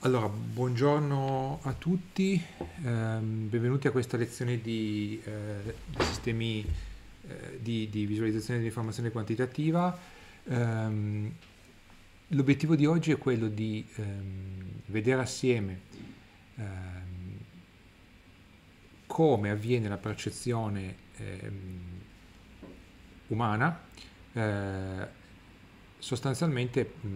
Allora, buongiorno a tutti, ehm, benvenuti a questa lezione di, eh, di sistemi eh, di, di, visualizzazione dell'informazione quantitativa. Ehm, L'obiettivo di oggi è quello di ehm, vedere assieme ehm, come avviene la percezione ehm, umana, eh, sostanzialmente mh,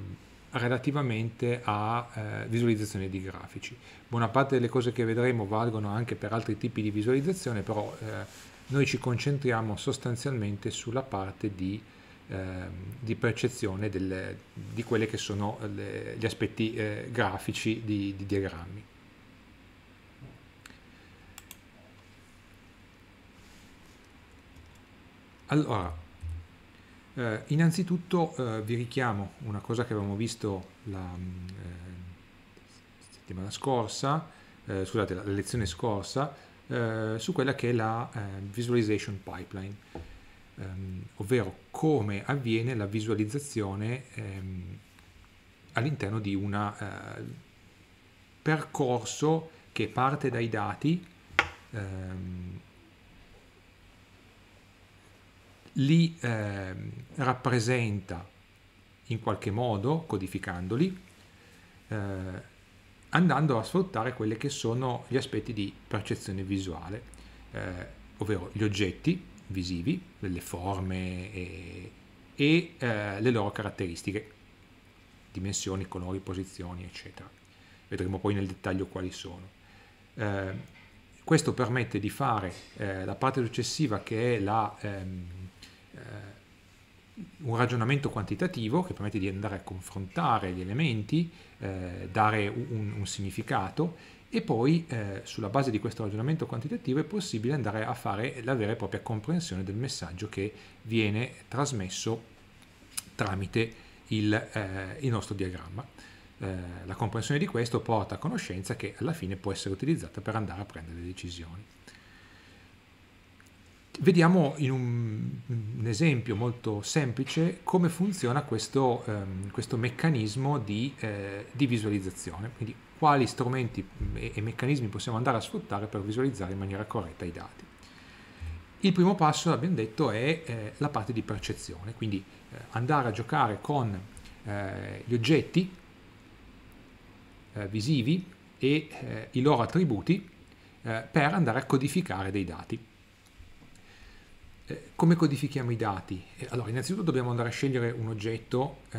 relativamente a eh, visualizzazione di grafici. Buona parte delle cose che vedremo valgono anche per altri tipi di visualizzazione, però eh, noi ci concentriamo sostanzialmente sulla parte di, eh, di percezione delle, di quelli che sono le, gli aspetti eh, grafici di, di diagrammi. Allora, eh, innanzitutto eh, vi richiamo una cosa che avevamo visto la mm, eh, settimana scorsa, eh, scusate, la, lezione scorsa, eh, su quella che è la eh, visualization pipeline, ehm, ovvero come avviene la visualizzazione ehm, all'interno di un percorso che parte dai dati ehm, li eh, rappresenta in qualche modo, codificandoli, eh, andando a sfruttare quelli che sono gli aspetti di percezione visuale, eh, ovvero gli oggetti visivi, delle forme e, e eh, le loro caratteristiche, dimensioni, colori, posizioni, eccetera. Vedremo poi nel dettaglio quali sono. Eh, questo permette di fare eh, la parte successiva che è la... Ehm, eh, un ragionamento quantitativo che permette di andare a confrontare gli elementi, eh, dare un, un, significato e poi eh, sulla base di questo ragionamento quantitativo è possibile andare a fare la vera e propria comprensione del messaggio che viene trasmesso tramite il, eh, il nostro diagramma. Eh, la comprensione di questo porta a conoscenza che alla fine può essere utilizzata per andare a prendere decisioni. Vediamo in un, un, esempio molto semplice come funziona questo, um, questo meccanismo di, eh, di, visualizzazione, quindi quali strumenti e, e, meccanismi possiamo andare a sfruttare per visualizzare in maniera corretta i dati. Il primo passo, abbiamo detto, è eh, la parte di percezione, quindi eh, andare a giocare con eh, gli oggetti eh, visivi e eh, i loro attributi per andare a codificare dei dati. Eh, come codifichiamo i dati? Eh, allora, innanzitutto dobbiamo andare a scegliere un oggetto eh,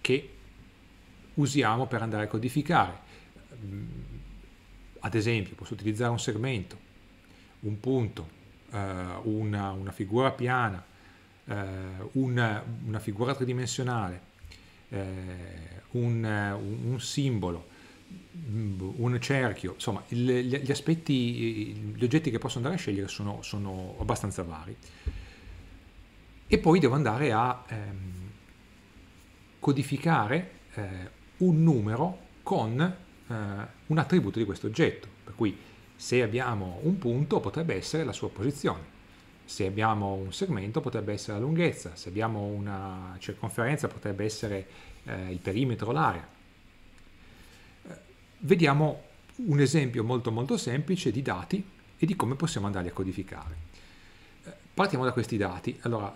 che usiamo per andare a codificare. Mm, ad esempio, posso utilizzare un segmento, un punto, eh, una, una, figura piana, una, una, figura tridimensionale, un, un, un simbolo, Mm, un cerchio, insomma, il, gli, aspetti, gli oggetti che posso andare a scegliere sono, sono abbastanza vari. E poi devo andare a ehm, codificare eh, un numero con eh, un attributo di questo oggetto, per cui se abbiamo un punto potrebbe essere la sua posizione, se abbiamo un segmento potrebbe essere la lunghezza, se abbiamo una circonferenza potrebbe essere eh, il perimetro, l'area vediamo un esempio molto molto semplice di dati e di come possiamo andarli a codificare. Eh, partiamo da questi dati. Allora,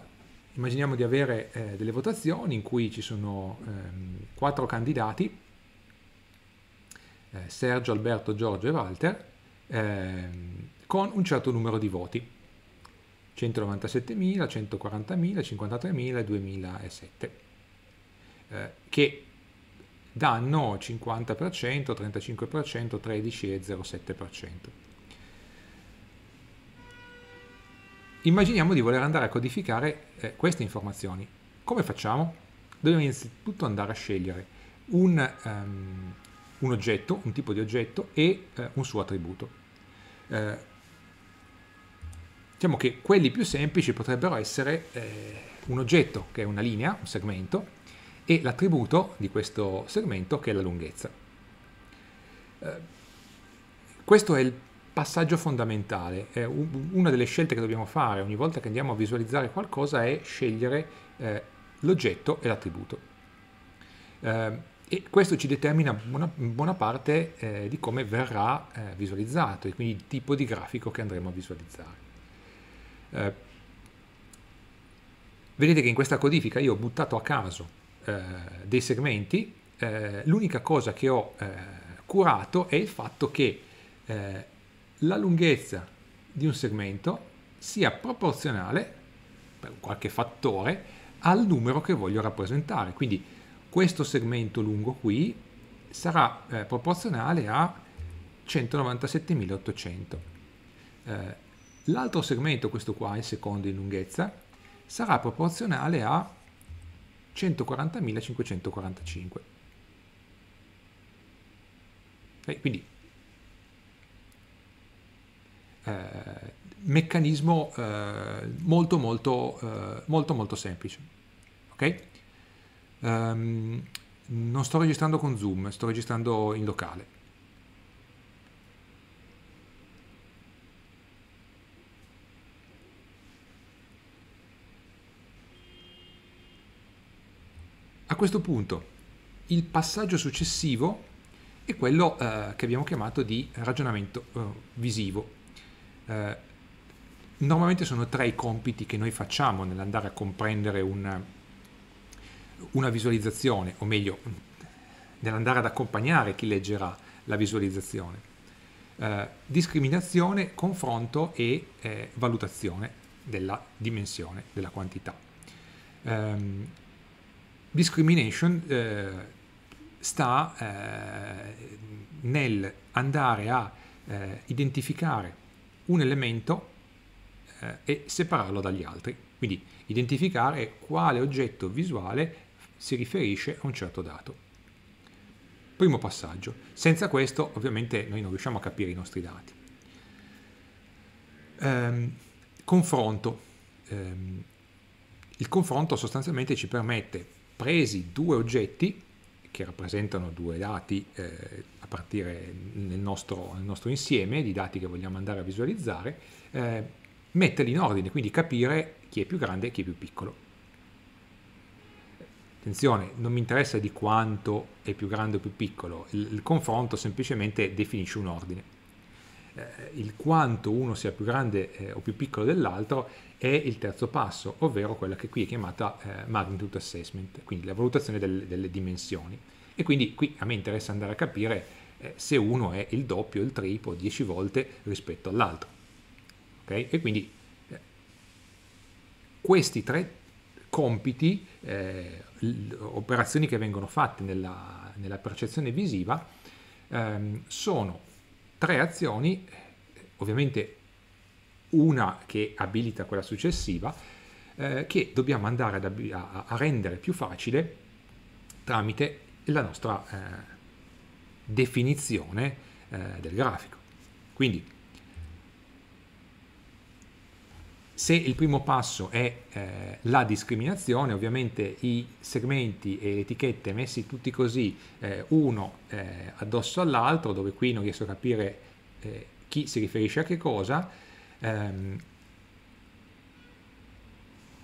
immaginiamo di avere eh, delle votazioni in cui ci sono ehm, quattro candidati, eh, Sergio, Alberto, Giorgio e Walter, ehm, con un certo numero di voti. 197.000, 140.000, 53.000 e 2007, eh, che danno 50%, 35%, 13 e 0,7%. Immaginiamo di voler andare a codificare eh, queste informazioni. Come facciamo? Dobbiamo innanzitutto andare a scegliere un, um, un oggetto, un tipo di oggetto e eh, un suo attributo. Eh, diciamo che quelli più semplici potrebbero essere eh, un oggetto, che è una linea, un segmento, e l'attributo di questo segmento che è la lunghezza. Eh, questo è il passaggio fondamentale, una delle scelte che dobbiamo fare ogni volta che andiamo a visualizzare qualcosa è scegliere eh, l'oggetto e l'attributo. Eh, e questo ci determina buona, parte di come verrà visualizzato e quindi il tipo di grafico che andremo a visualizzare. Vedete che in questa codifica io ho buttato a caso eh, dei segmenti, eh, l'unica cosa che ho eh, curato è il fatto che eh, la lunghezza di un segmento sia proporzionale, per qualche fattore, al numero che voglio rappresentare. Quindi questo segmento lungo qui sarà proporzionale a 197.800. Eh, l'altro segmento, questo qua, il secondo in lunghezza, sarà proporzionale a 140.545. Okay, eh, quindi eh, meccanismo eh, molto, molto, eh, molto, molto semplice. Ok? Um, non sto registrando con Zoom, sto registrando in locale. A questo punto il passaggio successivo è quello eh, che abbiamo chiamato di ragionamento eh, visivo. Eh, normalmente sono tre i compiti che noi facciamo nell'andare a comprendere una, una visualizzazione, o meglio, nell'andare ad accompagnare chi leggerà la visualizzazione. Eh, discriminazione, confronto e eh, valutazione della dimensione, della quantità. Um, Discrimination eh, sta eh, nel andare a eh, identificare un elemento eh, e separarlo dagli altri, quindi identificare quale oggetto visuale si riferisce a un certo dato. Primo passaggio, senza questo ovviamente noi non riusciamo a capire i nostri dati. Ehm, confronto, ehm, il confronto sostanzialmente ci permette presi due oggetti che rappresentano due dati eh, a partire nel nostro, nel nostro, insieme di dati che vogliamo andare a visualizzare, eh, metterli in ordine, quindi capire chi è più grande e chi è più piccolo. Attenzione, non mi interessa di quanto è più grande o più piccolo, il, il confronto semplicemente definisce un ordine. Eh, il quanto uno sia più grande eh, o più piccolo dell'altro è il terzo passo, ovvero quella che qui è chiamata eh, magnitude assessment, quindi la valutazione del, delle dimensioni. E quindi qui a me interessa andare a capire eh, se uno è il doppio, il triplo, 10 volte rispetto all'altro. Okay? E quindi eh, questi tre compiti, eh, operazioni che vengono fatte nella, nella percezione visiva, ehm, sono tre azioni ovviamente una che abilita quella successiva, eh, che dobbiamo andare ad, a, a, rendere più facile tramite la nostra eh, definizione eh, del grafico. Quindi, Se il primo passo è eh, la discriminazione, ovviamente i segmenti e le etichette messi tutti così, eh, uno eh, addosso all'altro, dove qui non riesco a capire eh, chi si riferisce a che cosa, ehm,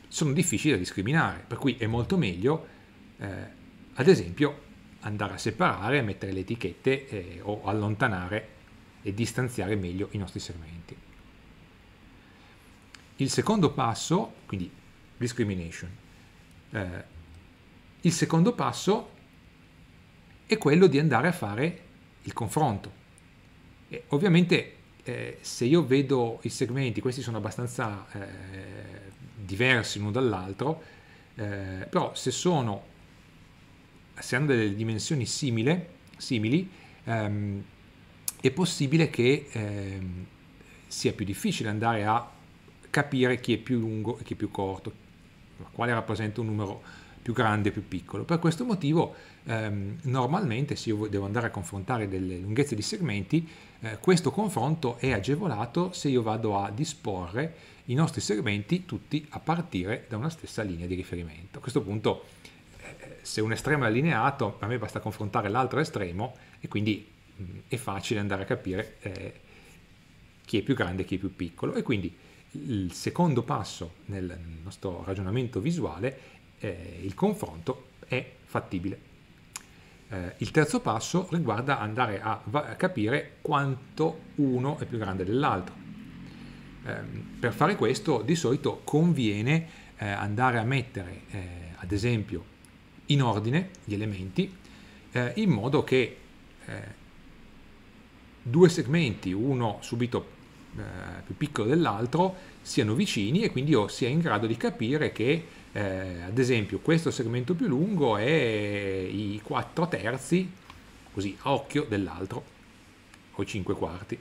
sono difficili da discriminare, per cui è molto meglio, eh, ad esempio, andare a separare, a mettere le etichette eh, o allontanare e distanziare meglio i nostri segmenti. Il secondo passo, quindi discrimination, eh, il secondo passo è quello di andare a fare il confronto. E ovviamente eh, se io vedo i segmenti, questi sono abbastanza eh, diversi l'uno dall'altro, eh, però se sono, se hanno delle dimensioni simile, simili, ehm, è possibile che ehm, sia più difficile andare a capire chi è più lungo e chi è più corto, quale rappresenta un numero più grande e più piccolo. Per questo motivo ehm, normalmente se io devo andare a confrontare delle lunghezze di segmenti, eh, questo confronto è agevolato se io vado a disporre i nostri segmenti tutti a partire da una stessa linea di riferimento. A questo punto, eh, se un estremo è allineato, a me basta confrontare l'altro estremo e quindi mm, è facile andare a capire eh, chi è più grande e chi è più piccolo. E quindi il secondo passo nel nostro ragionamento visuale, il confronto, è fattibile. Eh, il terzo passo riguarda andare a, a capire quanto uno è più grande dell'altro. Eh, per fare questo di solito conviene eh, andare a mettere, eh, ad esempio, in ordine gli elementi eh, in modo che eh, due segmenti, uno subito più piccolo dell'altro, siano vicini e quindi io sia in grado di capire che eh, ad esempio questo segmento più lungo è i 4 terzi, così a occhio dell'altro, o 5 quarti.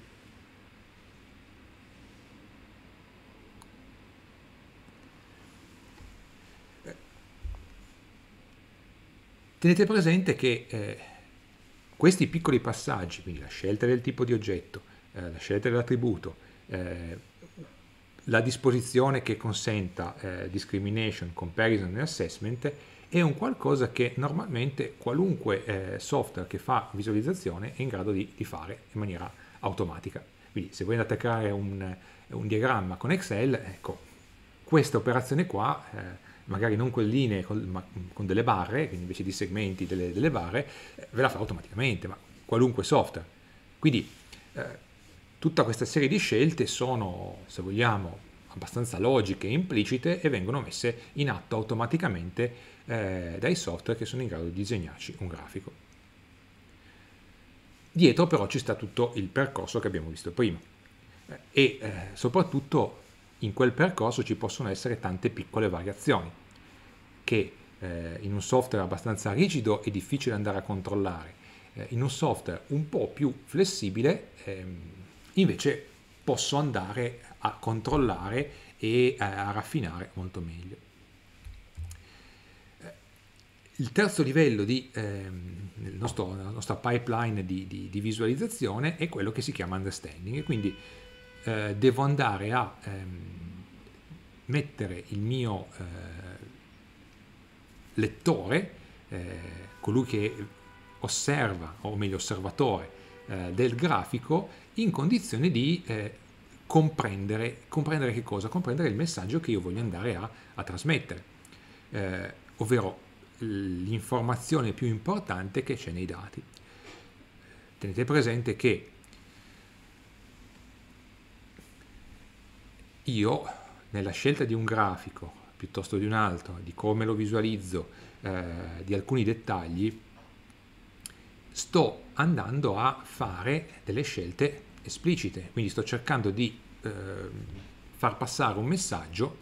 Tenete presente che eh, questi piccoli passaggi, quindi la scelta del tipo di oggetto, eh, la scelta dell'attributo, eh, la disposizione che consenta eh, discrimination, comparison e assessment è un qualcosa che normalmente qualunque eh, software che fa visualizzazione è in grado di, di, fare in maniera automatica. Quindi se voi andate a creare un, un diagramma con Excel, ecco, questa operazione qua, eh, magari non con linee, con, ma con delle barre, quindi invece di segmenti delle, delle barre, eh, ve la fa automaticamente, ma qualunque software. Quindi eh, Tutta questa serie di scelte sono, se vogliamo, abbastanza logiche e implicite e vengono messe in atto automaticamente eh, dai software che sono in grado di disegnarci un grafico. Dietro però ci sta tutto il percorso che abbiamo visto prima eh, e eh, soprattutto in quel percorso ci possono essere tante piccole variazioni che eh, in un software abbastanza rigido è difficile andare a controllare, eh, in un software un po' più flessibile ehm, invece posso andare a controllare e eh, a raffinare molto meglio. Eh, il terzo livello di, eh, nostro, della nostra pipeline di, di, di, visualizzazione è quello che si chiama understanding e quindi eh, devo andare a eh, mettere il mio eh, lettore, colui che osserva, o meglio osservatore, del grafico in condizione di eh, comprendere, comprendere che cosa? Comprendere il messaggio che io voglio andare a, a trasmettere, eh, ovvero l'informazione più importante che c'è nei dati. Tenete presente che io nella scelta di un grafico piuttosto di un altro, di come lo visualizzo, eh, di alcuni dettagli, sto andando a fare delle scelte esplicite, quindi sto cercando di eh, far passare un messaggio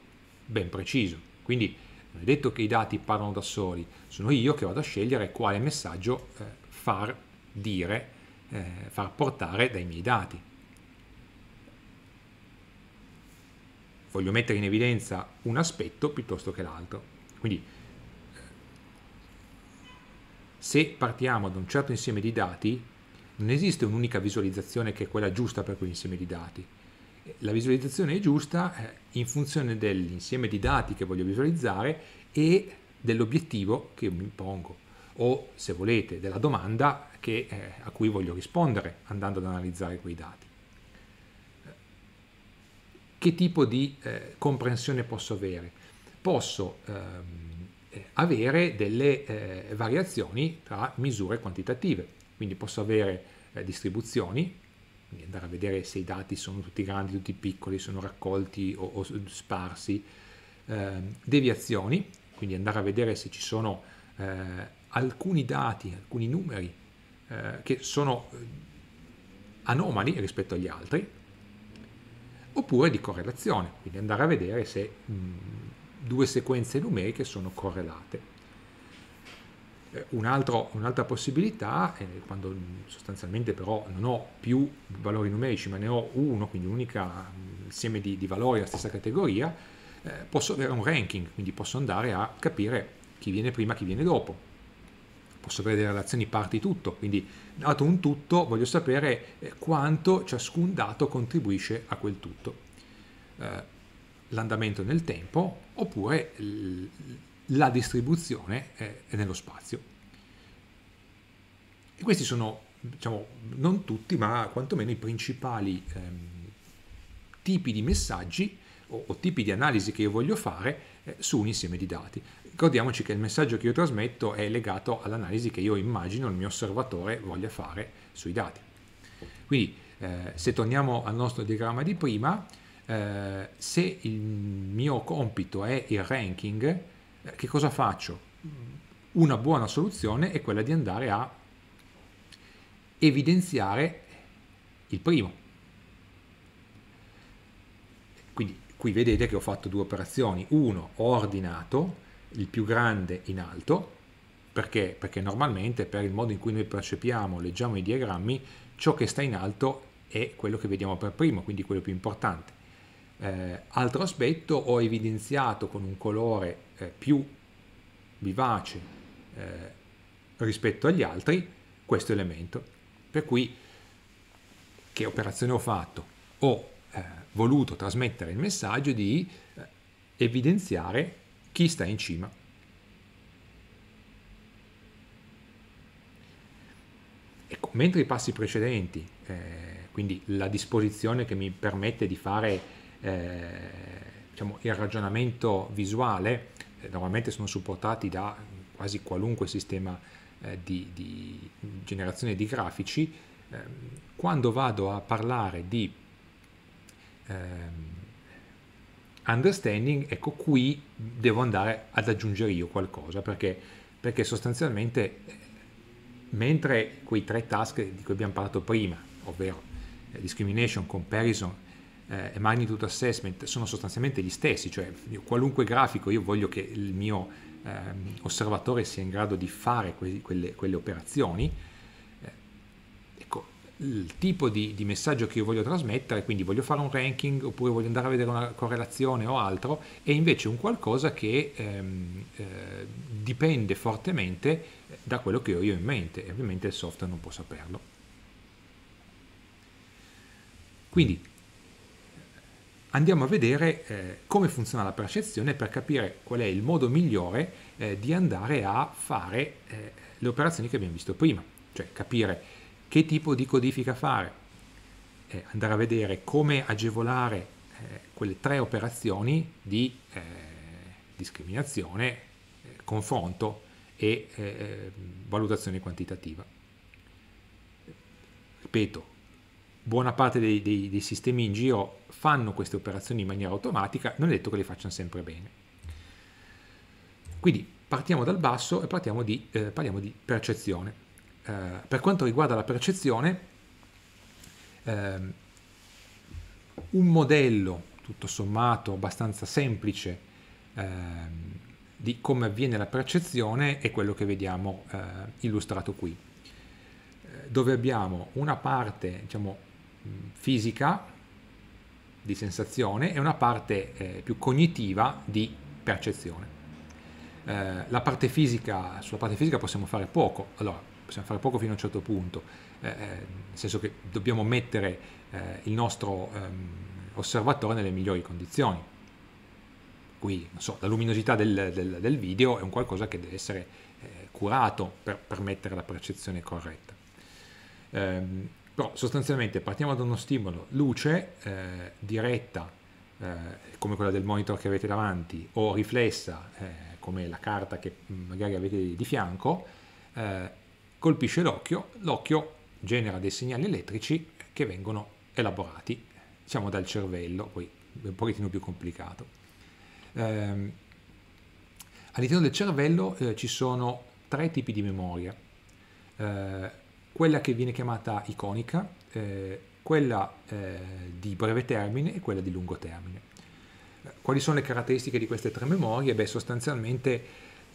ben preciso. Quindi non è detto che i dati parlano da soli, sono io che vado a scegliere quale messaggio eh, far dire, eh, far portare dai miei dati. Voglio mettere in evidenza un aspetto piuttosto che l'altro. Quindi eh, se partiamo da un certo insieme di dati, non esiste un'unica visualizzazione che è quella giusta per quell'insieme di dati. La visualizzazione è giusta eh, in funzione dell'insieme di dati che voglio visualizzare e dell'obiettivo che mi impongo o, se volete, della domanda che, eh, a cui voglio rispondere andando ad analizzare quei dati. Eh, che tipo di eh, comprensione posso avere? Posso ehm, avere delle eh, variazioni tra misure quantitative quindi posso avere eh, distribuzioni, quindi andare a vedere se i dati sono tutti grandi, tutti piccoli, sono raccolti o, o sparsi, eh, deviazioni, quindi andare a vedere se ci sono eh, alcuni dati, alcuni numeri eh, che sono eh, anomali rispetto agli altri, oppure di correlazione, quindi andare a vedere se mh, mm, due sequenze numeriche sono correlate. Eh, un altro, un'altra possibilità, quando sostanzialmente però non ho più valori numerici, ma ne ho uno, quindi un'unica insieme mm, di, di valori alla stessa categoria, eh, posso avere un ranking, quindi posso andare a capire chi viene prima, chi viene dopo. Posso avere delle relazioni parti tutto, quindi dato un tutto voglio sapere eh, quanto ciascun dato contribuisce a quel tutto. Eh, l'andamento nel tempo oppure la distribuzione è, eh, nello spazio. E questi sono, diciamo, non tutti, ma quantomeno i principali ehm, tipi di messaggi o, o, tipi di analisi che io voglio fare eh, su un insieme di dati. Ricordiamoci che il messaggio che io trasmetto è legato all'analisi che io immagino il mio osservatore voglia fare sui dati. Quindi, eh, se torniamo al nostro diagramma di prima, eh, se il mio compito è il ranking, eh, che cosa faccio? Una buona soluzione è quella di andare a evidenziare il primo. Quindi qui vedete che ho fatto due operazioni. Uno, ho ordinato il più grande in alto, perché? Perché normalmente per il modo in cui noi percepiamo, leggiamo i diagrammi, ciò che sta in alto è quello che vediamo per primo, quindi quello più importante. Eh, altro aspetto ho evidenziato con un colore eh, più vivace eh, rispetto agli altri questo elemento. Per cui che operazione ho fatto? Ho eh, voluto trasmettere il messaggio di eh, evidenziare chi sta in cima. Ecco, mentre i passi precedenti, eh, quindi la disposizione che mi permette di fare eh, diciamo, il ragionamento visuale eh, normalmente sono supportati da quasi qualunque sistema eh, di, di, generazione di grafici, ehm, quando vado a parlare di ehm, understanding, ecco qui devo andare ad aggiungere io qualcosa perché, perché sostanzialmente mentre quei tre task di cui abbiamo parlato prima, ovvero eh, discrimination, comparison eh, e magnitude assessment sono sostanzialmente gli stessi, cioè io, qualunque grafico io voglio che il mio eh, osservatore sia in grado di fare que- quelle, quelle, operazioni, eh, ecco, il tipo di, di, messaggio che io voglio trasmettere, quindi voglio fare un ranking oppure voglio andare a vedere una correlazione o altro, è invece un qualcosa che ehm, eh, dipende fortemente da quello che ho io in mente e ovviamente il software non può saperlo. Quindi andiamo a vedere eh, come funziona la percezione per capire qual è il modo migliore eh, di andare a fare eh, le operazioni che abbiamo visto prima, cioè capire che tipo di codifica fare, eh, andare a vedere come agevolare eh, quelle tre operazioni di eh, discriminazione, confronto e ehm, valutazione quantitativa. Ripeto, buona parte dei, dei, dei sistemi in giro fanno queste operazioni in maniera automatica, non è detto che le facciano sempre bene. Quindi partiamo dal basso e partiamo di, eh, parliamo di percezione. Eh, per quanto riguarda la percezione, eh, un modello tutto sommato abbastanza semplice ehm, di come avviene la percezione è quello che vediamo eh, illustrato qui, eh, dove abbiamo una parte diciamo, fisica di sensazione e una parte eh, più cognitiva di percezione. Eh, la parte fisica, sulla parte fisica possiamo fare poco, allora possiamo fare poco fino a un certo punto, eh, eh nel senso che dobbiamo mettere eh, il nostro ehm, osservatore nelle migliori condizioni. Qui, so, la luminosità del, del, del, video è un qualcosa che deve essere eh, curato per permettere la percezione corretta. Ehm, però sostanzialmente partiamo da uno stimolo luce eh, diretta eh, come quella del monitor che avete davanti o riflessa eh, come la carta che magari avete di fianco, eh, colpisce l'occhio, l'occhio genera dei segnali elettrici che vengono elaborati diciamo dal cervello, poi è un pochettino più complicato. Ehm, all'interno del cervello eh, ci sono tre tipi di memoria eh, quella che viene chiamata iconica, eh, quella eh, di breve termine e quella di lungo termine. Quali sono le caratteristiche di queste tre memorie? Beh, sostanzialmente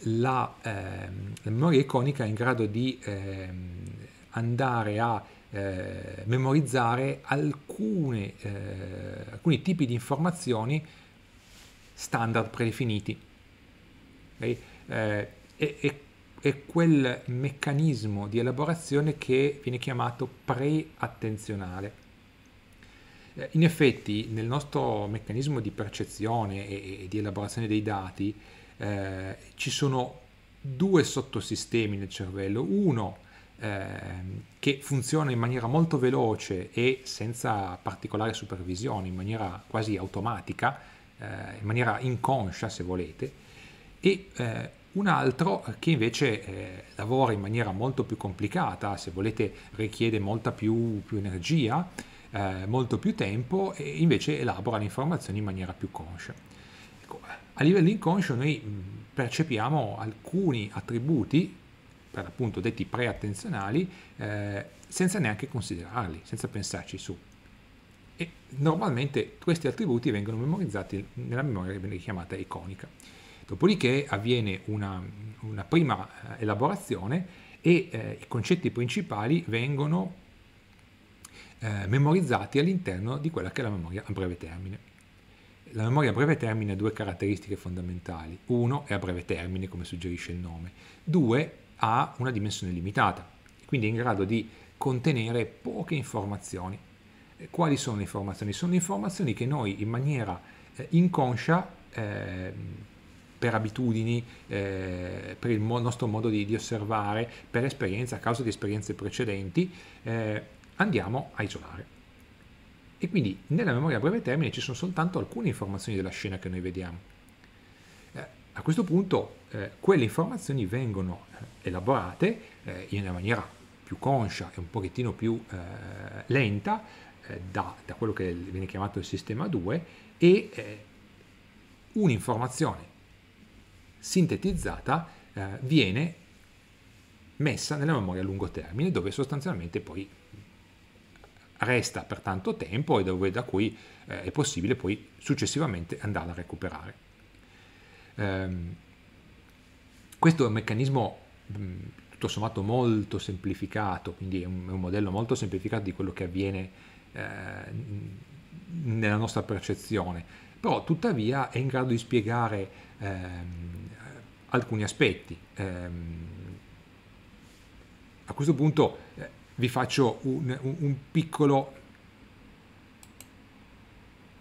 la, ehm, la memoria iconica è in grado di ehm, andare a eh, memorizzare alcune, eh, alcuni tipi di informazioni standard predefiniti. Okay? Eh, e, e è quel meccanismo di elaborazione che viene chiamato preattenzionale. Eh, in effetti nel nostro meccanismo di percezione e, di elaborazione dei dati eh, ci sono due sottosistemi nel cervello, uno eh, che funziona in maniera molto veloce e senza particolare supervisione, in maniera quasi automatica, eh, in maniera inconscia se volete, e eh, un altro eh, che invece eh, lavora in maniera molto più complicata, se volete richiede molta più, più energia, eh, molto più tempo e invece elabora le informazioni in maniera più conscia. Ecco, a livello inconscio noi mm, percepiamo alcuni attributi, per appunto detti preattenzionali, eh, senza neanche considerarli, senza pensarci su. E normalmente questi attributi vengono memorizzati nella memoria che viene chiamata iconica. Dopodiché avviene una, una prima eh, elaborazione e eh, i concetti principali vengono eh, memorizzati all'interno di quella che è la memoria a breve termine. La memoria a breve termine ha due caratteristiche fondamentali. Uno è a breve termine, come suggerisce il nome. Due, ha una dimensione limitata, quindi è in grado di contenere poche informazioni. Eh, quali sono le informazioni? Sono informazioni che noi in maniera eh, inconscia ehm, per abitudini, eh, per il mo nostro modo di, di, osservare, per esperienza, a causa di esperienze precedenti, eh, andiamo a isolare. E quindi nella memoria a breve termine ci sono soltanto alcune informazioni della scena che noi vediamo. Eh, a questo punto eh, quelle informazioni vengono eh, elaborate eh, in una maniera più conscia e un pochettino più lenta da, da, quello che viene chiamato il sistema 2 e un'informazione sintetizzata eh, viene messa nella memoria a lungo termine dove sostanzialmente poi resta per tanto tempo e dove, da cui eh, è possibile poi successivamente andarla a recuperare. Ehm, questo è un meccanismo mh, tutto sommato molto semplificato, quindi è un, è un, modello molto semplificato di quello che avviene eh, nella nostra percezione però tuttavia è in grado di spiegare ehm, alcuni aspetti. Ehm, a questo punto eh, vi faccio un, un, un piccolo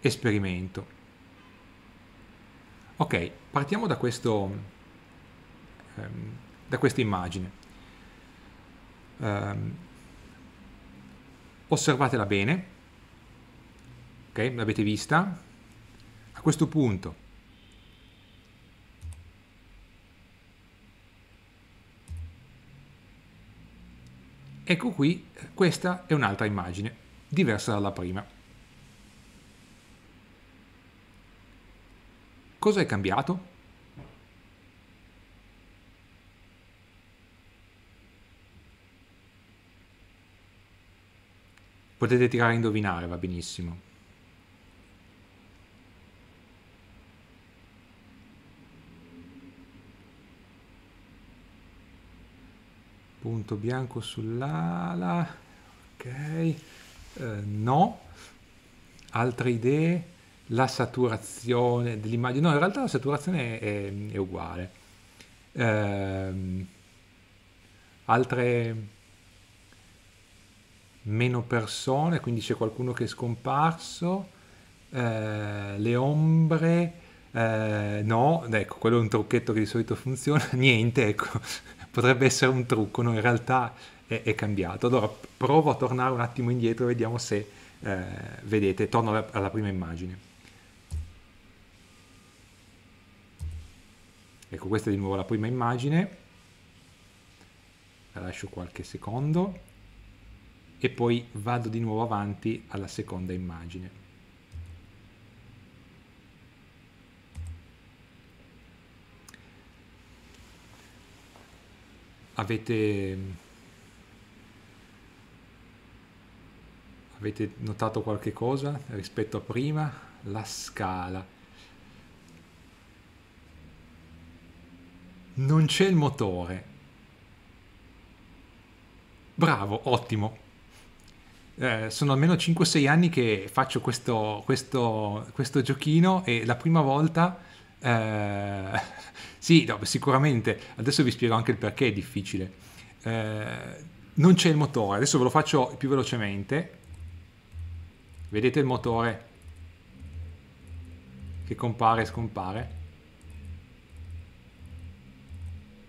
esperimento. Ok, partiamo da, questo, ehm, da questa immagine. Um, osservatela bene, ok, l'avete vista, questo punto ecco qui questa è un'altra immagine diversa dalla prima cosa è cambiato? potete tirare a indovinare va benissimo punto bianco sull'ala ok eh, no altre idee la saturazione dell'immagine no in realtà la saturazione è, è uguale eh, altre meno persone quindi c'è qualcuno che è scomparso eh, le ombre eh, no ecco quello è un trucchetto che di solito funziona niente ecco potrebbe essere un trucco, no in realtà è, è cambiato. Allora provo a tornare un attimo indietro, vediamo se eh, vedete, torno alla, alla prima immagine. Ecco, questa è di nuovo la prima immagine, la lascio qualche secondo e poi vado di nuovo avanti alla seconda immagine. avete, avete notato qualche cosa rispetto a prima? La scala. Non c'è il motore. Bravo, ottimo. Eh, sono almeno 5-6 anni che faccio questo, questo, questo, giochino e la prima volta eh, sì, no, sicuramente, adesso vi spiego anche il perché è difficile. Eh, non c'è il motore, adesso ve lo faccio più velocemente. Vedete il motore che compare e scompare?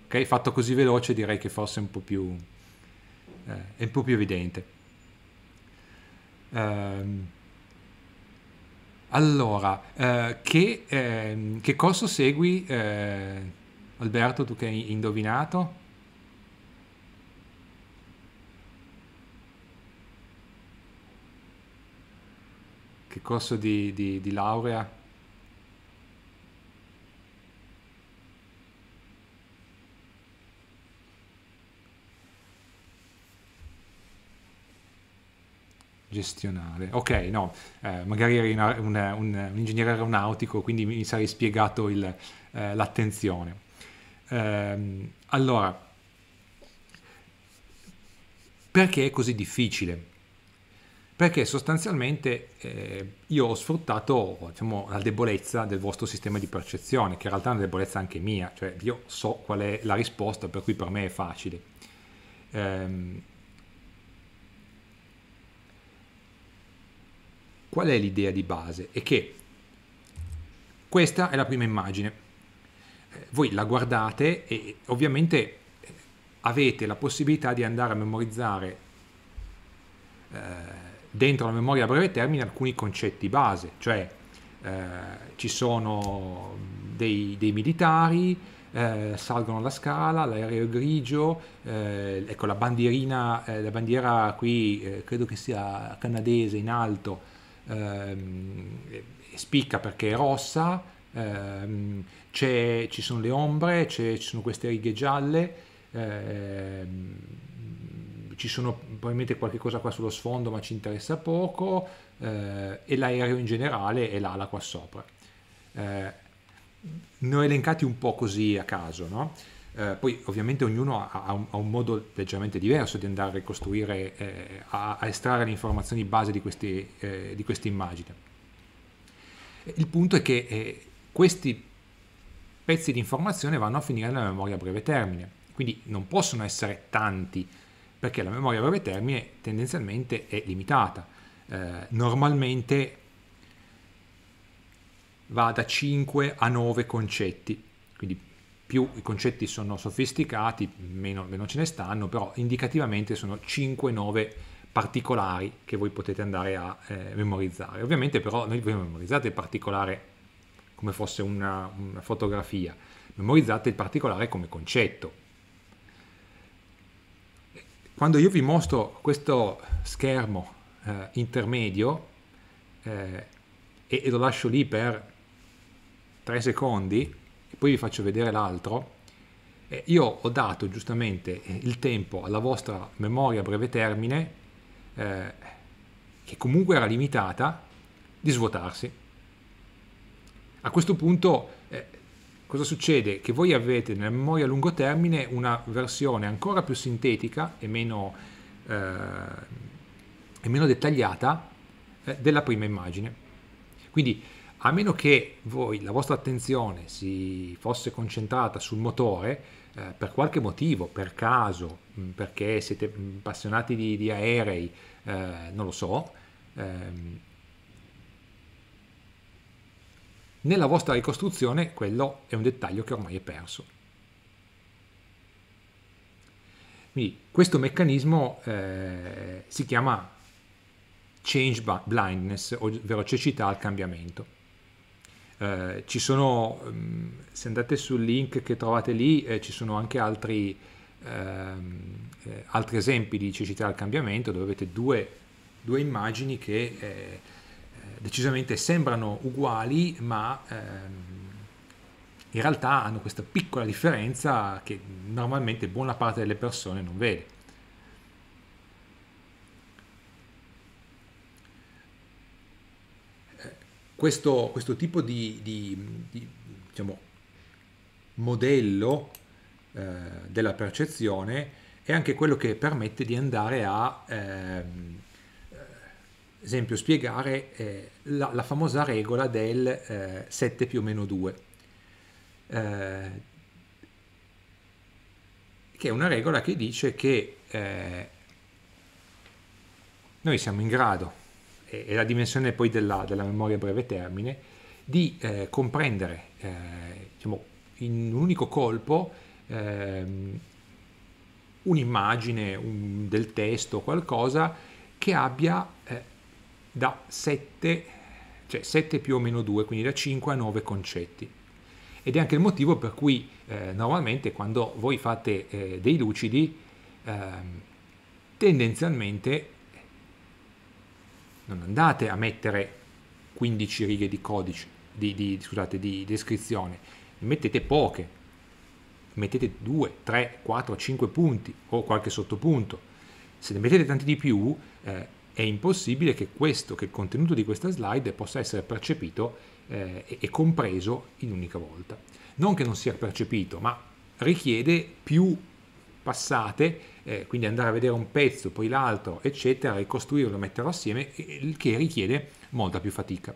Ok, fatto così veloce direi che forse è un po' più, eh, un po più evidente. Um, allora, eh, che, eh, che, corso segui, eh, Alberto, tu che hai indovinato? Che corso di, di, di laurea? gestionale. Ok, no, eh, magari eri una, un, un, un, ingegnere aeronautico, quindi mi sarei spiegato il, eh, l'attenzione. Eh, allora, perché è così difficile? Perché sostanzialmente eh, io ho sfruttato diciamo, la debolezza del vostro sistema di percezione, che in realtà è una debolezza anche mia, cioè io so qual è la risposta, per cui per me è facile. Ehm, Qual è l'idea di base? È che questa è la prima immagine. Eh, voi la guardate e ovviamente avete la possibilità di andare a memorizzare eh, dentro la memoria a breve termine alcuni concetti base, cioè eh, ci sono dei, dei militari, eh, salgono la scala, l'aereo grigio, eh, ecco la bandierina, eh, la bandiera qui credo che sia canadese in alto, ehm, spicca perché è rossa, ehm, ci sono le ombre, ci sono queste righe gialle, ehm, ci sono probabilmente qualche cosa qua sullo sfondo ma ci interessa poco eh, e l'aereo in generale e l'ala qua sopra. Eh, ne ho elencati un po' così a caso, no? Eh, poi ovviamente ognuno ha, ha, un, ha, un, modo leggermente diverso di andare a ricostruire, eh, a, a, estrarre le informazioni base di, questi, eh, di queste immagini. Il punto è che eh, questi pezzi di informazione vanno a finire nella memoria a breve termine, quindi non possono essere tanti, perché la memoria a breve termine tendenzialmente è limitata. Eh, normalmente va da 5 a 9 concetti, quindi più i concetti sono sofisticati, meno, meno ce ne stanno, però indicativamente sono 5-9 particolari che voi potete andare a eh, memorizzare. Ovviamente però non voi memorizzate il particolare come fosse una, una fotografia, memorizzate il particolare come concetto. Quando io vi mostro questo schermo eh, intermedio eh, e, e lo lascio lì per 3 secondi, e poi vi faccio vedere l'altro, eh, io ho dato giustamente eh, il tempo alla vostra memoria a breve termine, eh, che comunque era limitata, di svuotarsi. A questo punto eh, cosa succede? Che voi avete nella memoria a lungo termine una versione ancora più sintetica e meno, eh, e meno dettagliata eh, della prima immagine. Quindi a meno che voi, la vostra attenzione si fosse concentrata sul motore, eh, per qualche motivo, per caso, mm, perché siete mm, appassionati di, di aerei, eh, non lo so, ehm, nella vostra ricostruzione quello è un dettaglio che ormai è perso. Quindi questo meccanismo eh, si chiama change blindness, ovvero cecità al cambiamento. Eh, ci sono, ehm, se andate sul link che trovate lì, eh, ci sono anche altri, ehm, eh, altri, esempi di cecità al cambiamento, dove avete due, due immagini che eh, eh, decisamente sembrano uguali, ma ehm, in realtà hanno questa piccola differenza che normalmente buona parte delle persone non vede. questo, questo tipo di, di, di diciamo, modello eh, della percezione è anche quello che permette di andare a, ehm, eh, esempio, spiegare eh, la, la, famosa regola del eh, 7 più o meno 2, eh, che è una regola che dice che eh, noi siamo in grado è la dimensione poi della, della memoria a breve termine, di eh, comprendere eh, diciamo, in un unico colpo ehm, un'immagine un, del testo, qualcosa che abbia eh, da 7, cioè 7 più o meno 2, quindi da 5 a 9 concetti. Ed è anche il motivo per cui eh, normalmente quando voi fate eh, dei lucidi, ehm, tendenzialmente non andate a mettere 15 righe di codice, di, di, scusate, di descrizione, ne mettete poche, mettete 2, 3, 4, 5 punti o qualche sottopunto. Se ne mettete tanti di più eh, è impossibile che, questo, che il contenuto di questa slide possa essere percepito eh, e compreso in un'unica volta. Non che non sia percepito, ma richiede più passate, eh, quindi andare a vedere un pezzo, poi l'altro, eccetera, ricostruirlo, metterlo assieme, il che richiede molta più fatica.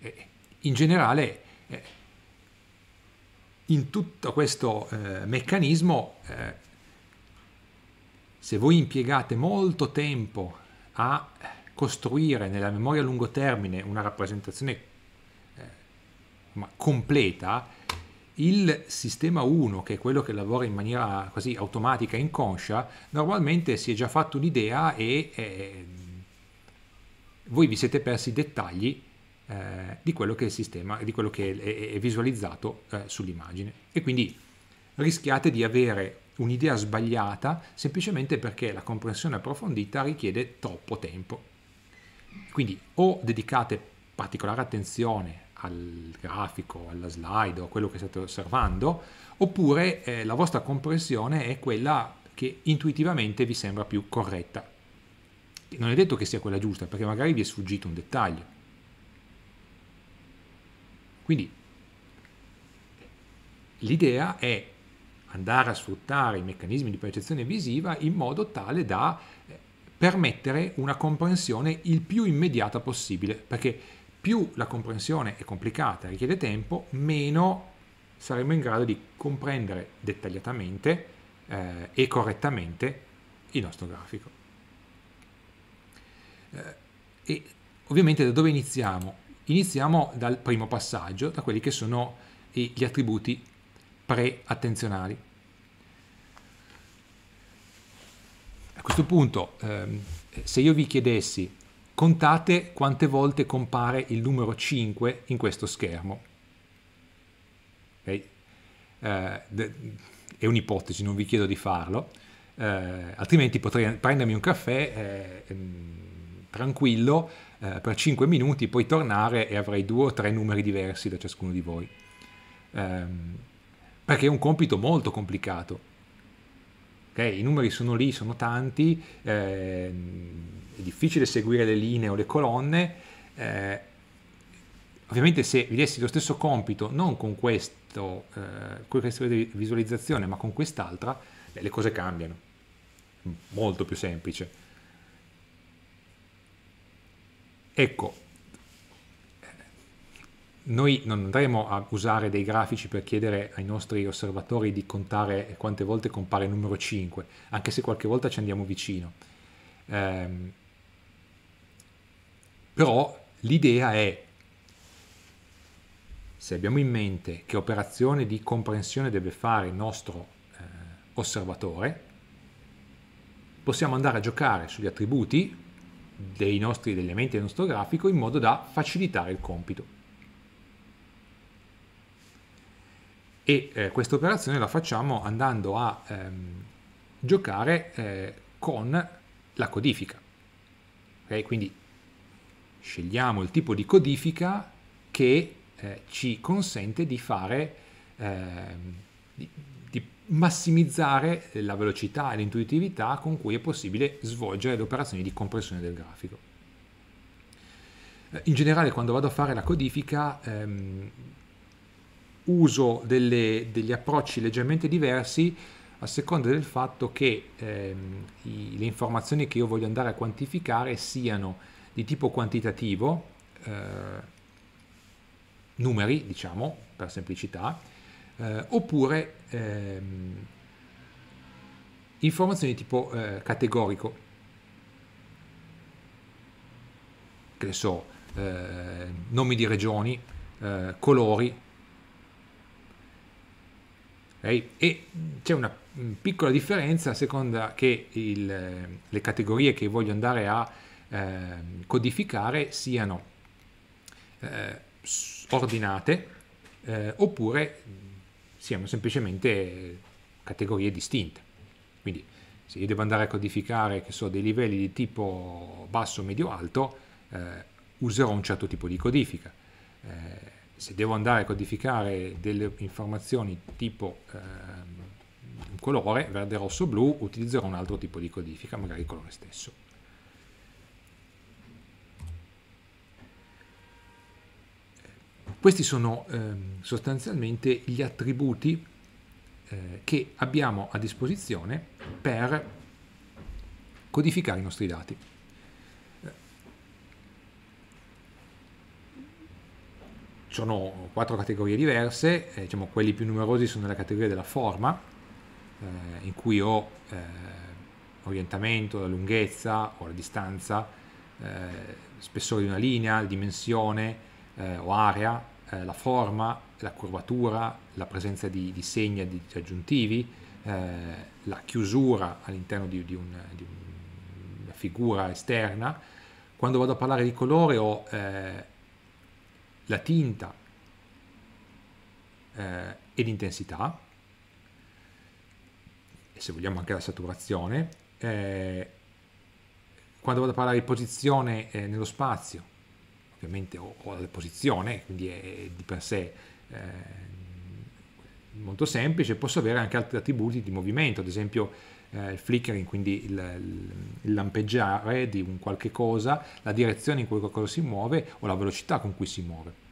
Eh, in generale, eh, in tutto questo eh, meccanismo, se voi impiegate molto tempo a costruire nella memoria a lungo termine una rappresentazione completa, il sistema 1, che è quello che lavora in maniera quasi automatica e inconscia, normalmente si è già fatto un'idea e eh, voi vi siete persi i dettagli eh, di quello che è il sistema, di quello che è, è visualizzato eh, sull'immagine. E quindi rischiate di avere un'idea sbagliata semplicemente perché la comprensione approfondita richiede troppo tempo. Quindi o dedicate particolare attenzione al grafico, alla slide o a quello che state osservando, oppure eh, la vostra comprensione è quella che intuitivamente vi sembra più corretta. Non è detto che sia quella giusta, perché magari vi è sfuggito un dettaglio. Quindi l'idea è andare a sfruttare i meccanismi di percezione visiva in modo tale da eh, permettere una comprensione il più immediata possibile, perché più la comprensione è complicata, richiede tempo, meno saremo in grado di comprendere dettagliatamente eh, e correttamente il nostro grafico. Eh, e ovviamente da dove iniziamo? Iniziamo dal primo passaggio, da quelli che sono gli attributi pre-attenzionali. A questo punto, ehm, se io vi chiedessi Contate quante volte compare il numero 5 in questo schermo. Okay? Eh, è un'ipotesi, non vi chiedo di farlo, eh, altrimenti potrei prendermi un caffè eh, ehm, tranquillo eh, per 5 minuti, poi tornare e avrei due o tre numeri diversi da ciascuno di voi. Ehm, perché è un compito molto complicato. Okay? I numeri sono lì, sono tanti ehm, è difficile seguire le linee o le colonne, eh, ovviamente se vi dessi lo stesso compito non con, questo, eh, con questa visualizzazione ma con quest'altra, beh, le cose cambiano, molto più semplice. Ecco, noi non andremo a usare dei grafici per chiedere ai nostri osservatori di contare quante volte compare il numero 5, anche se qualche volta ci andiamo vicino. Ehm, però l'idea è, se abbiamo in mente che operazione di comprensione deve fare il nostro eh, osservatore, possiamo andare a giocare sugli attributi dei nostri, elementi del nostro grafico in modo da facilitare il compito. E eh, questa operazione la facciamo andando a ehm, giocare eh, con la codifica. Okay? Quindi scegliamo il tipo di codifica che eh, ci consente di fare eh, di, di massimizzare la velocità e l'intuitività con cui è possibile svolgere le operazioni di compressione del grafico. Eh, in generale quando vado a fare la codifica ehm, uso delle, degli approcci leggermente diversi a seconda del fatto che ehm, i, le informazioni che io voglio andare a quantificare siano di tipo quantitativo, eh, numeri diciamo per semplicità, eh, oppure ehm, informazioni di tipo eh, categorico, che ne so, eh, nomi di regioni, eh, colori, Okay. E c'è una mm, piccola differenza a seconda che il, le categorie che voglio andare a Ehm, codificare siano eh, ordinate eh, oppure siano semplicemente categorie distinte. Quindi se io devo andare a codificare so, dei livelli di tipo basso, medio, alto, eh, userò un certo tipo di codifica. Eh, se devo andare a codificare delle informazioni tipo eh, colore, verde, rosso, blu, utilizzerò un altro tipo di codifica, magari il colore stesso. Questi sono ehm, sostanzialmente gli attributi eh, che abbiamo a disposizione per codificare i nostri dati. Sono quattro categorie diverse, eh, diciamo, quelli più numerosi sono la categoria della forma, eh, in cui ho eh, orientamento, la lunghezza o la distanza, eh, spessore di una linea, la dimensione, eh, o area, eh, la forma, la curvatura, la presenza di, di segni e di aggiuntivi, eh, la chiusura all'interno di, di, un, di, una figura esterna. Quando vado a parlare di colore ho eh, la tinta e eh, l'intensità, e se vogliamo anche la saturazione, quando vado a parlare di posizione eh, nello spazio ovviamente o, o alla posizione, quindi è, di per sé eh, molto semplice, posso avere anche altri attributi di movimento, ad esempio eh, il flickering, quindi il, il, lampeggiare di un qualche cosa, la direzione in cui qualcosa si muove o la velocità con cui si muove.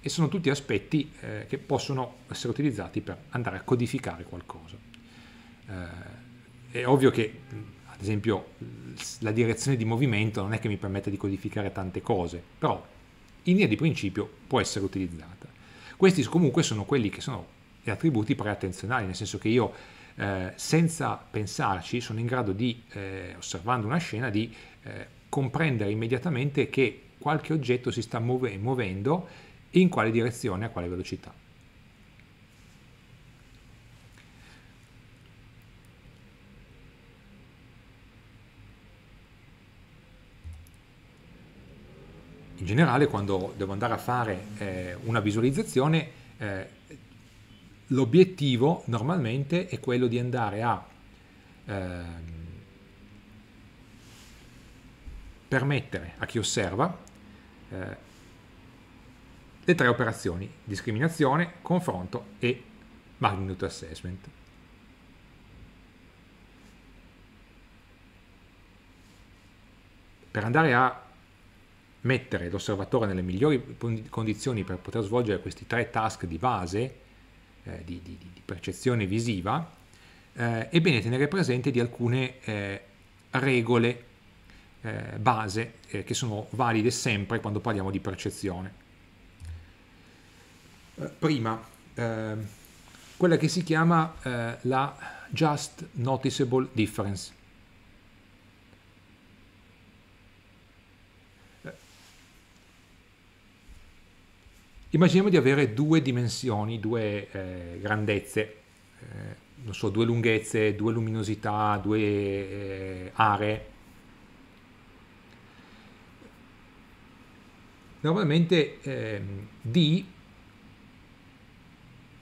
E sono tutti aspetti eh, che possono essere utilizzati per andare a codificare qualcosa. Eh, è ovvio che ad esempio la direzione di movimento non è che mi permette di codificare tante cose, però in linea di principio può essere utilizzata. Questi comunque sono quelli che sono gli attributi preattenzionali, nel senso che io eh, senza pensarci sono in grado di, eh, osservando una scena, di eh, comprendere immediatamente che qualche oggetto si sta muove- muovendo e in quale direzione, a quale velocità. in generale quando devo andare a fare eh, una visualizzazione eh, l'obiettivo normalmente è quello di andare a eh, permettere a chi osserva eh, le tre operazioni discriminazione, confronto e magnitude assessment. Per andare a mettere l'osservatore nelle migliori condizioni per poter svolgere questi tre task di base eh, di, di, di, percezione visiva, eh, è bene tenere presente di alcune eh, regole eh, base eh, che sono valide sempre quando parliamo di percezione. Eh, prima, ehm, quella che si chiama la Just Noticeable Difference Immaginiamo di avere due dimensioni, due eh, grandezze, eh, non so, due lunghezze, due luminosità, due eh, aree. Normalmente ehm, D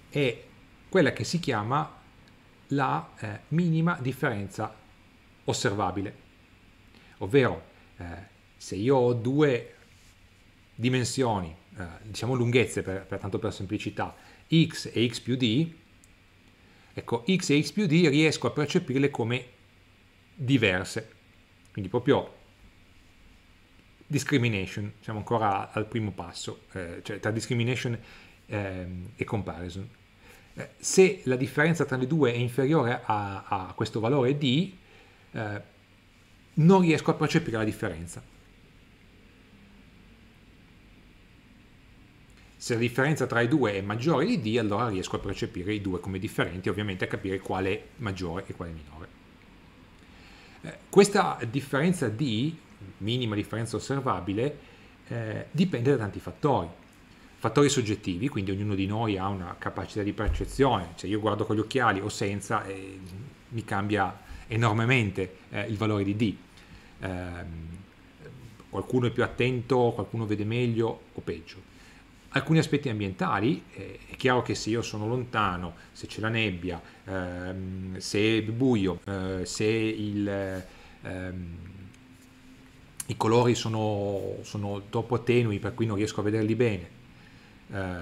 è quella che si chiama la eh, minima differenza osservabile, ovvero eh, se io ho due dimensioni eh, diciamo lunghezze, per, per, tanto per semplicità, x e x più d, ecco, x e x più d riesco a percepirle come diverse, quindi proprio discrimination, siamo ancora al primo passo, eh, cioè tra discrimination eh, e comparison. Eh, se la differenza tra le due è inferiore a, a questo valore d, eh, non riesco a percepire la differenza. Se la differenza tra i due è maggiore di D, allora riesco a percepire i due come differenti, ovviamente a capire quale è maggiore e quale è minore. Eh, questa differenza D, minima differenza osservabile, eh, dipende da tanti fattori. Fattori soggettivi, quindi ognuno di noi ha una capacità di percezione, cioè io guardo con gli occhiali o senza eh, mi cambia enormemente eh, il valore di D. Ehm, qualcuno è più attento, qualcuno vede meglio o peggio alcuni aspetti ambientali, eh, è chiaro che se io sono lontano, se c'è la nebbia, ehm, se è buio, eh, se il, ehm, i colori sono, sono, troppo tenui per cui non riesco a vederli bene, eh,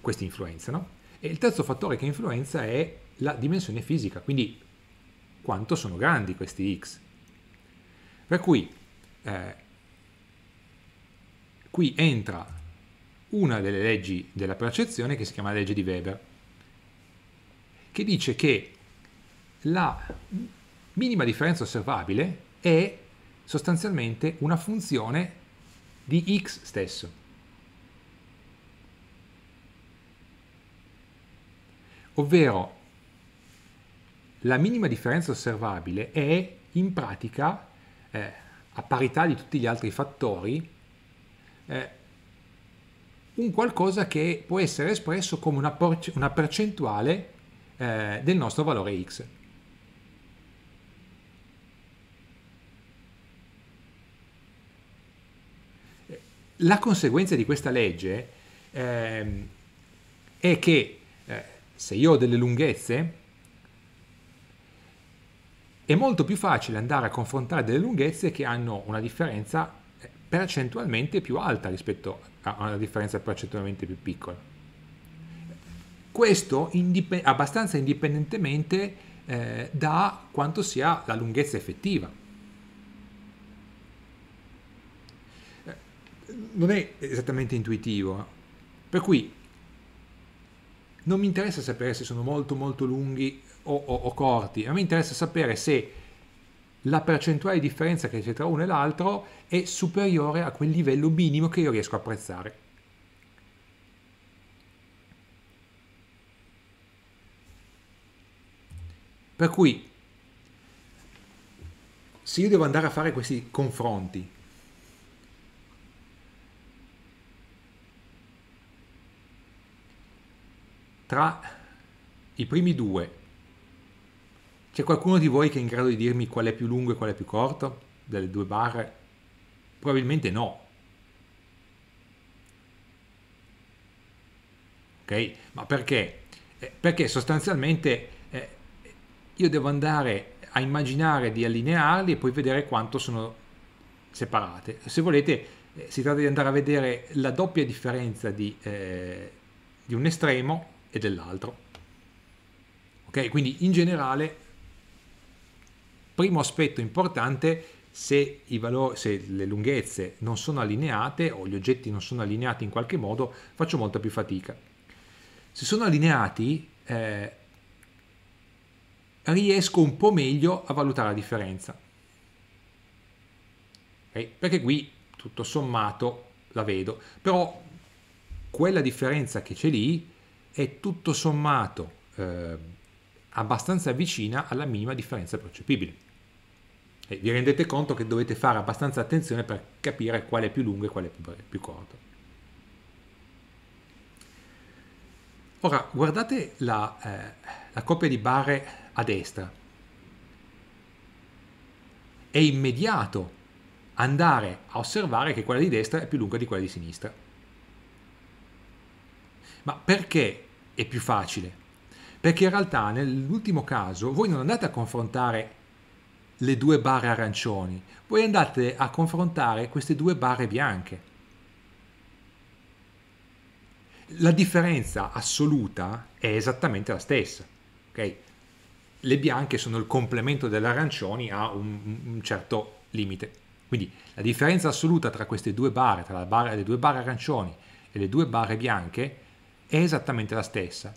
questi influenzano. E il terzo fattore che influenza è la dimensione fisica, quindi quanto sono grandi questi X. Per cui eh, qui entra una delle leggi della percezione che si chiama legge di Weber, che dice che la minima differenza osservabile è sostanzialmente una funzione di x stesso. Ovvero la minima differenza osservabile è in pratica, eh, a parità di tutti gli altri fattori, eh, un qualcosa che può essere espresso come una, por- una percentuale eh, del nostro valore x. La conseguenza di questa legge eh, è che eh, se io ho delle lunghezze, è molto più facile andare a confrontare delle lunghezze che hanno una differenza eh, percentualmente più alta rispetto a ha ah, ah, una differenza percentualmente più piccola. Questo indip- abbastanza indipendentemente eh, da quanto sia la lunghezza effettiva. Eh, non è esattamente intuitivo, per cui non mi interessa sapere se sono molto molto lunghi o, o, o corti, a me interessa sapere se la percentuale di differenza che c'è tra uno e l'altro è superiore a quel livello minimo che io riesco a apprezzare. Per cui, se io devo andare a fare questi confronti, tra i primi due c'è qualcuno di voi che è in grado di dirmi qual è più lungo e qual è più corto delle due barre? Probabilmente no. Ok? Ma perché? Eh, perché sostanzialmente eh, io devo andare a immaginare di allinearli e poi vedere quanto sono separate. Se volete, eh, si tratta di andare a vedere la doppia differenza di, eh, di un estremo e dell'altro. Ok? Quindi in generale Primo aspetto importante, se, valori, se, le lunghezze non sono allineate o gli oggetti non sono allineati in qualche modo, faccio molta più fatica. Se sono allineati, eh, riesco un po' meglio a valutare la differenza. Okay? Perché qui, tutto sommato, la vedo. Però quella differenza che c'è lì è tutto sommato... Eh, abbastanza vicina alla minima differenza percepibile. E vi rendete conto che dovete fare abbastanza attenzione per capire quale è più lungo e quale è più, più corto. Ora, guardate la, eh, la coppia di barre a destra. È immediato andare a osservare che quella di destra è più lunga di quella di sinistra. Ma perché è più facile? perché in realtà nell'ultimo caso voi non andate a confrontare le due barre arancioni, voi andate a confrontare queste due barre bianche. La differenza assoluta è esattamente la stessa. Okay? Le bianche sono il complemento delle arancioni a un, un certo limite. Quindi la differenza assoluta tra queste due barre, tra barra, le due barre arancioni e le due barre bianche, è esattamente la stessa.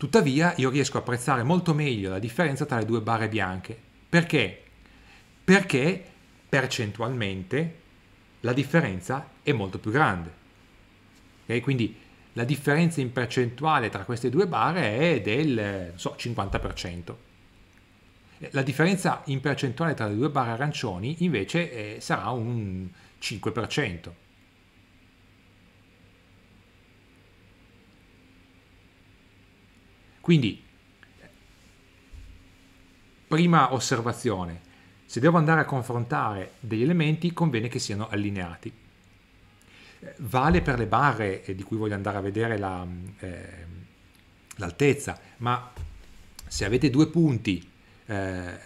Tuttavia io riesco a apprezzare molto meglio la differenza tra le due barre bianche. Perché? Perché percentualmente la differenza è molto più grande. Okay? Quindi la differenza in percentuale tra queste due barre è del so, 50%. La differenza in percentuale tra le due barre arancioni invece eh, sarà un 5%. Quindi, prima osservazione, se devo andare a confrontare degli elementi conviene che siano allineati. Vale per le barre eh, di cui voglio andare a vedere la, mm, eh, l'altezza, ma se avete due punti eh,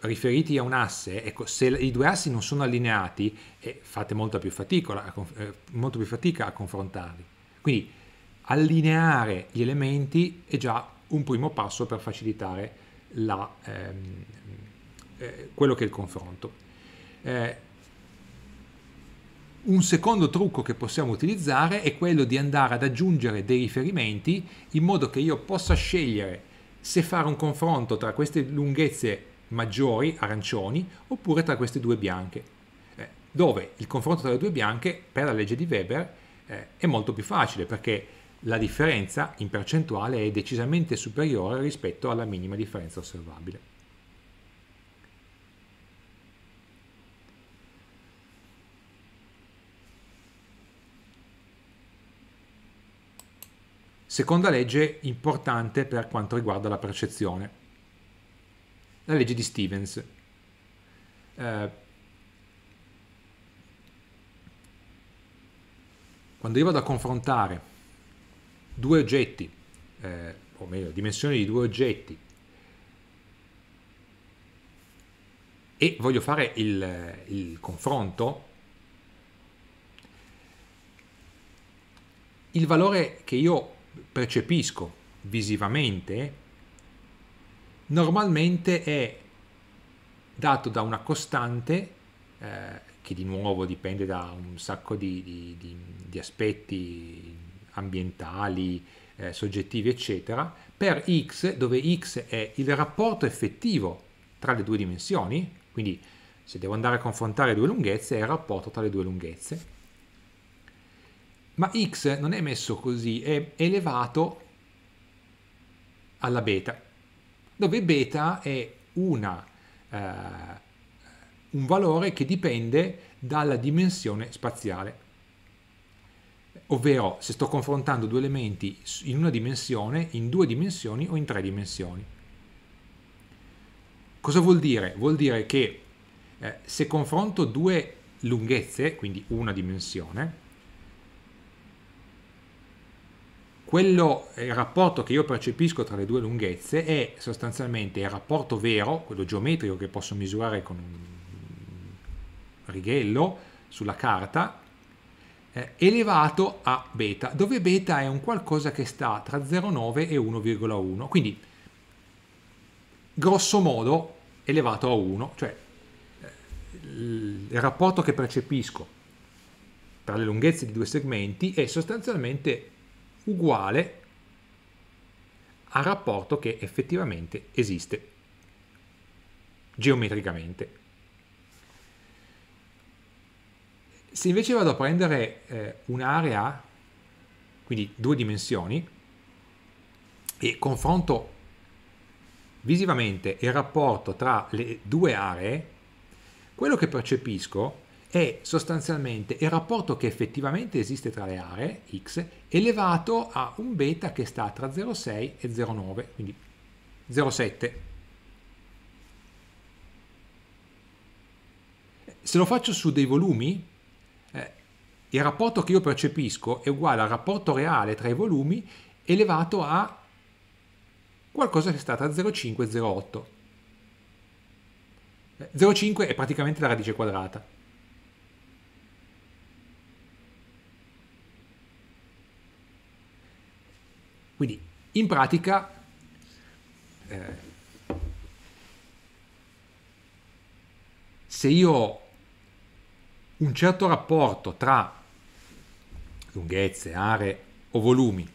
riferiti a un asse, ecco, se i due assi non sono allineati, eh, fate molta più fatica, eh, eh molto più fatica a confrontarli. Quindi allineare gli elementi è già un primo passo per facilitare la, ehm, eh, quello che è il confronto. Eh, un secondo trucco che possiamo utilizzare è quello di andare ad aggiungere dei riferimenti in modo che io possa scegliere se fare un confronto tra queste lunghezze maggiori, arancioni, oppure tra queste due bianche, eh, dove il confronto tra le due bianche per la legge di Weber eh, è molto più facile perché la differenza in percentuale è decisamente superiore rispetto alla minima differenza osservabile. Seconda legge importante per quanto riguarda la percezione, la legge di Stevens. Eh, quando io vado a confrontare due oggetti, eh, o meglio, dimensioni di due oggetti, e voglio fare il, il confronto, il valore che io percepisco visivamente normalmente è dato da una costante eh, che di nuovo dipende da un sacco di, di, di, di aspetti ambientali, eh, soggettivi, eccetera, per x, dove x è il rapporto effettivo tra le due dimensioni, quindi se devo andare a confrontare due lunghezze è il rapporto tra le due lunghezze, ma x non è messo così, è elevato alla beta, dove beta è una, eh, un valore che dipende dalla dimensione spaziale ovvero se sto confrontando due elementi in una dimensione, in due dimensioni o in tre dimensioni. Cosa vuol dire? Vuol dire che eh, se confronto due lunghezze, quindi una dimensione, quello, eh, il rapporto che io percepisco tra le due lunghezze è sostanzialmente il rapporto vero, quello geometrico che posso misurare con un righello sulla carta, eh, elevato a beta, dove beta è un qualcosa che sta tra 0,9 e 1,1, quindi grosso modo elevato a 1, cioè eh, il rapporto che percepisco tra le lunghezze di due segmenti è sostanzialmente uguale al rapporto che effettivamente esiste geometricamente. Se invece vado a prendere eh, un'area, quindi due dimensioni, e confronto visivamente il rapporto tra le due aree, quello che percepisco è sostanzialmente il rapporto che effettivamente esiste tra le aree x elevato a un beta che sta tra 0,6 e 0,9, quindi 0,7. Se lo faccio su dei volumi, il rapporto che io percepisco è uguale al rapporto reale tra i volumi elevato a qualcosa che è stata 0,5 0,8. 0,5 è praticamente la radice quadrata. Quindi in pratica eh, se io ho un certo rapporto tra lunghezze, aree o volumi,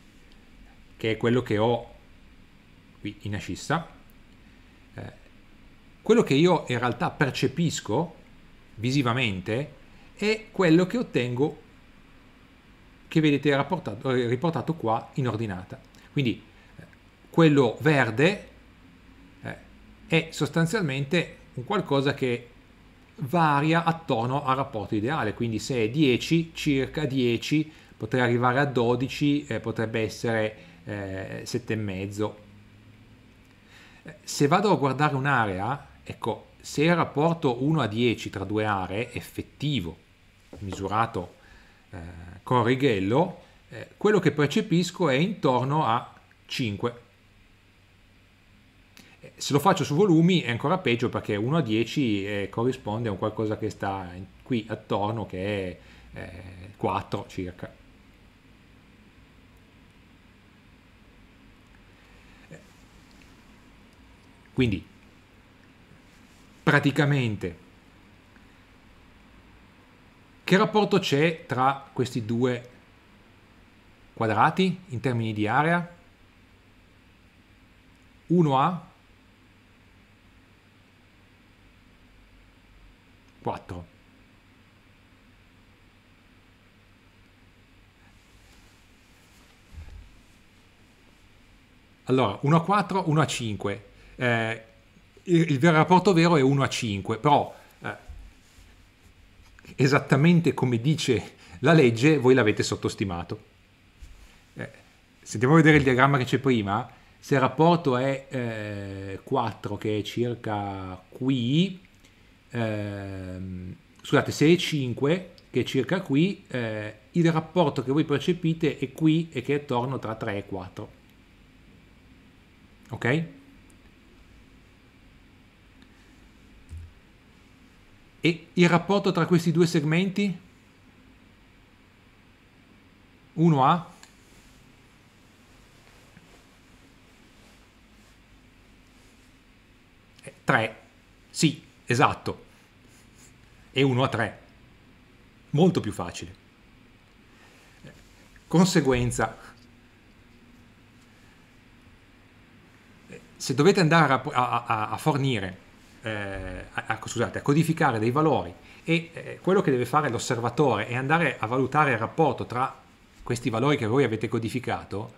che è quello che ho qui in ascissa, eh, quello che io in realtà percepisco visivamente è quello che ottengo che vedete eh, riportato qua in ordinata. Quindi eh, quello verde eh, è sostanzialmente un qualcosa che varia attorno al rapporto ideale, quindi se è 10, circa 10 potrei arrivare a 12, eh, potrebbe essere eh, 7,5. Eh, se vado a guardare un'area, ecco, se il rapporto 1 a 10 tra due aree effettivo, misurato eh, con righello, eh, quello che percepisco è intorno a 5. Eh, se lo faccio su volumi è ancora peggio perché 1 a 10 eh, corrisponde a un qualcosa che sta qui attorno che è 4 eh, circa. Quindi praticamente che rapporto c'è tra questi due quadrati in termini di area? 1A 4. Allora, 1 a 4, 1 a 5 eh, il, il, rapporto vero è 1 a 5, però eh, esattamente come dice la legge voi l'avete sottostimato. Eh, se andiamo a vedere il diagramma che c'è prima, se il rapporto è 4 eh, che è circa qui, ehm, scusate, se è 5 che è circa qui, eh, il rapporto che voi percepite è qui e che è attorno tra 3 e 4. Ok? E il rapporto tra questi due segmenti? 1A eh, Tre, Sì, esatto. E uno a 3. Molto più facile. Eh, conseguenza, eh, se dovete andare a, a, a fornire eh, a, scusate, a, codificare dei valori e eh, quello che deve fare l'osservatore è andare a valutare il rapporto tra questi valori che voi avete codificato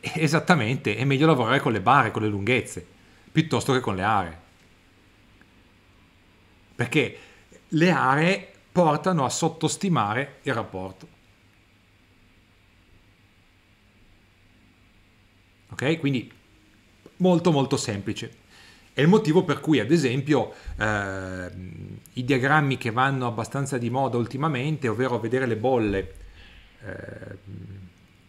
esattamente è meglio lavorare con le barre, con le lunghezze piuttosto che con le aree perché le aree portano a sottostimare il rapporto ok? Quindi molto molto semplice. È il motivo per cui, ad esempio, eh, i diagrammi che vanno abbastanza di moda ultimamente, ovvero vedere le bolle, eh,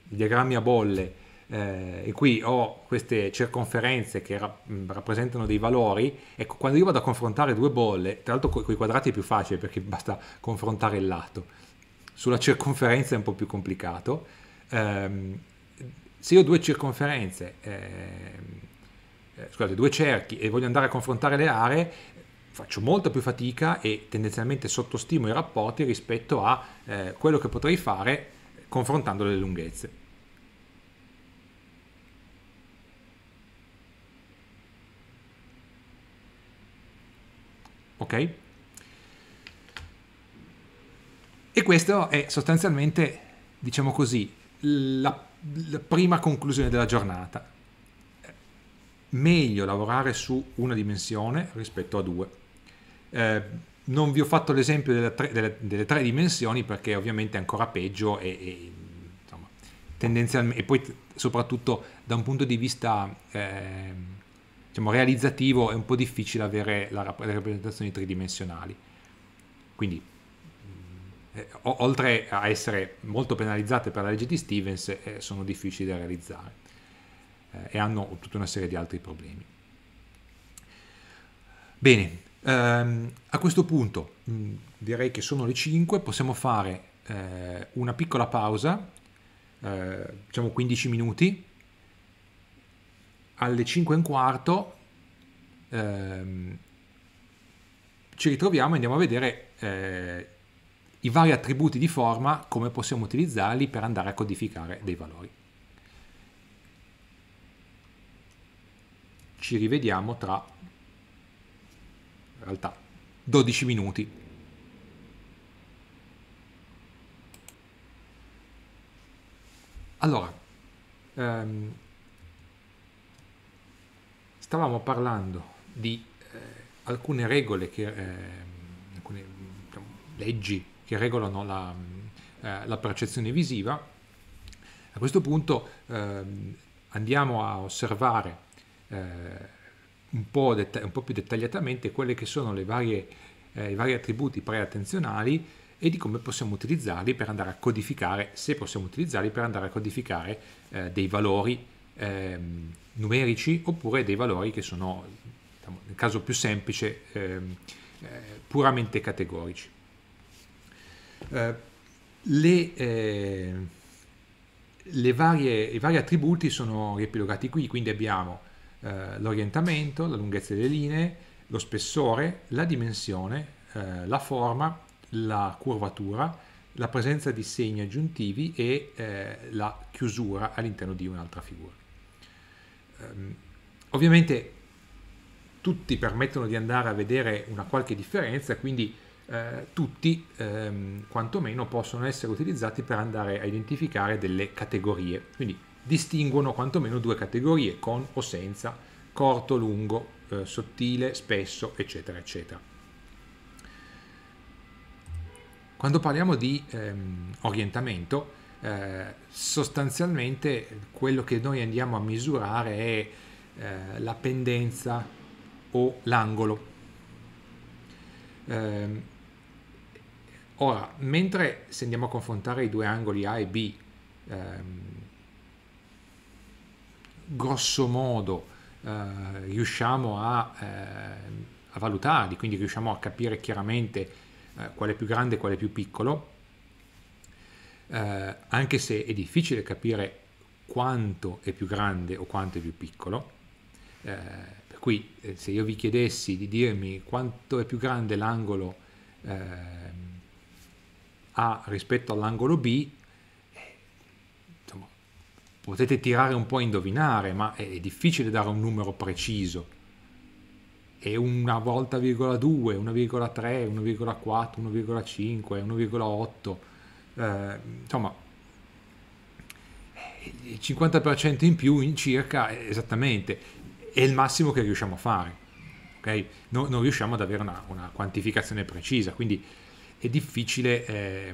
i diagrammi a bolle, eh, e qui ho queste circonferenze che ra- mm, rappresentano dei valori, ecco, quando io vado a confrontare due bolle, tra l'altro con i quadrati è più facile perché basta confrontare il lato, sulla circonferenza è un po' più complicato, ehm, se io ho due circonferenze, ehm, eh, scusate, due cerchi e voglio andare a confrontare le aree, faccio molta più fatica e tendenzialmente sottostimo i rapporti rispetto a eh, quello che potrei fare confrontando le lunghezze. Ok? E questo è sostanzialmente, diciamo così, la la prima conclusione della giornata. Meglio lavorare su una dimensione rispetto a due. Eh, non vi ho fatto l'esempio delle tre, delle, delle tre, dimensioni perché ovviamente è ancora peggio e, e, insomma, tendenzialmente, e poi soprattutto da un punto di vista eh, diciamo, realizzativo è un po' difficile avere la, le rappresentazioni tridimensionali. Quindi eh, oltre a essere molto penalizzate per la legge di Stevens, eh, sono difficili da realizzare eh, e hanno tutta una serie di altri problemi. Bene, ehm, a questo punto mh, mm, direi che sono le 5, possiamo fare eh, una piccola pausa, eh, diciamo 15 minuti, alle 5 e un quarto ehm, ci ritroviamo e andiamo a vedere eh, i vari attributi di forma, come possiamo utilizzarli per andare a codificare dei valori. Ci rivediamo tra, in realtà, 12 minuti. Allora, ehm, stavamo parlando di eh, alcune regole, che, eh, alcune diciamo, leggi che regolano la, mm, eh, la percezione visiva. A questo punto eh, andiamo a osservare eh, un po, un, po più dettagliatamente quelli che sono varie, eh, i vari attributi preattenzionali e di come possiamo utilizzarli per andare a codificare, se possiamo utilizzarli per andare a codificare eh, dei valori ehm, numerici oppure dei valori che sono diciamo, nel caso più semplice, ehm, eh, puramente categorici. Eh, le, eh, le varie, I vari attributi sono riepilogati qui, quindi abbiamo eh, l'orientamento, la lunghezza delle linee, lo spessore, la dimensione, eh, la forma, la curvatura, la presenza di segni aggiuntivi e eh, la chiusura all'interno di un'altra figura. Ehm, ovviamente tutti permettono di andare a vedere una qualche differenza, quindi eh, tutti ehm, quantomeno possono essere utilizzati per andare a identificare delle categorie, quindi distinguono quantomeno due categorie con o senza, corto, lungo, eh, sottile, spesso, eccetera, eccetera. Quando parliamo di ehm, orientamento, eh, sostanzialmente quello che noi andiamo a misurare è eh, la pendenza o l'angolo. Ehm, Ora, mentre se andiamo a confrontare i due angoli A e B, ehm, grosso modo eh, riusciamo a, eh, a, valutarli, quindi riusciamo a capire chiaramente eh, quale è più grande e quale è più piccolo, eh, anche se è difficile capire quanto è più grande o quanto è più piccolo. Eh, per cui eh, se io vi chiedessi di dirmi quanto è più grande l'angolo ehm, a rispetto all'angolo B, insomma, potete tirare un po' a indovinare, ma è, difficile dare un numero preciso. È una volta 2, 1,3, 1,4, 1,5, 1,8. Eh, insomma, il 50% in più in circa, esattamente, è il massimo che riusciamo a fare. Okay? No, non riusciamo ad avere una, una quantificazione precisa, quindi è difficile, eh,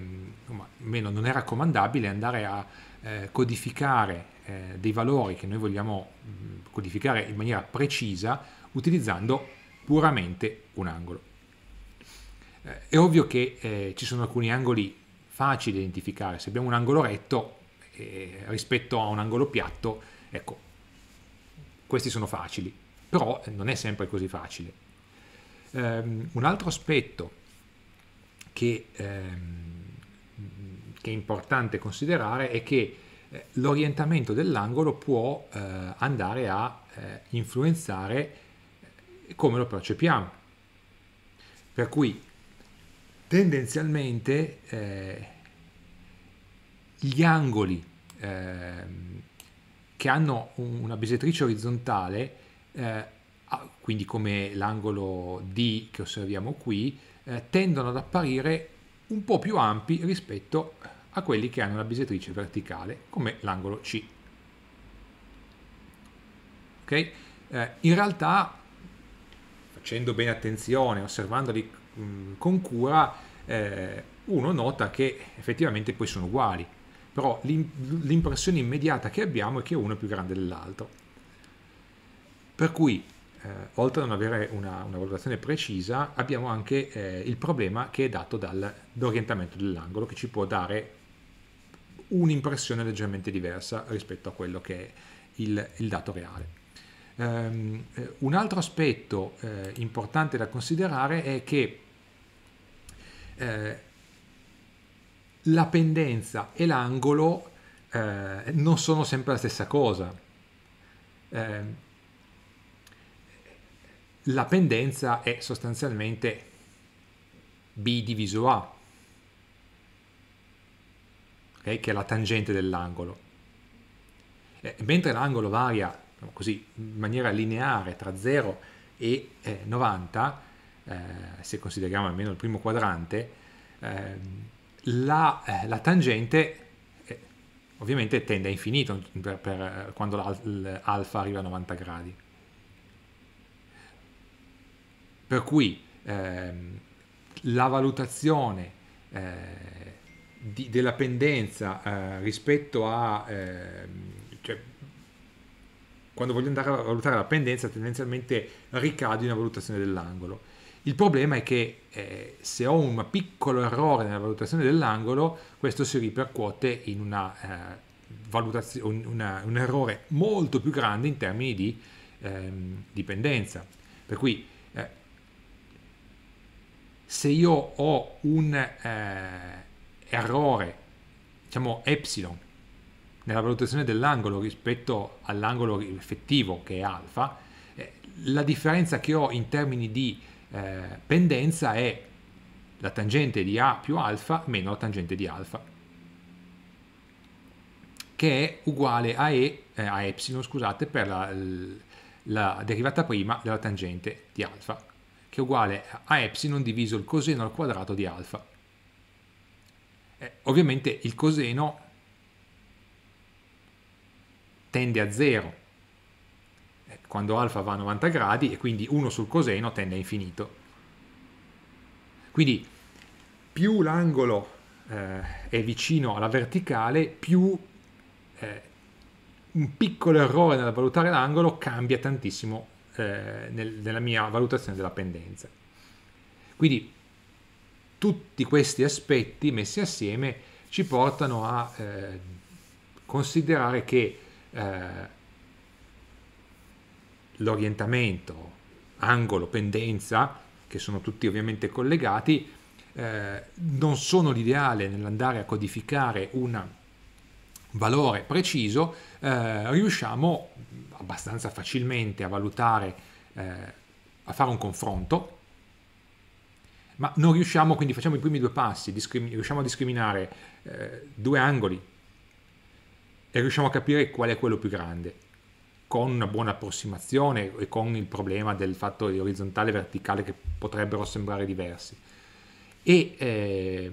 meno non è raccomandabile andare a eh, codificare eh, dei valori che noi vogliamo mh, mm, codificare in maniera precisa utilizzando puramente un angolo. Eh, è ovvio che eh, ci sono alcuni angoli facili da identificare, se abbiamo un angolo retto eh, rispetto a un angolo piatto, ecco, questi sono facili, però non è sempre così facile. Um, un altro aspetto che, ehm, che è importante considerare è che eh, l'orientamento dell'angolo può eh, andare a eh, influenzare eh, come lo percepiamo. Per cui tendenzialmente eh, gli angoli ehm, che hanno una bisettrice orizzontale, eh, quindi come l'angolo D che osserviamo qui, eh, tendono ad apparire un po' più ampi rispetto a quelli che hanno una bisettrice verticale, come l'angolo C. Okay? Eh, in realtà, facendo bene attenzione, osservandoli mh, con cura, eh, uno nota che effettivamente poi sono uguali, però l'impressione immediata che abbiamo è che uno è più grande dell'altro. Per cui eh, oltre a non avere una, una valutazione precisa, abbiamo anche eh, il problema che è dato dall'orientamento dell'angolo, che ci può dare un'impressione leggermente diversa rispetto a quello che è il, il dato reale. Um, un altro aspetto eh, importante da considerare è che eh, la pendenza e l'angolo eh, non sono sempre la stessa cosa ehm, la pendenza è sostanzialmente B diviso A, okay? che è la tangente dell'angolo. Eh, mentre l'angolo varia diciamo così, in maniera lineare tra 0 e 90, eh, eh, se consideriamo almeno il primo quadrante, ehm, eh, la, la, tangente eh, ovviamente tende a infinito per, per, quando l'alfa arriva a 90 gradi. Per cui ehm, la valutazione eh, di, della pendenza eh, rispetto a... Ehm, cioè, quando voglio andare a valutare la pendenza tendenzialmente ricado in una valutazione dell'angolo. Il problema è che eh, se ho un piccolo errore nella valutazione dell'angolo, questo si ripercuote in una, eh, valutazione, una, un errore molto più grande in termini di ehm, dipendenza. Per cui se io ho un eh, errore, diciamo epsilon, nella valutazione dell'angolo rispetto all'angolo effettivo che è alfa, eh, la differenza che ho in termini di eh, pendenza è la tangente di A più alfa meno la tangente di alfa, che è uguale a, e, eh, a epsilon scusate, per la, la derivata prima della tangente di alfa che è uguale a epsilon diviso il coseno al quadrato di alfa. Eh, ovviamente il coseno tende a 0 eh, quando alfa va a 90 gradi e quindi 1 sul coseno tende a infinito. Quindi più l'angolo eh, è vicino alla verticale, più eh, un piccolo errore nel valutare l'angolo cambia tantissimo eh, nel, nella mia valutazione della pendenza. Quindi tutti questi aspetti messi assieme ci portano a eh, considerare che eh, l'orientamento, angolo, pendenza, che sono tutti ovviamente collegati, eh, non sono l'ideale nell'andare a codificare un valore preciso, eh, riusciamo abbastanza facilmente a valutare, eh, a fare un confronto, ma non riusciamo, quindi facciamo i primi due passi, riusciamo a discriminare eh, due angoli e riusciamo a capire qual è quello più grande con una buona approssimazione e con il problema del fatto di orizzontale e verticale che potrebbero sembrare diversi. E eh,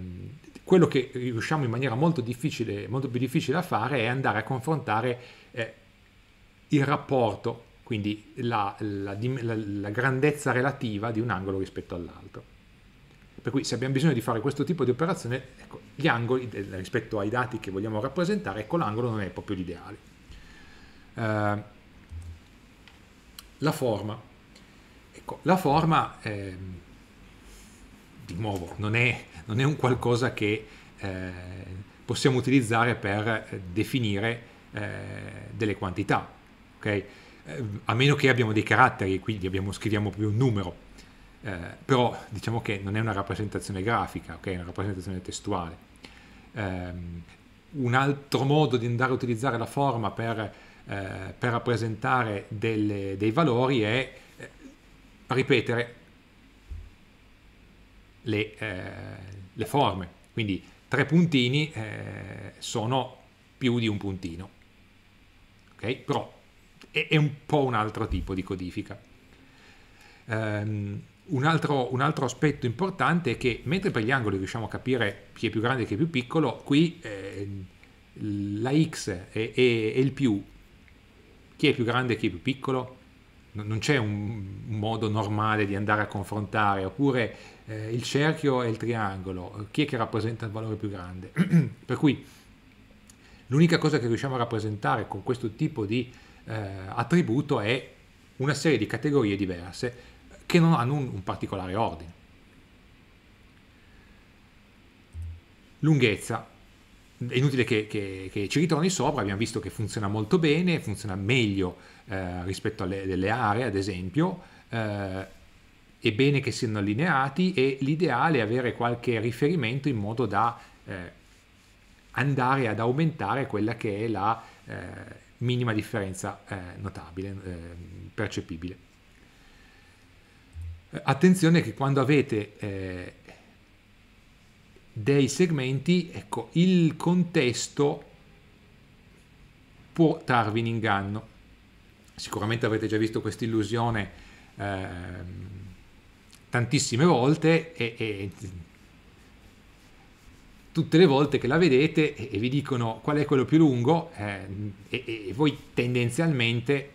quello che riusciamo in maniera molto, difficile, molto più difficile a fare è andare a confrontare eh, il rapporto, quindi la, la, la, la grandezza relativa di un angolo rispetto all'altro. Per cui se abbiamo bisogno di fare questo tipo di operazione, ecco, gli angoli eh, rispetto ai dati che vogliamo rappresentare, ecco l'angolo non è proprio l'ideale. Eh, la forma. Ecco, la forma, eh, di nuovo, non è, non è, un qualcosa che eh, possiamo utilizzare per eh, definire eh, delle quantità okay? eh, a meno che abbiamo dei caratteri, quindi abbiamo, scriviamo proprio un numero, eh, però diciamo che non è una rappresentazione grafica, ok? è una rappresentazione testuale. Eh, un altro modo di andare a utilizzare la forma per, eh, per rappresentare delle, dei valori è eh, ripetere le, eh, le forme, quindi tre puntini eh, sono più di un puntino. ok? Però è, è un po' un altro tipo di codifica. Um, un, altro, un, altro, aspetto importante è che mentre per gli angoli riusciamo a capire chi è più grande e chi è più piccolo, qui eh, la x e, e, e il più, chi è più grande e chi è più piccolo, non c'è un modo normale di andare a confrontare, oppure eh, il cerchio e il triangolo, chi è che rappresenta il valore più grande? per cui l'unica cosa che riusciamo a rappresentare con questo tipo di eh, attributo è una serie di categorie diverse che non hanno un, un particolare ordine. Lunghezza, è inutile che, che, che, ci ritorni sopra, abbiamo visto che funziona molto bene, funziona meglio eh, rispetto alle delle aree, ad esempio, eh, è bene che siano allineati e l'ideale è avere qualche riferimento in modo da eh, andare ad aumentare quella che è la eh, minima differenza eh, notabile, eh, percepibile. Eh, attenzione che quando avete eh, dei segmenti, ecco, il contesto può darvi in inganno. Sicuramente avete già visto questa illusione ehm, tantissime volte e, e tutte le volte che la vedete e, vi dicono qual è quello più lungo eh, e, e voi tendenzialmente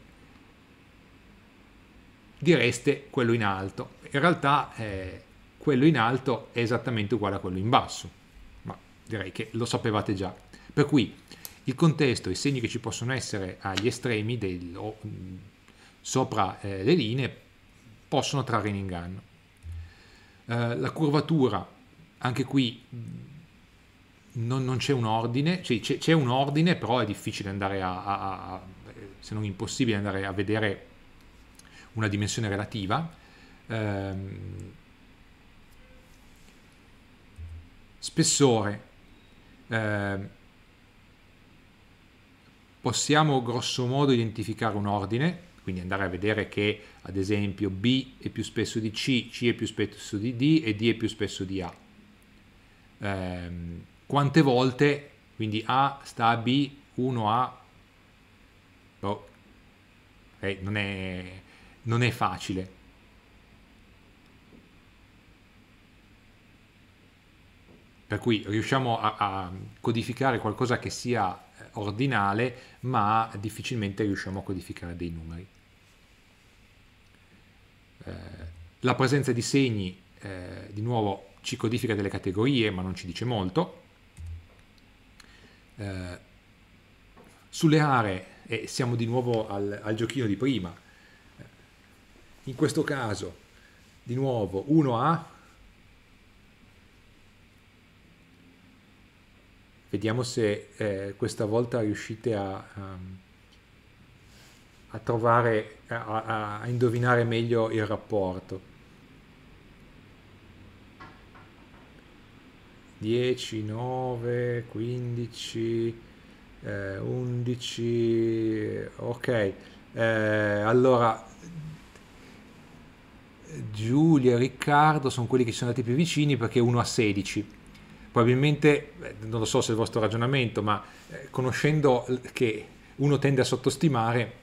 direste quello in alto. In realtà eh, quello in alto è esattamente uguale a quello in basso, ma direi che lo sapevate già. Per cui il contesto, e i segni che ci possono essere agli estremi del, o, sopra eh, le linee possono trarre in inganno. Eh, la curvatura, anche qui non, non c'è un ordine, cioè c'è, c'è, un ordine, però è difficile andare a, a, a, se non impossibile andare a vedere una dimensione relativa. Ehm, spessore. Ehm, possiamo grossomodo identificare un ordine, quindi andare a vedere che ad esempio B è più spesso di C, C è più spesso di D e D è più spesso di A. Ehm, quante volte, quindi A sta a B, 1 a... Oh. Eh, non, è, non è facile. Per cui riusciamo a, a codificare qualcosa che sia eh, ordinale, ma difficilmente riusciamo a codificare dei numeri. Eh, la presenza di segni, eh, di nuovo, ci codifica delle categorie, ma non ci dice molto. Eh, sulle aree, e siamo di nuovo al, al giochino di prima, in questo caso di nuovo 1A, vediamo se eh, questa volta riuscite a, um, a trovare, a, a, indovinare meglio il rapporto. 10, 9, 15, eh, 11, ok, eh, allora Giulia e Riccardo sono quelli che sono andati più vicini perché uno ha 16. Probabilmente, eh, non lo so se è il vostro ragionamento, ma eh, conoscendo che uno tende a sottostimare,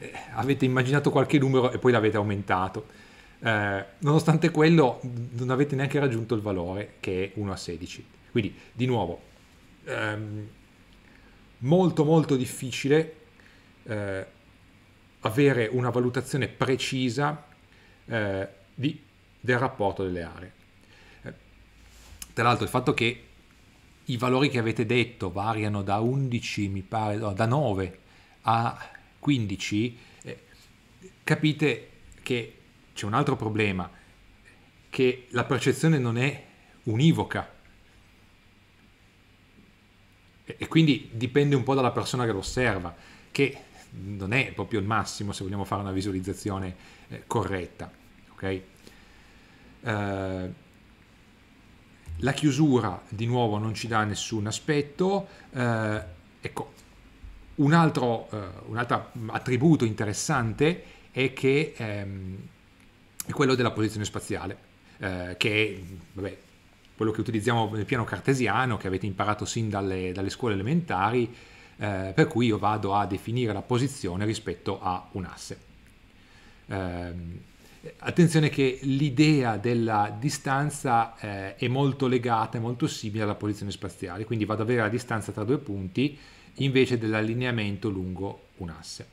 eh, avete immaginato qualche numero e poi l'avete aumentato. Eh, nonostante quello non avete neanche raggiunto il valore che è 1 a 16. Quindi di nuovo, ehm, molto molto difficile eh, avere una valutazione precisa eh, di, del rapporto delle aree. Eh, tra l'altro il fatto che i valori che avete detto variano da 11, mi pare, no, da 9 a 15, eh, capite che c'è un altro problema, che la percezione non è univoca. E, quindi dipende un po' dalla persona che lo osserva, che non è proprio il massimo se vogliamo fare una visualizzazione eh, corretta. Okay? Uh, la chiusura di nuovo non ci dà nessun aspetto. Eh, ecco, un altro, eh, un altro, mm, attributo interessante è che ehm, è quello della posizione spaziale, eh, che è vabbè, quello che utilizziamo nel piano cartesiano, che avete imparato sin dalle, dalle scuole elementari, eh, per cui io vado a definire la posizione rispetto a un asse. Eh, attenzione che l'idea della distanza eh, è molto legata, è molto simile alla posizione spaziale, quindi vado ad avere la distanza tra due punti invece dell'allineamento lungo un asse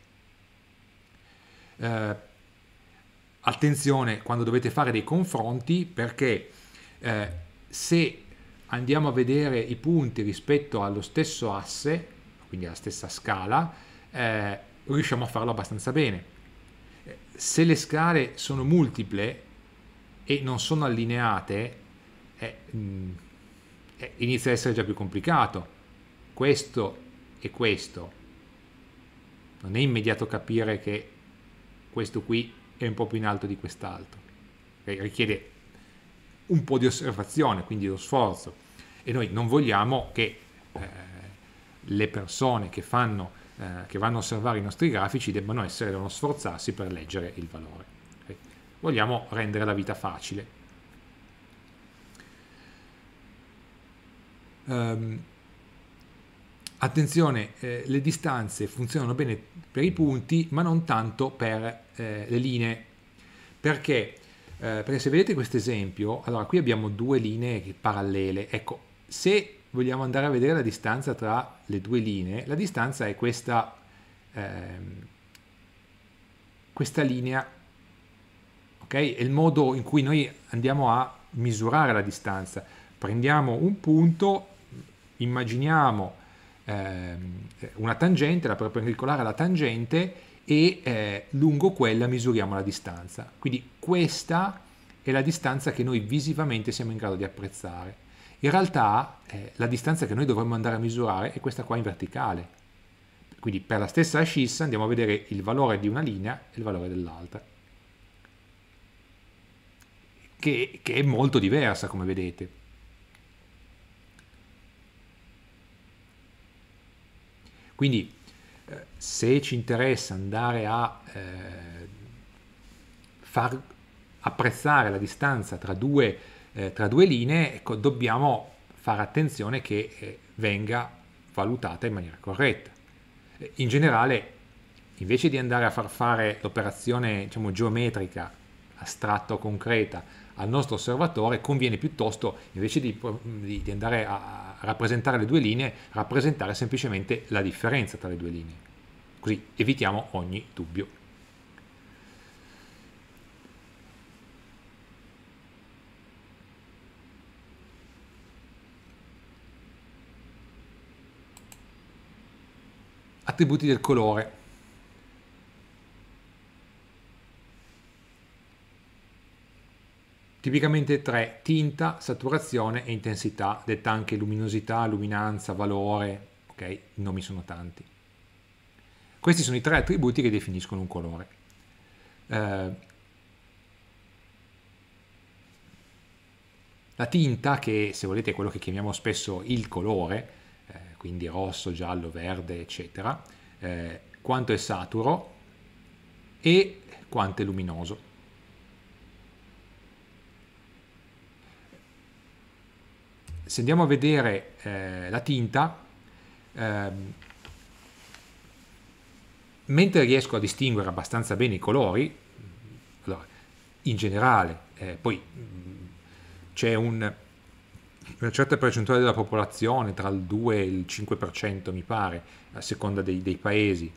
eh, attenzione quando dovete fare dei confronti perché eh, se andiamo a vedere i punti rispetto allo stesso asse, quindi alla stessa scala, eh, riusciamo a farlo abbastanza bene. Se le scale sono multiple e non sono allineate, eh, mm, eh, inizia a essere già più complicato. Questo e questo. Non è immediato capire che questo qui è un po' più in alto di quest'altro. Richiede un po' di osservazione, quindi lo sforzo. E noi non vogliamo che eh, le persone che, fanno, eh, che vanno a osservare i nostri grafici debbano, essere, debbano sforzarsi per leggere il valore. Okay? Vogliamo rendere la vita facile. Um, Attenzione, eh, le distanze funzionano bene per i punti, ma non tanto per eh, le linee. Perché? Eh, perché se vedete questo esempio, allora qui abbiamo due linee parallele. Ecco, se vogliamo andare a vedere la distanza tra le due linee, la distanza è questa, ehm, questa linea, ok? È il modo in cui noi andiamo a misurare la distanza. Prendiamo un punto, immaginiamo ehm, eh, una tangente, la perpendicolare alla tangente e eh, lungo quella misuriamo la distanza. Quindi questa è la distanza che noi visivamente siamo in grado di apprezzare. In realtà eh, la distanza che noi dovremmo andare a misurare è questa qua in verticale. Quindi per la stessa ascissa andiamo a vedere il valore di una linea e il valore dell'altra. Che, che è molto diversa come vedete. Quindi eh, se ci interessa andare a eh, far apprezzare la distanza tra due, eh, tra due linee, ecco, dobbiamo fare attenzione che eh, venga valutata in maniera corretta. Eh, in generale, invece di andare a far fare l'operazione diciamo, geometrica, astratto-concreta, al nostro osservatore conviene piuttosto, invece di, di, di andare a rappresentare le due linee, rappresentare semplicemente la differenza tra le due linee. Così evitiamo ogni dubbio. attributi del colore. tipicamente tre, tinta, saturazione e intensità, detta anche luminosità, luminanza, valore, ok? I nomi sono tanti. Questi sono i tre attributi che definiscono un colore. Eh, la tinta, che se volete è quello che chiamiamo spesso il colore, eh, quindi rosso, giallo, verde, eccetera, eh, quanto è saturo e quanto è luminoso. se andiamo a vedere eh, la tinta, ehm, mentre riesco a distinguere abbastanza bene i colori, allora, in generale, eh, poi mm, c'è un, una certa percentuale della popolazione, tra il 2 e il 5% mi pare, a seconda dei, dei paesi,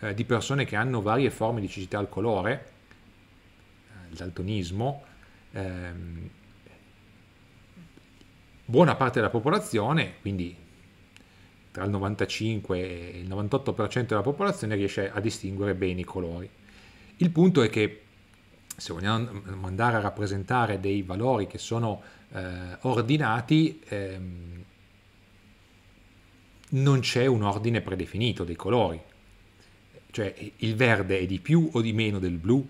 eh, di persone che hanno varie forme di cecità al colore, eh, il daltonismo, ehm, buona parte della popolazione, quindi tra il 95 e il 98% della popolazione riesce a distinguere bene i colori. Il punto è che se vogliamo andare a rappresentare dei valori che sono eh, ordinati, ehm, non c'è un ordine predefinito dei colori. Cioè il verde è di più o di meno del blu?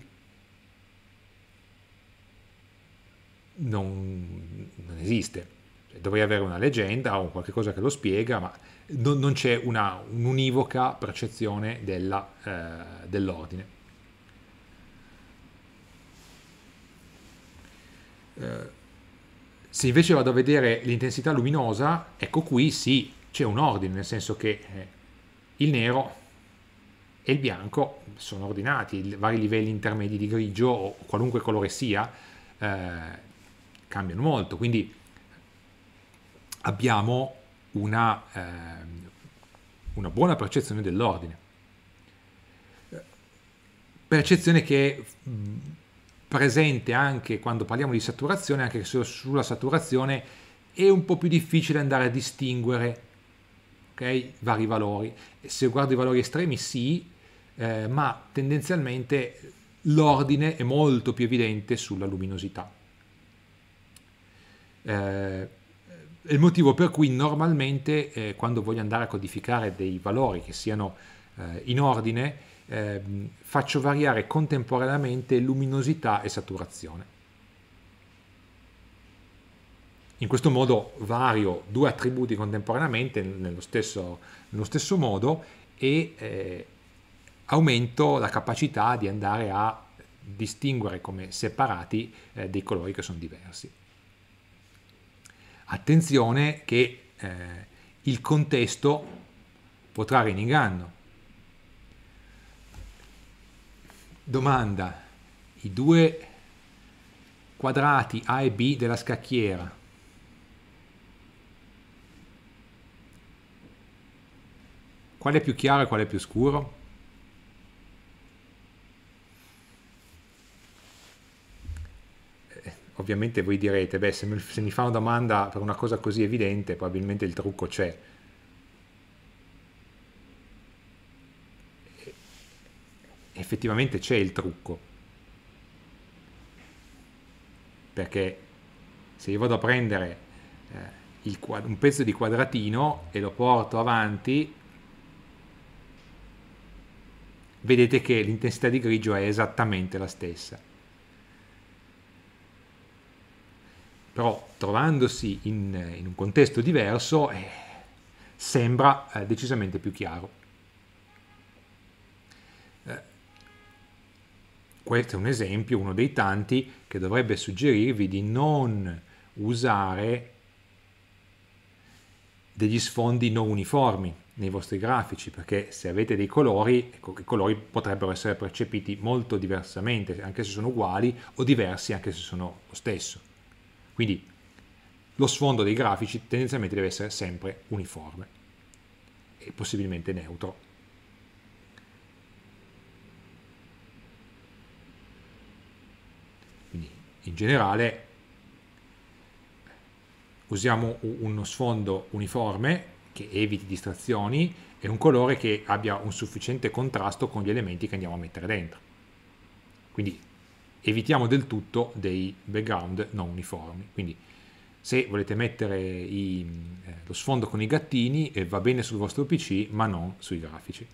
Non, non esiste dovrei avere una leggenda o qualcosa che lo spiega, ma non, non c'è una, un'univoca percezione della, eh, dell'ordine. Eh, se invece vado a vedere l'intensità luminosa, ecco qui sì, c'è un ordine, nel senso che eh, il nero e il bianco sono ordinati, i vari livelli intermedi di grigio o qualunque colore sia eh, cambiano molto, quindi abbiamo una, eh, una buona percezione dell'ordine. Percezione che è presente anche quando parliamo di saturazione, anche se sulla saturazione è un po' più difficile andare a distinguere okay, vari valori. Se guardo i valori estremi sì, eh, ma tendenzialmente l'ordine è molto più evidente sulla luminosità. Eh, è il motivo per cui normalmente eh, quando voglio andare a codificare dei valori che siano eh, in ordine, eh, faccio variare contemporaneamente luminosità e saturazione. In questo modo vario due attributi contemporaneamente nello stesso, nello stesso modo e eh, aumento la capacità di andare a distinguere come separati eh, dei colori che sono diversi attenzione che eh, il contesto può trarre in inganno. Domanda, i due quadrati A e B della scacchiera Qual è più chiaro e qual è più scuro? Ovviamente voi direte, beh, se mi, se mi fa una domanda per una cosa così evidente, probabilmente il trucco c'è. Effettivamente c'è il trucco. Perché se io vado a prendere eh, il, un pezzo di quadratino e lo porto avanti, vedete che l'intensità di grigio è esattamente la stessa però trovandosi in, in un contesto diverso eh, sembra eh, decisamente più chiaro. Eh, questo è un esempio, uno dei tanti, che dovrebbe suggerirvi di non usare degli sfondi non uniformi nei vostri grafici, perché se avete dei colori, ecco, i colori potrebbero essere percepiti molto diversamente, anche se sono uguali, o diversi anche se sono lo stesso. Quindi lo sfondo dei grafici tendenzialmente deve essere sempre uniforme e possibilmente neutro. Quindi in generale usiamo uno sfondo uniforme che eviti distrazioni e un colore che abbia un sufficiente contrasto con gli elementi che andiamo a mettere dentro. Quindi evitiamo del tutto dei background non uniformi. Quindi se volete mettere i, eh, lo sfondo con i gattini eh, va bene sul vostro PC ma non sui grafici.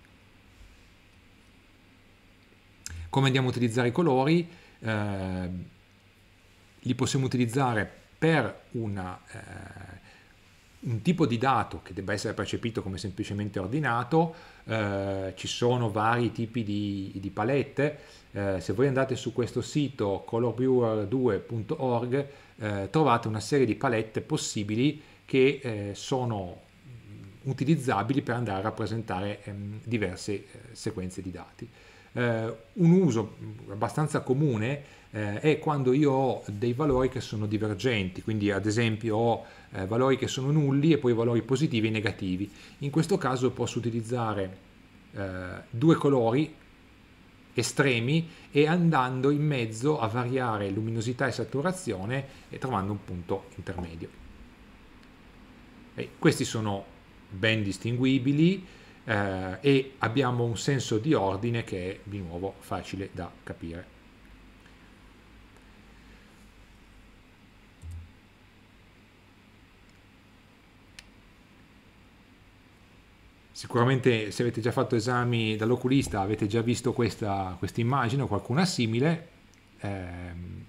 Come andiamo a utilizzare i colori? Eh, li possiamo utilizzare per una, eh, un tipo di dato che debba essere percepito come semplicemente ordinato, eh, ci sono vari tipi di, di palette, eh, se voi andate su questo sito colorviewer2.org eh, trovate una serie di palette possibili che eh, sono mm, utilizzabili per andare a rappresentare ehm, diverse eh, sequenze di dati. Eh, un uso mm, abbastanza comune è quando io ho dei valori che sono divergenti, quindi ad esempio ho valori che sono nulli e poi valori positivi e negativi. In questo caso posso utilizzare due colori estremi e andando in mezzo a variare luminosità e saturazione e trovando un punto intermedio. E questi sono ben distinguibili eh, e abbiamo un senso di ordine che è di nuovo facile da capire. Sicuramente se avete già fatto esami dall'oculista avete già visto questa, immagine o qualcuna simile. Ehm,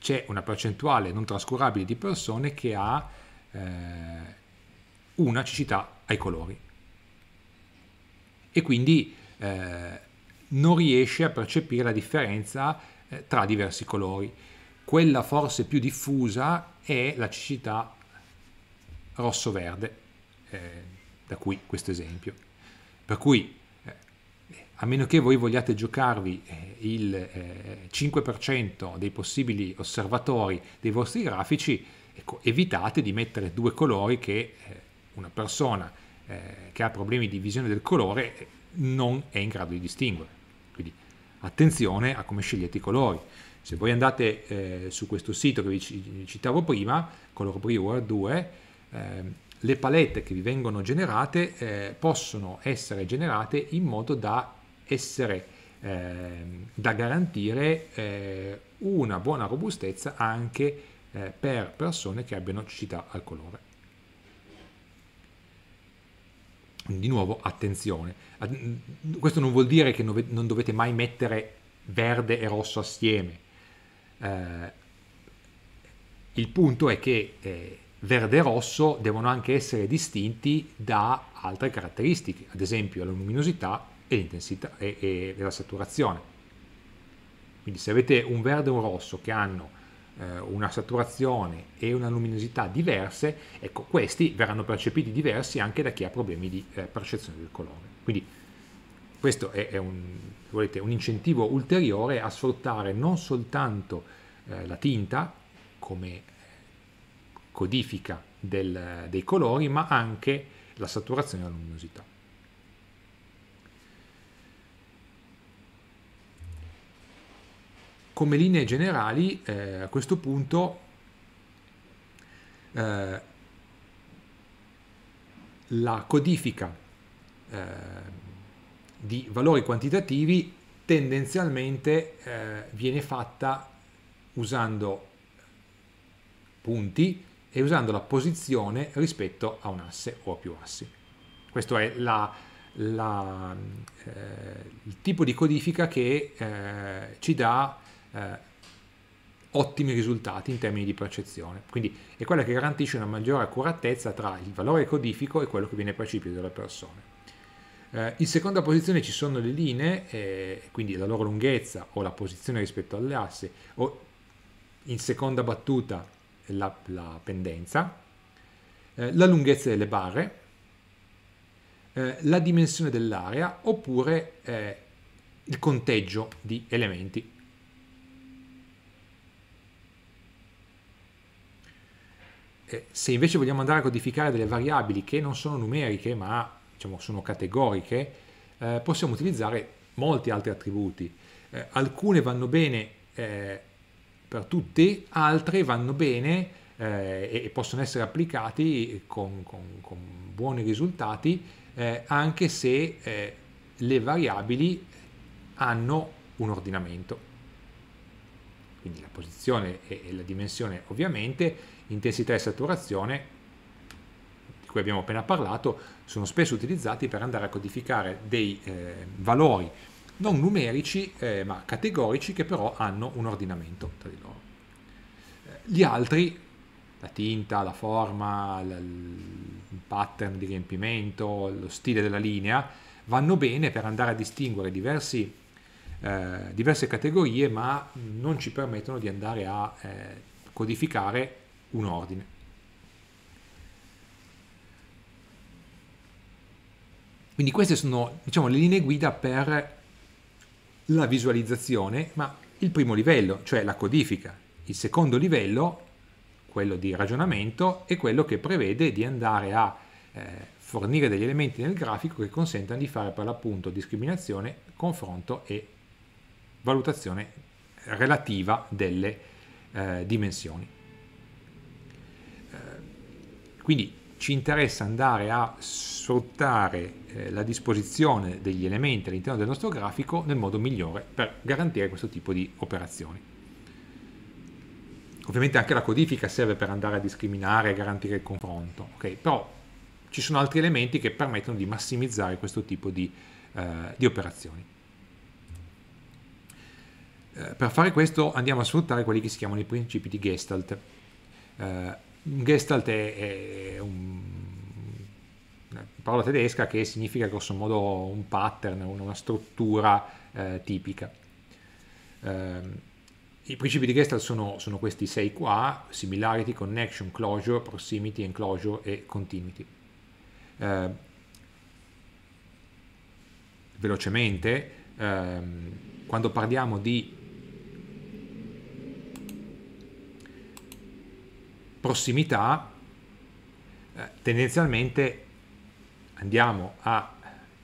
c'è una percentuale non trascurabile di persone che ha eh, una cecità ai colori e quindi eh, non riesce a percepire la differenza eh, tra diversi colori. Quella forse più diffusa è la cecità rosso-verde eh, da qui questo esempio. Per cui, eh, a meno che voi vogliate giocarvi eh, il 5% eh, dei possibili osservatori dei vostri grafici, ecco, evitate di mettere due colori che eh, una persona che ha problemi di visione del colore non è in grado di distinguere. Quindi attenzione a come scegliete i colori. Se voi andate su questo sito che vi citavo prima, Color Brewer 2, ehm, le palette che vi vengono generate eh, possono essere generate in modo da essere eh, da garantire eh, una buona robustezza anche eh, per persone che abbiano cecità al colore. Di nuovo attenzione, questo non vuol dire che non dovete mai mettere verde e rosso assieme. Eh, il punto è che eh, verde e rosso devono anche essere distinti da altre caratteristiche, ad esempio la luminosità e l'intensità e, e, la saturazione. Quindi se avete un verde e un rosso che hanno eh, una saturazione e una luminosità diverse, ecco, questi verranno percepiti diversi anche da chi ha problemi di eh, percezione del colore. Quindi questo è, è un, volete, un, incentivo ulteriore a sfruttare non soltanto eh, la tinta come codifica del, dei colori, ma anche la saturazione e la luminosità. Come linee generali, eh, a questo punto, eh, la codifica eh, di valori quantitativi tendenzialmente eh, viene fatta usando punti, e usando la posizione rispetto a un asse o a più assi. Questo è la, la, eh, il tipo di codifica che eh, ci dà eh, ottimi risultati in termini di percezione. Quindi è quella che garantisce una maggiore accuratezza tra il valore codifico e quello che viene percepito dalle persone. Eh, in seconda posizione ci sono le linee, eh, quindi la loro lunghezza o la posizione rispetto alle assi, o in seconda battuta la, la pendenza, eh, la lunghezza delle barre, eh, la dimensione dell'area oppure eh, il conteggio di elementi. Eh, se invece vogliamo andare a codificare delle variabili che non sono numeriche ma diciamo, sono categoriche, eh, possiamo utilizzare molti altri attributi. Eh, alcune vanno bene per tutti, altre vanno bene eh, e, possono essere applicati con, con, con buoni risultati eh, anche se eh, le variabili hanno un ordinamento. Quindi la posizione e, e la dimensione ovviamente, intensità e saturazione di cui abbiamo appena parlato sono spesso utilizzati per andare a codificare dei eh, valori non numerici eh, ma categorici che però hanno un ordinamento tra di loro. Eh, gli altri, la tinta, la forma, il pattern di riempimento, lo stile della linea, vanno bene per andare a distinguere diversi, eh, diverse categorie ma non ci permettono di andare a eh, codificare un ordine. Quindi queste sono diciamo, le linee guida per la visualizzazione, ma il primo livello, cioè la codifica, il secondo livello, quello di ragionamento, è quello che prevede di andare a eh, fornire degli elementi nel grafico che consentano di fare per l'appunto discriminazione, confronto e valutazione relativa delle eh, dimensioni. Eh, quindi ci interessa andare a sfruttare eh, la disposizione degli elementi all'interno del nostro grafico nel modo migliore per garantire questo tipo di operazioni. Ovviamente anche la codifica serve per andare a discriminare e garantire il confronto, okay? però ci sono altri elementi che permettono di massimizzare questo tipo di, eh, di operazioni. Eh, per fare questo andiamo a sfruttare quelli che si chiamano i principi di Gestalt. Eh, Gestalt è, è un, una parola tedesca che significa grossomodo un pattern, una struttura eh, tipica. Eh, i principi di Gestalt sono, sono, questi sei qua, similarity, connection, closure, proximity, enclosure e continuity. Eh, velocemente, ehm, quando parliamo di prossimità eh, tendenzialmente andiamo a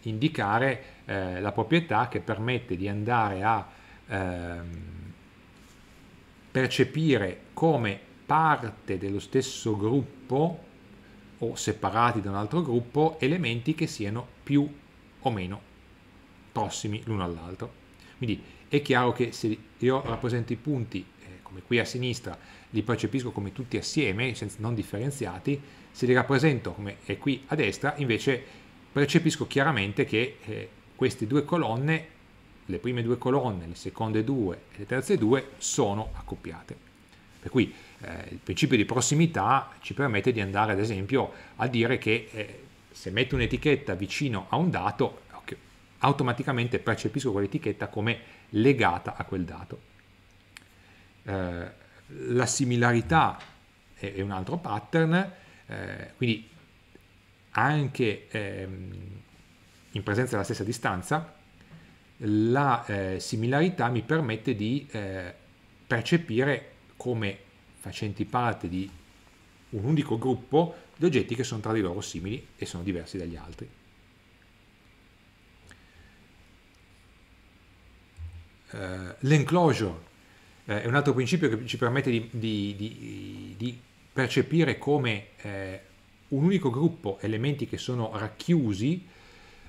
indicare eh, la proprietà che permette di andare a ehm, percepire come parte dello stesso gruppo o separati da un altro gruppo elementi che siano più o meno prossimi l'uno all'altro. Quindi è chiaro che se io rappresento i punti, eh, come qui a sinistra, li percepisco come tutti assieme, non differenziati, se li rappresento come è qui a destra, invece percepisco chiaramente che eh, queste due colonne, le prime due colonne, le seconde due e le terze due, sono accoppiate. Per cui eh, il principio di prossimità ci permette di andare ad esempio a dire che eh, se metto un'etichetta vicino a un dato, okay, automaticamente percepisco quell'etichetta come legata a quel dato. Eh, la similarità è, un altro pattern, eh, quindi anche ehm, in presenza della stessa distanza, la eh, similarità mi permette di eh, percepire come facenti parte di un unico gruppo di oggetti che sono tra di loro simili e sono diversi dagli altri. Uh, l'enclosure eh, è un altro principio che ci permette di, di, di, di percepire come eh, un unico gruppo, elementi che sono racchiusi,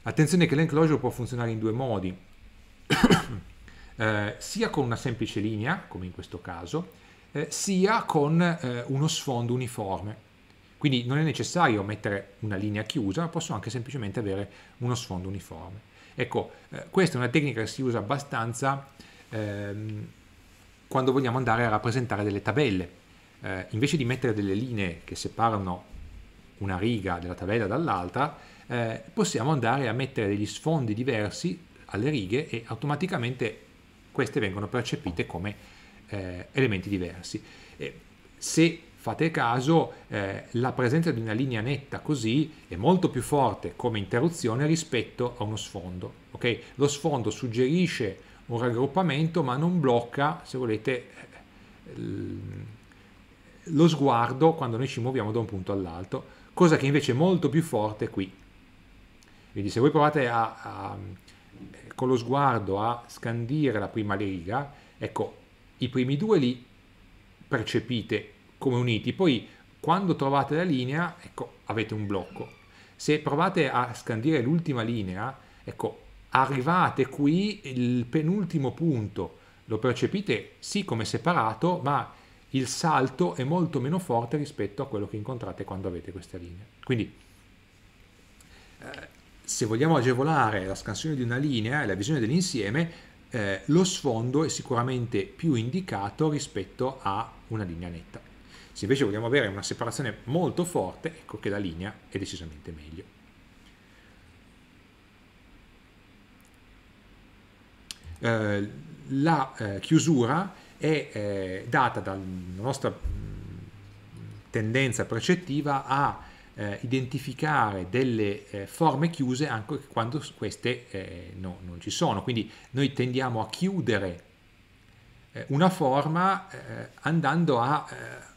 attenzione che l'enclosure può funzionare in due modi, eh, sia con una semplice linea, come in questo caso, eh, sia con eh, uno sfondo uniforme. Quindi non è necessario mettere una linea chiusa, ma posso anche semplicemente avere uno sfondo uniforme. Ecco, eh, questa è una tecnica che si usa abbastanza ehm, quando vogliamo andare a rappresentare delle tabelle. Eh, invece di mettere delle linee che separano una riga della tabella dall'altra, eh, possiamo andare a mettere degli sfondi diversi alle righe e automaticamente queste vengono percepite come eh, elementi diversi. E se fate caso, eh, la presenza di una linea netta così è molto più forte come interruzione rispetto a uno sfondo. Okay? Lo sfondo suggerisce un raggruppamento ma non blocca, se volete, lo sguardo quando noi ci muoviamo da un punto all'altro, cosa che invece è molto più forte qui. Quindi se voi provate a, a, con lo sguardo a scandire la prima riga, ecco, i primi due li percepite come uniti, poi quando trovate la linea, ecco, avete un blocco. Se provate a scandire l'ultima linea, ecco, arrivate qui il penultimo punto lo percepite sì come separato ma il salto è molto meno forte rispetto a quello che incontrate quando avete questa linea quindi eh, se vogliamo agevolare la scansione di una linea e la visione dell'insieme eh, lo sfondo è sicuramente più indicato rispetto a una linea netta se invece vogliamo avere una separazione molto forte ecco che la linea è decisamente meglio Eh, la eh, chiusura è eh, data dalla nostra mm, tendenza precettiva a eh, identificare delle forme chiuse anche quando queste no, non ci sono. Quindi noi tendiamo a chiudere una forma andando a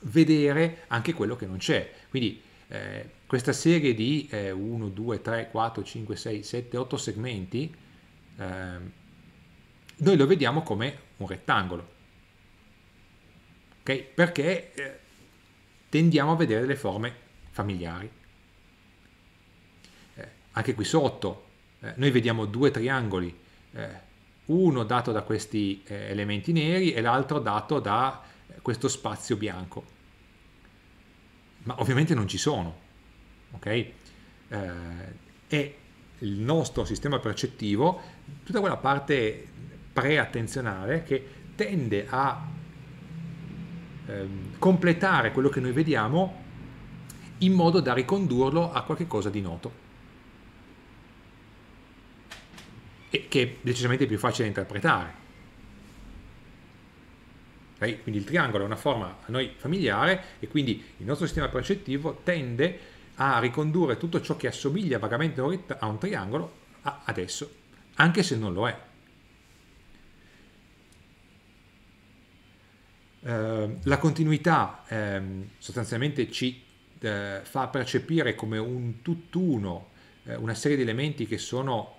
vedere anche quello che non c'è. Quindi eh, questa serie di eh, 1, 2, 3, 4, 5, 6, 7, 8 segmenti eh, noi lo vediamo come un rettangolo. Okay? Perché eh, tendiamo a vedere le forme familiari. Eh, anche qui sotto eh, noi vediamo due triangoli, eh, uno dato da questi eh, elementi neri e l'altro dato da eh, questo spazio bianco. Ma ovviamente non ci sono. Okay? e il nostro sistema percettivo, tutta quella parte preattenzionale che tende a ehm, completare quello che noi vediamo in modo da ricondurlo a qualcosa di noto e che è decisamente più facile da interpretare. Okay? Quindi il triangolo è una forma a noi familiare e quindi il nostro sistema percettivo tende a ricondurre tutto ciò che assomiglia vagamente a un triangolo adesso, anche se non lo è. Ehm, la continuità ehm, sostanzialmente ci eh, fa percepire come un tutt'uno eh, una serie di elementi che sono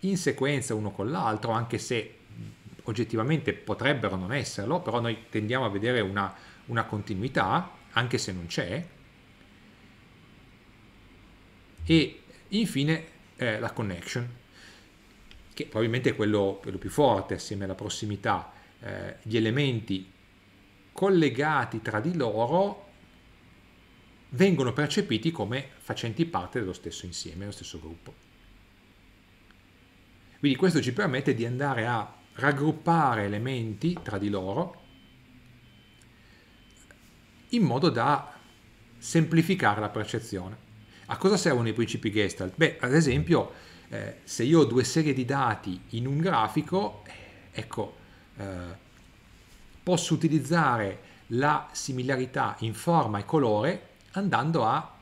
in sequenza uno con l'altro, anche se oggettivamente potrebbero non esserlo, però noi tendiamo a vedere una, una continuità, anche se non c'è. E infine eh, la connection, che probabilmente è quello, quello più forte assieme alla prossimità eh, gli elementi collegati tra di loro vengono percepiti come facenti parte dello stesso insieme, dello stesso gruppo. Quindi questo ci permette di andare a raggruppare elementi tra di loro in modo da semplificare la percezione. A cosa servono i principi Gestalt? Beh, ad esempio, eh, se io ho due serie di dati in un grafico, eh, ecco, eh, posso utilizzare la similarità in forma e colore andando a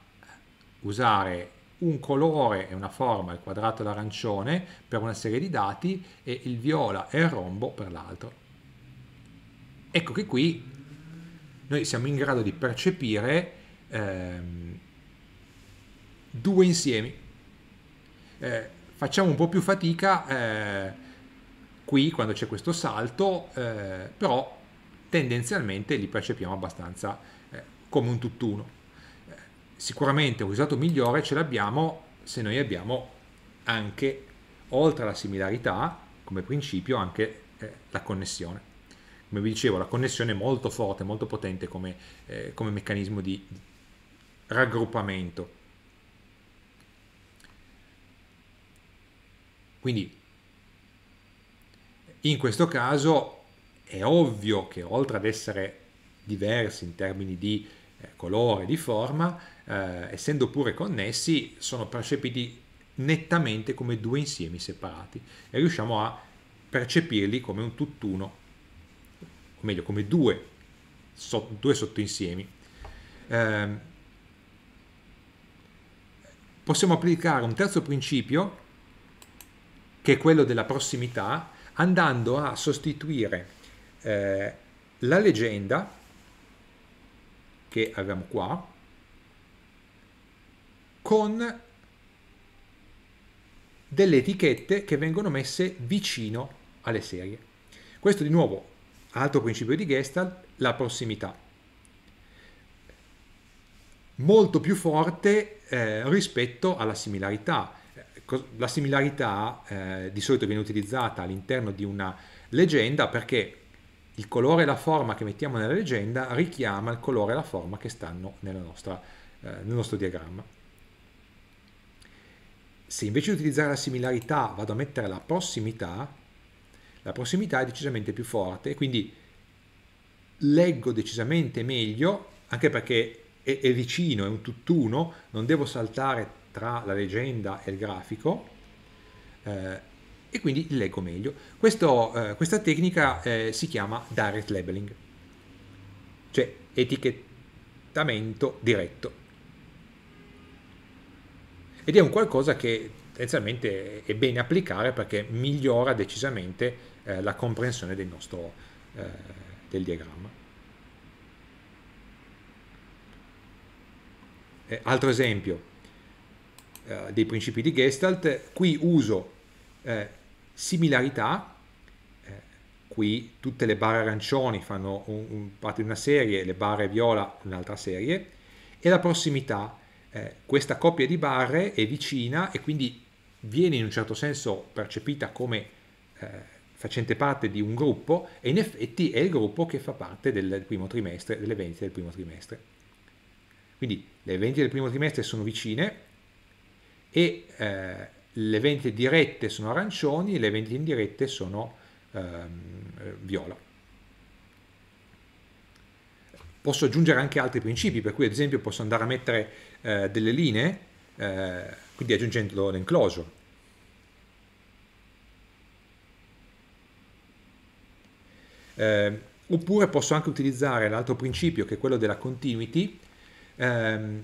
usare un colore e una forma, il quadrato e l'arancione per una serie di dati e il viola e il rombo per l'altro. Ecco che qui noi siamo in grado di percepire ehm, due insiemi. Eh, facciamo un po' più fatica eh, qui quando c'è questo salto, eh, però tendenzialmente li percepiamo abbastanza eh, come un tutt'uno. Eh, sicuramente un risultato migliore ce l'abbiamo se noi abbiamo anche, oltre alla similarità, come principio, anche eh, la connessione. Come vi dicevo, la connessione è molto forte, molto potente come, eh, come meccanismo di, di raggruppamento. Quindi in questo caso è ovvio che oltre ad essere diversi in termini di eh, colore, di forma, eh, essendo pure connessi, sono percepiti nettamente come due insiemi separati e riusciamo a percepirli come un tutt'uno, o meglio come due, so, due sottoinsiemi. Eh, possiamo applicare un terzo principio che è quello della prossimità andando a sostituire eh, la leggenda che abbiamo qua con delle etichette che vengono messe vicino alle serie. Questo di nuovo, altro principio di Gestalt, la prossimità. Molto più forte eh, rispetto alla similarità. La similarità eh, di solito viene utilizzata all'interno di una leggenda perché il colore e la forma che mettiamo nella leggenda richiama il colore e la forma che stanno nostra, eh, nel nostro diagramma. Se invece di utilizzare la similarità vado a mettere la prossimità, la prossimità è decisamente più forte e quindi leggo decisamente meglio, anche perché è, è vicino, è un tutt'uno, non devo saltare tra la leggenda e il grafico eh, e quindi leggo meglio. Questo, eh, questa tecnica eh, si chiama direct labeling, cioè etichettamento diretto. Ed è un qualcosa che tendenzialmente è bene applicare perché migliora decisamente eh, la comprensione del nostro eh, del diagramma. Eh, altro esempio, eh, dei principi di Gestalt, qui uso eh, similarità, eh, qui tutte le barre arancioni fanno un, un, parte di una serie, le barre viola un'altra serie, e la prossimità, eh, questa coppia di barre è vicina e quindi viene in un certo senso percepita come eh, facente parte di un gruppo e in effetti è il gruppo che fa parte del primo trimestre, delle vendite del primo trimestre. Quindi le vendite del primo trimestre sono vicine, e eh, le vendite dirette sono arancioni e le vendite indirette sono ehm, viola. Posso aggiungere anche altri principi, per cui ad esempio posso andare a mettere eh, delle linee, eh, quindi aggiungendo l'enclosure. Eh, oppure posso anche utilizzare l'altro principio che è quello della continuity, ehm,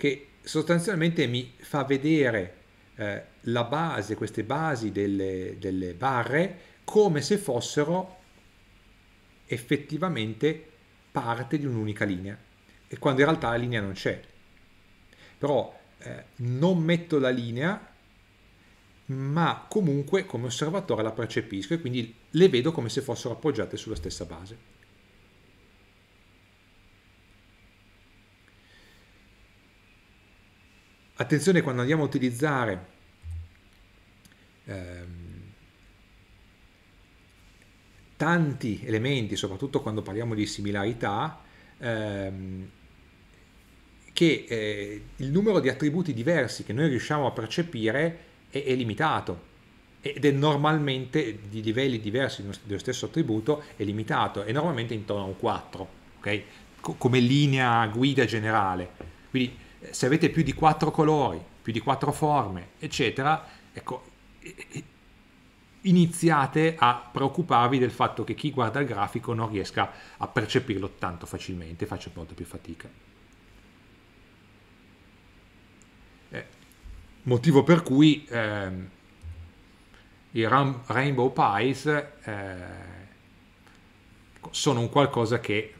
che sostanzialmente mi fa vedere eh, la base, queste basi delle, delle barre come se fossero effettivamente parte di un'unica linea e quando in realtà la linea non c'è. Però eh, non metto la linea ma comunque come osservatore la percepisco e quindi le vedo come se fossero appoggiate sulla stessa base. Attenzione quando andiamo a utilizzare ehm, tanti elementi, soprattutto quando parliamo di similarità, ehm, che eh, il numero di attributi diversi che noi riusciamo a percepire è, è limitato ed è normalmente di livelli diversi dello stesso attributo è limitato, è normalmente intorno a un 4, okay? come linea guida generale. Quindi se avete più di quattro colori, più di quattro forme, eccetera, ecco, iniziate a preoccuparvi del fatto che chi guarda il grafico non riesca a percepirlo tanto facilmente, faccia molto più fatica. Eh, motivo per cui ehm, i Ram Rainbow Pies eh, sono un qualcosa che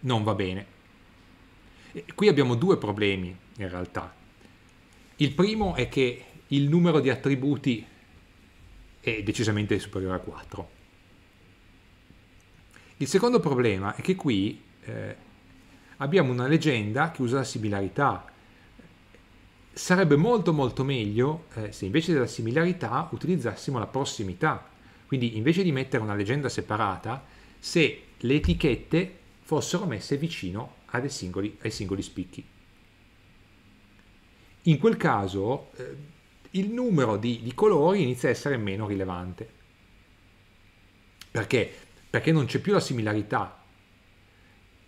non va bene Qui abbiamo due problemi in realtà. Il primo è che il numero di attributi è decisamente superiore a 4. Il secondo problema è che qui eh, abbiamo una leggenda che usa la similarità. Sarebbe molto molto meglio eh, se invece della similarità utilizzassimo la prossimità. Quindi invece di mettere una leggenda separata, se le etichette fossero messe vicino singoli, ai singoli spicchi. In quel caso eh, il numero di, di colori inizia a essere meno rilevante. Perché? Perché non c'è più la similarità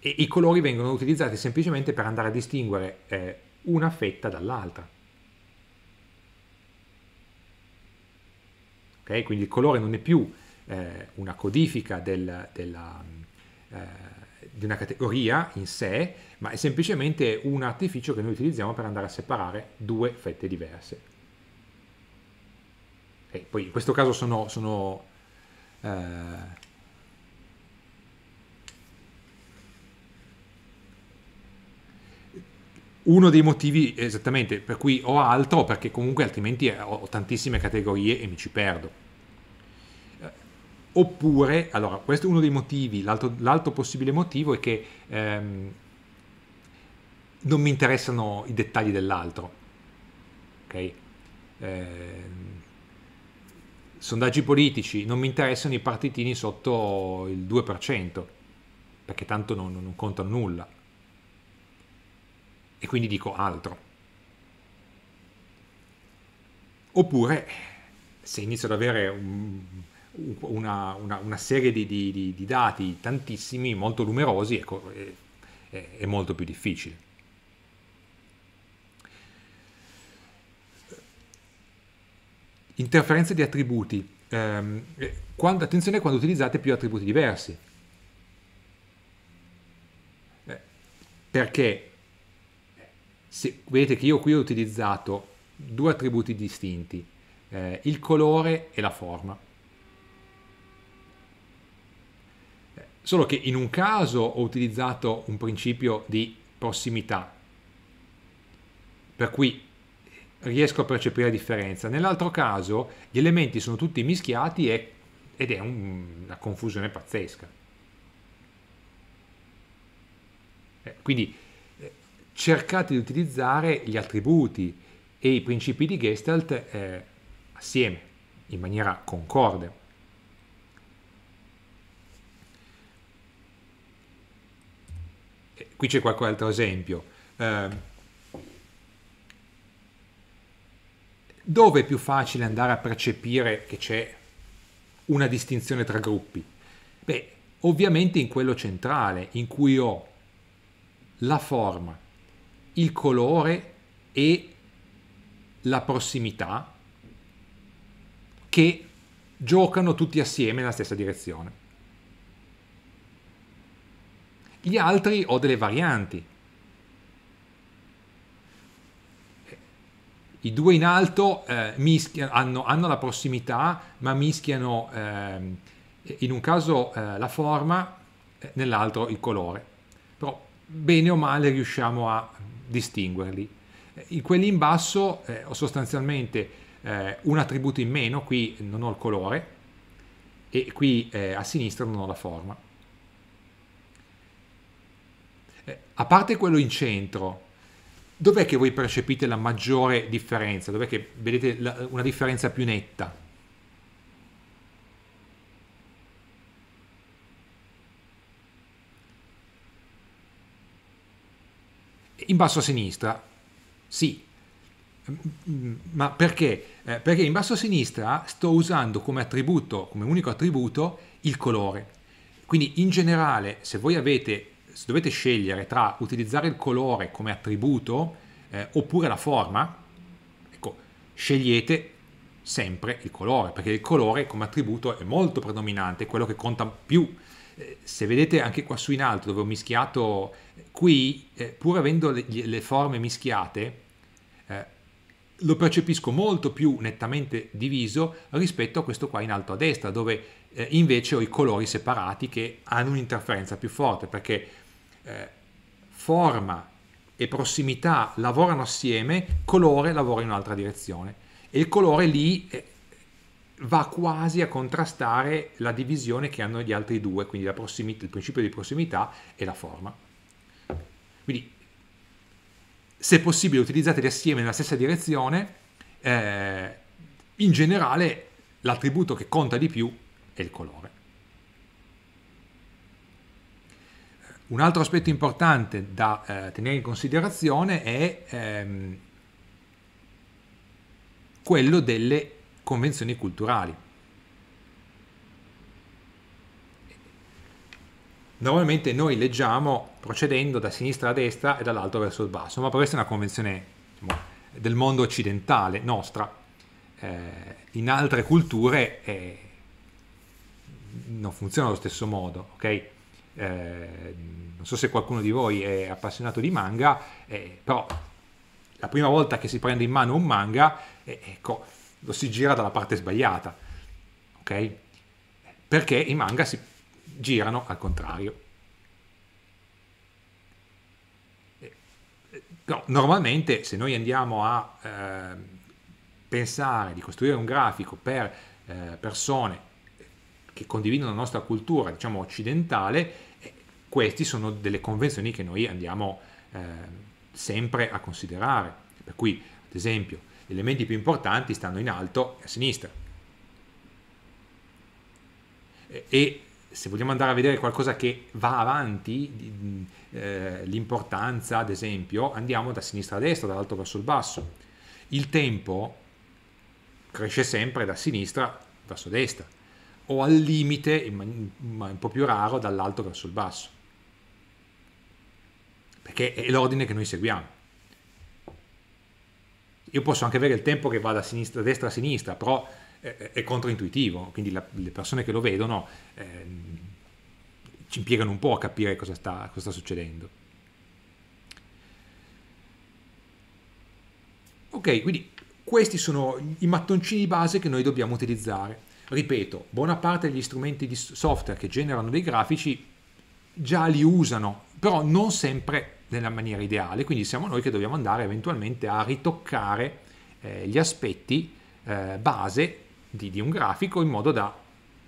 e i colori vengono utilizzati semplicemente per andare a distinguere eh, una fetta dall'altra. Okay? Quindi il colore non è più eh, una codifica del, della, eh, di una categoria in sé, ma è semplicemente un artificio che noi utilizziamo per andare a separare due fette diverse. E poi in questo caso sono, sono eh, uno dei motivi esattamente per cui ho altro, perché comunque altrimenti ho tantissime categorie e mi ci perdo. Oppure, allora, questo è uno dei motivi, l'altro, l'altro possibile motivo è che ehm, non mi interessano i dettagli dell'altro. Okay? Eh, sondaggi politici, non mi interessano i partitini sotto il 2%, perché tanto non, non conta nulla. E quindi dico altro. Oppure, se inizio ad avere un una, una, una serie di, di, di, dati tantissimi, molto numerosi, ecco, è, è molto più difficile. interferenze di attributi. Eh, quando, attenzione quando utilizzate più attributi diversi. Eh, perché se, vedete che io qui ho utilizzato due attributi distinti, eh, il colore e la forma. solo che in un caso ho utilizzato un principio di prossimità, per cui riesco a percepire la differenza, nell'altro caso gli elementi sono tutti mischiati e, ed è un, una confusione pazzesca. Eh, quindi eh, cercate di utilizzare gli attributi e i principi di Gestalt eh, assieme, in maniera concorde. qui c'è qualche altro esempio, ehm, dove è più facile andare a percepire che c'è una distinzione tra gruppi? Beh, ovviamente in quello centrale, in cui ho la forma, il colore e la prossimità che giocano tutti assieme nella stessa direzione. Gli altri ho delle varianti. I due in alto eh, mischia, hanno, hanno, la prossimità, ma mischiano eh, in un caso eh, la forma, eh, nell'altro il colore. Però bene o male riusciamo a distinguerli. Eh, in quelli in basso eh, ho sostanzialmente un attributo in meno, qui non ho il colore, e qui a sinistra non ho la forma. a parte quello in centro, dov'è che voi percepite la maggiore differenza? Dov'è che vedete la, una differenza più netta? In basso a sinistra, sì, ma perché? Eh, perché in basso a sinistra sto usando come attributo, come unico attributo, il colore. Quindi in generale, se voi avete se dovete scegliere tra utilizzare il colore come attributo eh, oppure la forma, ecco, scegliete sempre il colore, perché il colore come attributo è molto predominante, è quello che conta più. Eh, se vedete anche qua su in alto dove ho mischiato, eh, qui eh, pur avendo le, le forme mischiate, eh, lo percepisco molto più nettamente diviso rispetto a questo qua in alto a destra, dove eh, invece ho i colori separati che hanno un'interferenza più forte, perché eh, forma e prossimità lavorano assieme, colore lavora in un'altra direzione. E il colore lì eh, va quasi a contrastare la divisione che hanno gli altri due, quindi il principio di prossimità e la forma. Quindi, se possibile, utilizzateli assieme nella stessa direzione. Eh, in generale, l'attributo che conta di più è il colore. Un altro aspetto importante da eh, tenere in considerazione è ehm, quello delle convenzioni culturali. Normalmente noi leggiamo procedendo da sinistra a destra e dall'alto verso il basso, ma questa è una convenzione diciamo, del mondo occidentale, nostra. Eh, in altre culture eh, non funziona allo stesso modo, ok? Ehm, non so se qualcuno di voi è appassionato di manga, eh, però la prima volta che si prende in mano un manga, eh, ecco, lo si gira dalla parte sbagliata, ok? Perché i manga si girano al contrario. Eh, no, normalmente se noi andiamo a eh, pensare di costruire un grafico per eh, persone che condividono la nostra cultura, diciamo occidentale, queste sono delle convenzioni che noi andiamo eh, sempre a considerare, per cui ad esempio gli elementi più importanti stanno in alto e a sinistra. E se vogliamo andare a vedere qualcosa che va avanti, eh, l'importanza ad esempio, andiamo da sinistra a destra, dall'alto verso il basso. Il tempo cresce sempre da sinistra verso destra o al limite, ma un po' più raro, dall'alto verso il basso che è l'ordine che noi seguiamo. Io posso anche avere il tempo che vada a sinistra, a destra, a sinistra, però è, eh, eh, è controintuitivo, quindi la, le persone che lo vedono eh, ci impiegano un po' a capire cosa sta, cosa sta succedendo. Ok, quindi questi sono i mattoncini base che noi dobbiamo utilizzare. Ripeto, buona parte degli strumenti di software che generano dei grafici già li usano, però non sempre nella maniera ideale, quindi siamo noi che dobbiamo andare eventualmente a ritoccare eh, gli aspetti eh, base di, di un grafico in modo da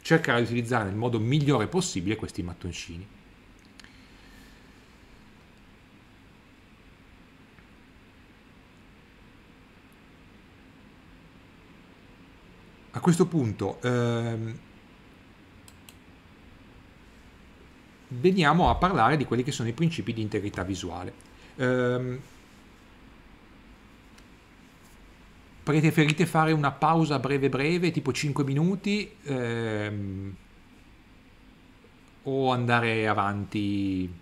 cercare di utilizzare nel modo migliore possibile questi mattoncini. A questo punto ehm, veniamo a parlare di quelli che sono i principi di integrità visuale. Eh, preferite fare una pausa breve breve, tipo 5 minuti, ehm, o andare avanti,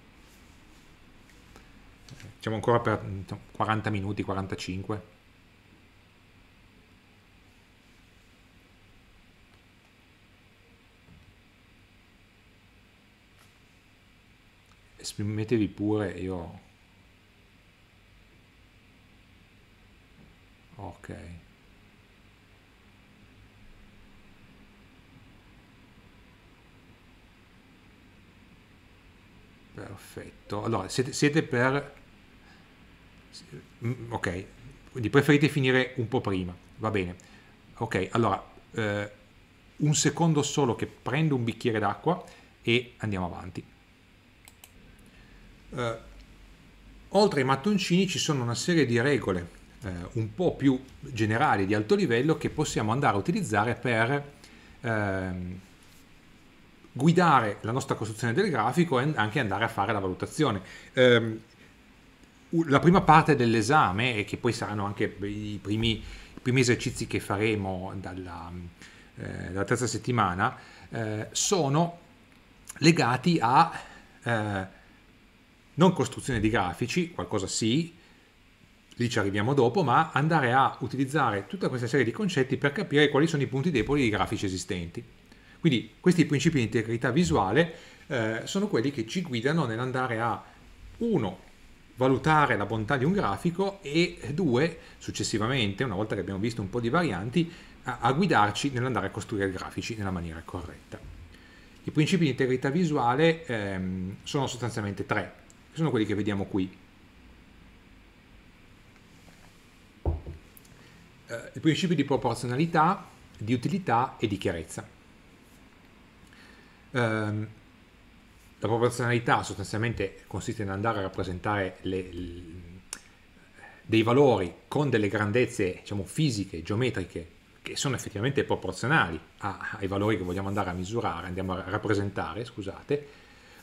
diciamo ancora per 40 minuti, 45? esprimetevi pure, io... Ok. Perfetto. Allora, siete, siete per... Mm, ok, quindi preferite finire un po' prima, va bene. Ok, allora, eh, un secondo solo che prendo un bicchiere d'acqua e andiamo avanti eh, oltre ai mattoncini ci sono una serie di regole eh, un po' più generali di alto livello che possiamo andare a utilizzare per ehm, guidare la nostra costruzione del grafico e anche andare a fare la valutazione. Eh, la prima parte dell'esame, e che poi saranno anche i primi, i primi esercizi che faremo dalla, eh, dalla terza settimana, eh, sono legati a eh, non costruzione di grafici, qualcosa sì, lì ci arriviamo dopo, ma andare a utilizzare tutta questa serie di concetti per capire quali sono i punti deboli dei grafici esistenti. Quindi questi principi di integrità visuale eh, sono quelli che ci guidano nell'andare a, uno, valutare la bontà di un grafico e due, successivamente, una volta che abbiamo visto un po' di varianti, a, a guidarci nell'andare a costruire grafici nella maniera corretta. I principi di integrità visuale ehm, sono sostanzialmente tre sono quelli che vediamo qui. Eh, il principio di proporzionalità, di utilità e di chiarezza. Eh, la proporzionalità sostanzialmente consiste nell'andare a rappresentare le, le, dei valori con delle grandezze diciamo, fisiche, geometriche, che sono effettivamente proporzionali a, ai valori che vogliamo andare a misurare, andiamo a rappresentare, scusate.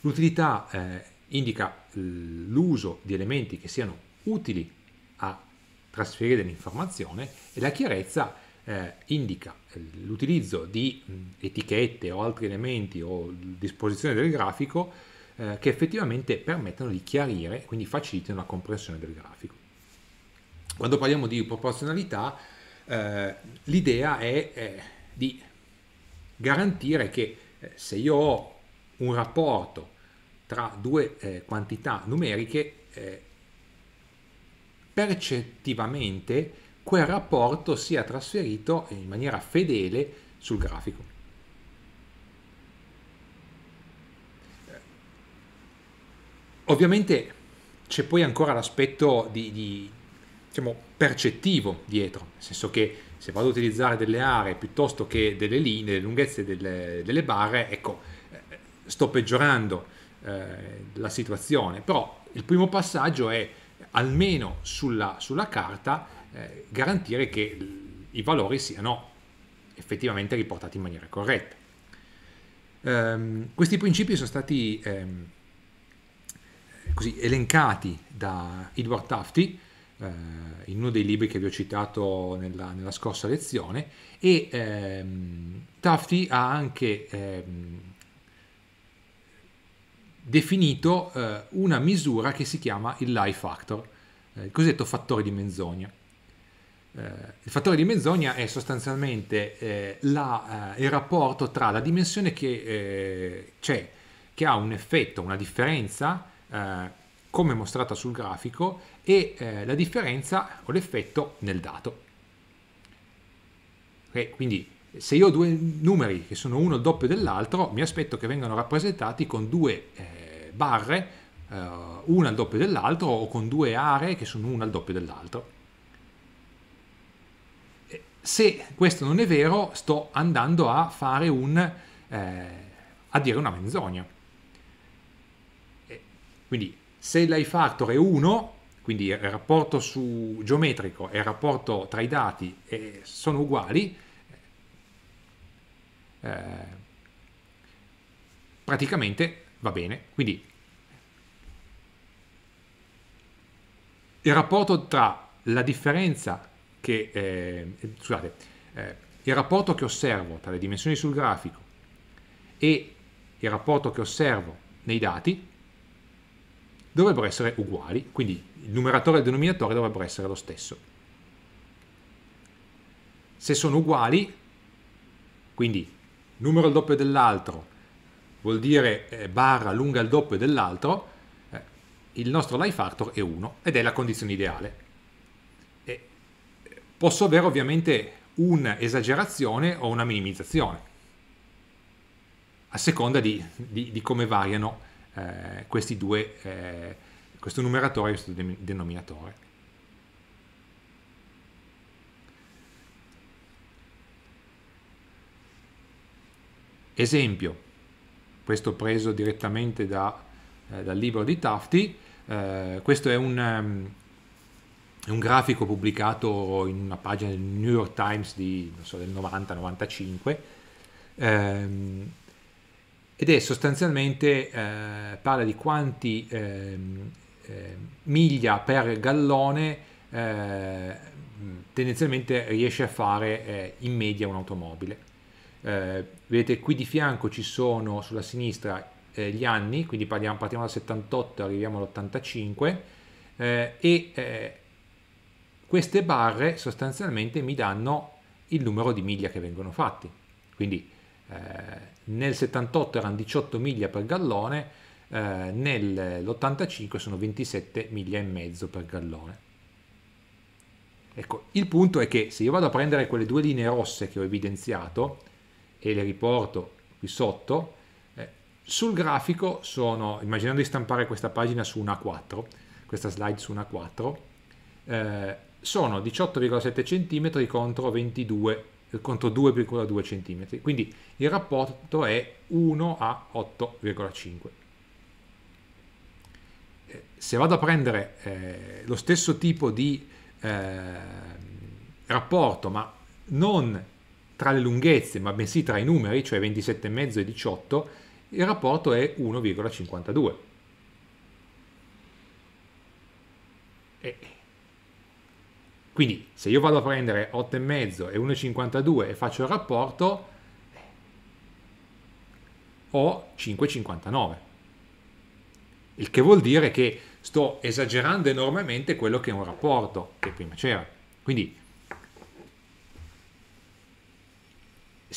L'utilità eh, indica l'uso di elementi che siano utili a trasferire l'informazione e la chiarezza eh, indica eh, l'utilizzo di etichette o altri elementi o disposizione del grafico eh, che effettivamente permettono di chiarire, quindi facilitano la comprensione del grafico. Quando parliamo di proporzionalità, eh, l'idea è eh, di garantire che eh, se io ho un rapporto tra due eh, quantità numeriche eh, percettivamente quel rapporto sia trasferito in maniera fedele sul grafico. Eh, ovviamente c'è poi ancora l'aspetto di, di, diciamo, percettivo dietro, nel senso che se vado ad utilizzare delle aree piuttosto che delle linee, le lunghezze delle, delle barre, ecco, eh, sto peggiorando eh, la situazione, però il primo passaggio è almeno sulla, sulla carta eh, garantire che i valori siano effettivamente riportati in maniera corretta. Um, questi principi sono stati um, così, elencati da Edward Tafti uh, eh, in uno dei libri che vi ho citato nella, nella scorsa lezione e um, ehm, Tafti ha anche definito eh, una misura che si chiama il lie factor, eh, il cosiddetto fattore di menzogna. Eh, il fattore di menzogna è sostanzialmente eh, la, eh, il rapporto tra la dimensione che eh, c'è, che ha un effetto, una differenza, come mostrata sul grafico, e la differenza o l'effetto nel dato. Okay? Quindi se io ho due numeri che sono uno il doppio dell'altro, mi aspetto che vengano rappresentati con due eh, barre, eh, una al doppio dell'altro, o con due aree che sono una al doppio dell'altro. Se questo non è vero, sto andando a fare un... Eh, a dire una menzogna. Quindi se l'hai factor è 1, quindi il rapporto su geometrico e il rapporto tra i dati eh, sono uguali, eh, praticamente va bene. Quindi il rapporto tra la differenza che, eh, scusate, eh, il rapporto che osservo tra le dimensioni sul grafico e il rapporto che osservo nei dati dovrebbero essere uguali, quindi il numeratore e il denominatore dovrebbero essere lo stesso. Se sono uguali, quindi numero il doppio dell'altro vuol dire eh, barra lunga il doppio dell'altro, eh, il nostro life factor è 1 ed è la condizione ideale. E eh, posso avere ovviamente un'esagerazione o una minimizzazione, a seconda di, di, di come variano eh, questi due, eh, questo numeratore e questo denominatore. Esempio, questo preso direttamente da, eh, dal libro di Tafti, eh, questo è un, um, un, grafico pubblicato in una pagina del New York Times di, so, del 90-95 ehm, ed è sostanzialmente, eh, parla di quanti ehm, ehm miglia per gallone eh, tendenzialmente riesce a fare eh, in media un'automobile eh, vedete qui di fianco ci sono sulla sinistra eh, gli anni, quindi parliamo, partiamo dal 78 arriviamo all'85 eh, e eh, queste barre sostanzialmente mi danno il numero di miglia che vengono fatti. Quindi eh, nel 78 erano 18 miglia per gallone, eh, nell'85 sono 27 miglia e mezzo per gallone. Ecco, il punto è che se io vado a prendere quelle due linee rosse che ho evidenziato, e le riporto qui sotto, eh, sul grafico sono, immaginando di stampare questa pagina su una 4, questa slide su una 4, eh, sono 18,7 cm contro 22 eh, contro 2,2 cm, quindi il rapporto è 1 a 8,5. Eh, se vado a prendere eh, lo stesso tipo di eh, rapporto, ma non tra le lunghezze, ma bensì tra i numeri, cioè 27,5 e 18, il rapporto è 1,52. E... Quindi se io vado a prendere 8,5 e 1,52 e faccio il rapporto, ho 5,59. Il che vuol dire che sto esagerando enormemente quello che è un rapporto che prima c'era. Quindi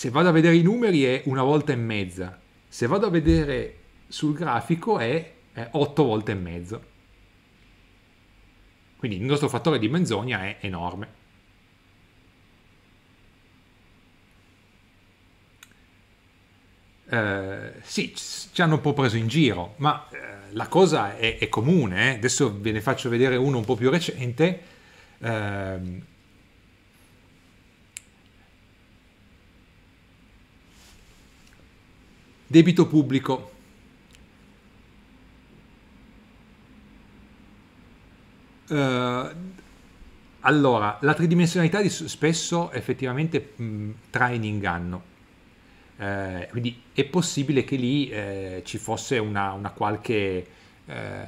se vado a vedere i numeri è una volta e mezza, se vado a vedere sul grafico è, è 8 volte e mezzo. Quindi il nostro fattore di menzogna è enorme. Eh, sì, ci hanno un po' preso in giro, ma eh, la cosa è, è comune. Eh? Adesso ve ne faccio vedere uno un po' più recente. Ehm, Debito pubblico. Uh, allora, la tridimensionalità di, spesso effettivamente mh, trae in inganno. Eh, quindi è possibile che lì eh, ci fosse una, una, qualche, eh,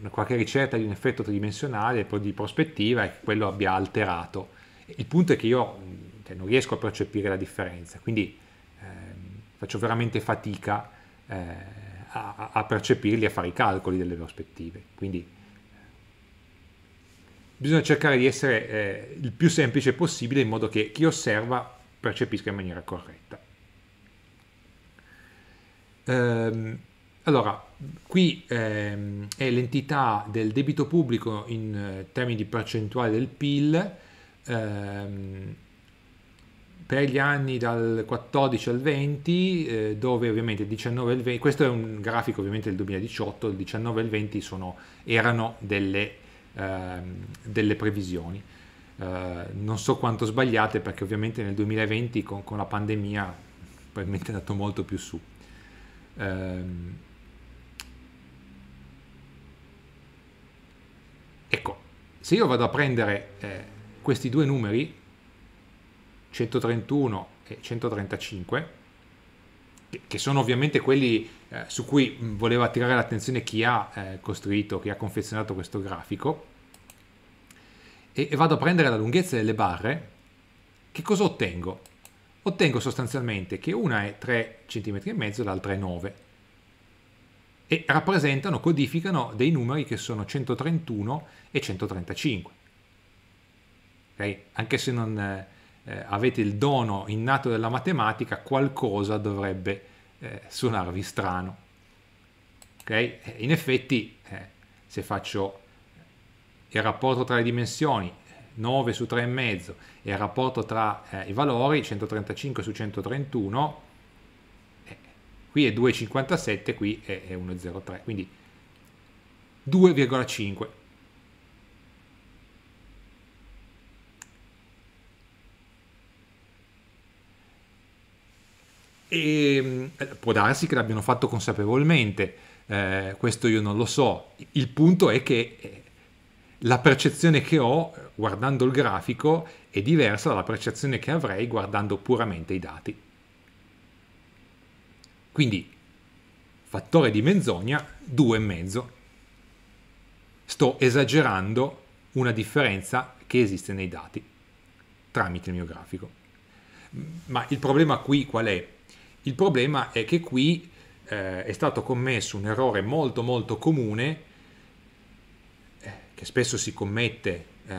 una, qualche, ricerca di un effetto tridimensionale di prospettiva e che quello abbia alterato. Il punto è che io cioè, non riesco a percepire la differenza, quindi faccio veramente fatica eh, a, a, percepirli, a fare i calcoli delle prospettive. Quindi eh, bisogna cercare di essere eh, il più semplice possibile in modo che chi osserva percepisca in maniera corretta. Ehm, allora, qui ehm, è l'entità del debito pubblico in eh, termini di percentuale del PIL. Ehm, per gli anni dal 14 al 20, eh, dove ovviamente il 19 e il 20, questo è un grafico ovviamente del 2018, il 19 e il 20 sono, erano delle, ehm, delle previsioni. Eh, non so quanto sbagliate perché ovviamente nel 2020 con, con la pandemia probabilmente è andato molto più su. Eh, ecco, se io vado a prendere eh, questi due numeri 131 e 135, che sono ovviamente quelli eh, su cui mm, voleva attirare l'attenzione chi ha eh, costruito, chi ha confezionato questo grafico, e, vado a prendere la lunghezza delle barre, che cosa ottengo? Ottengo sostanzialmente che una è 3 cm e mezzo, l'altra è 9 e rappresentano, codificano dei numeri che sono 131 e 135. Okay? Anche se non, eh, eh, avete il dono innato della matematica, qualcosa dovrebbe eh, suonarvi strano. Okay? Eh, in effetti, eh, se faccio il rapporto tra le dimensioni 9 su 3,5 e il rapporto tra eh, i valori 135 su 131, eh, qui è 2,57, qui è, è 1,03, quindi 2,5 E eh, può darsi che l'abbiano fatto consapevolmente, eh, questo io non lo so. Il punto è che eh, la percezione che ho eh, guardando il grafico è diversa dalla percezione che avrei guardando puramente i dati. Quindi, fattore di menzogna, e mezzo. Sto esagerando una differenza che esiste nei dati tramite il mio grafico. Ma il problema qui qual è? Il problema è che qui eh, è stato commesso un errore molto molto comune eh, che spesso si commette eh,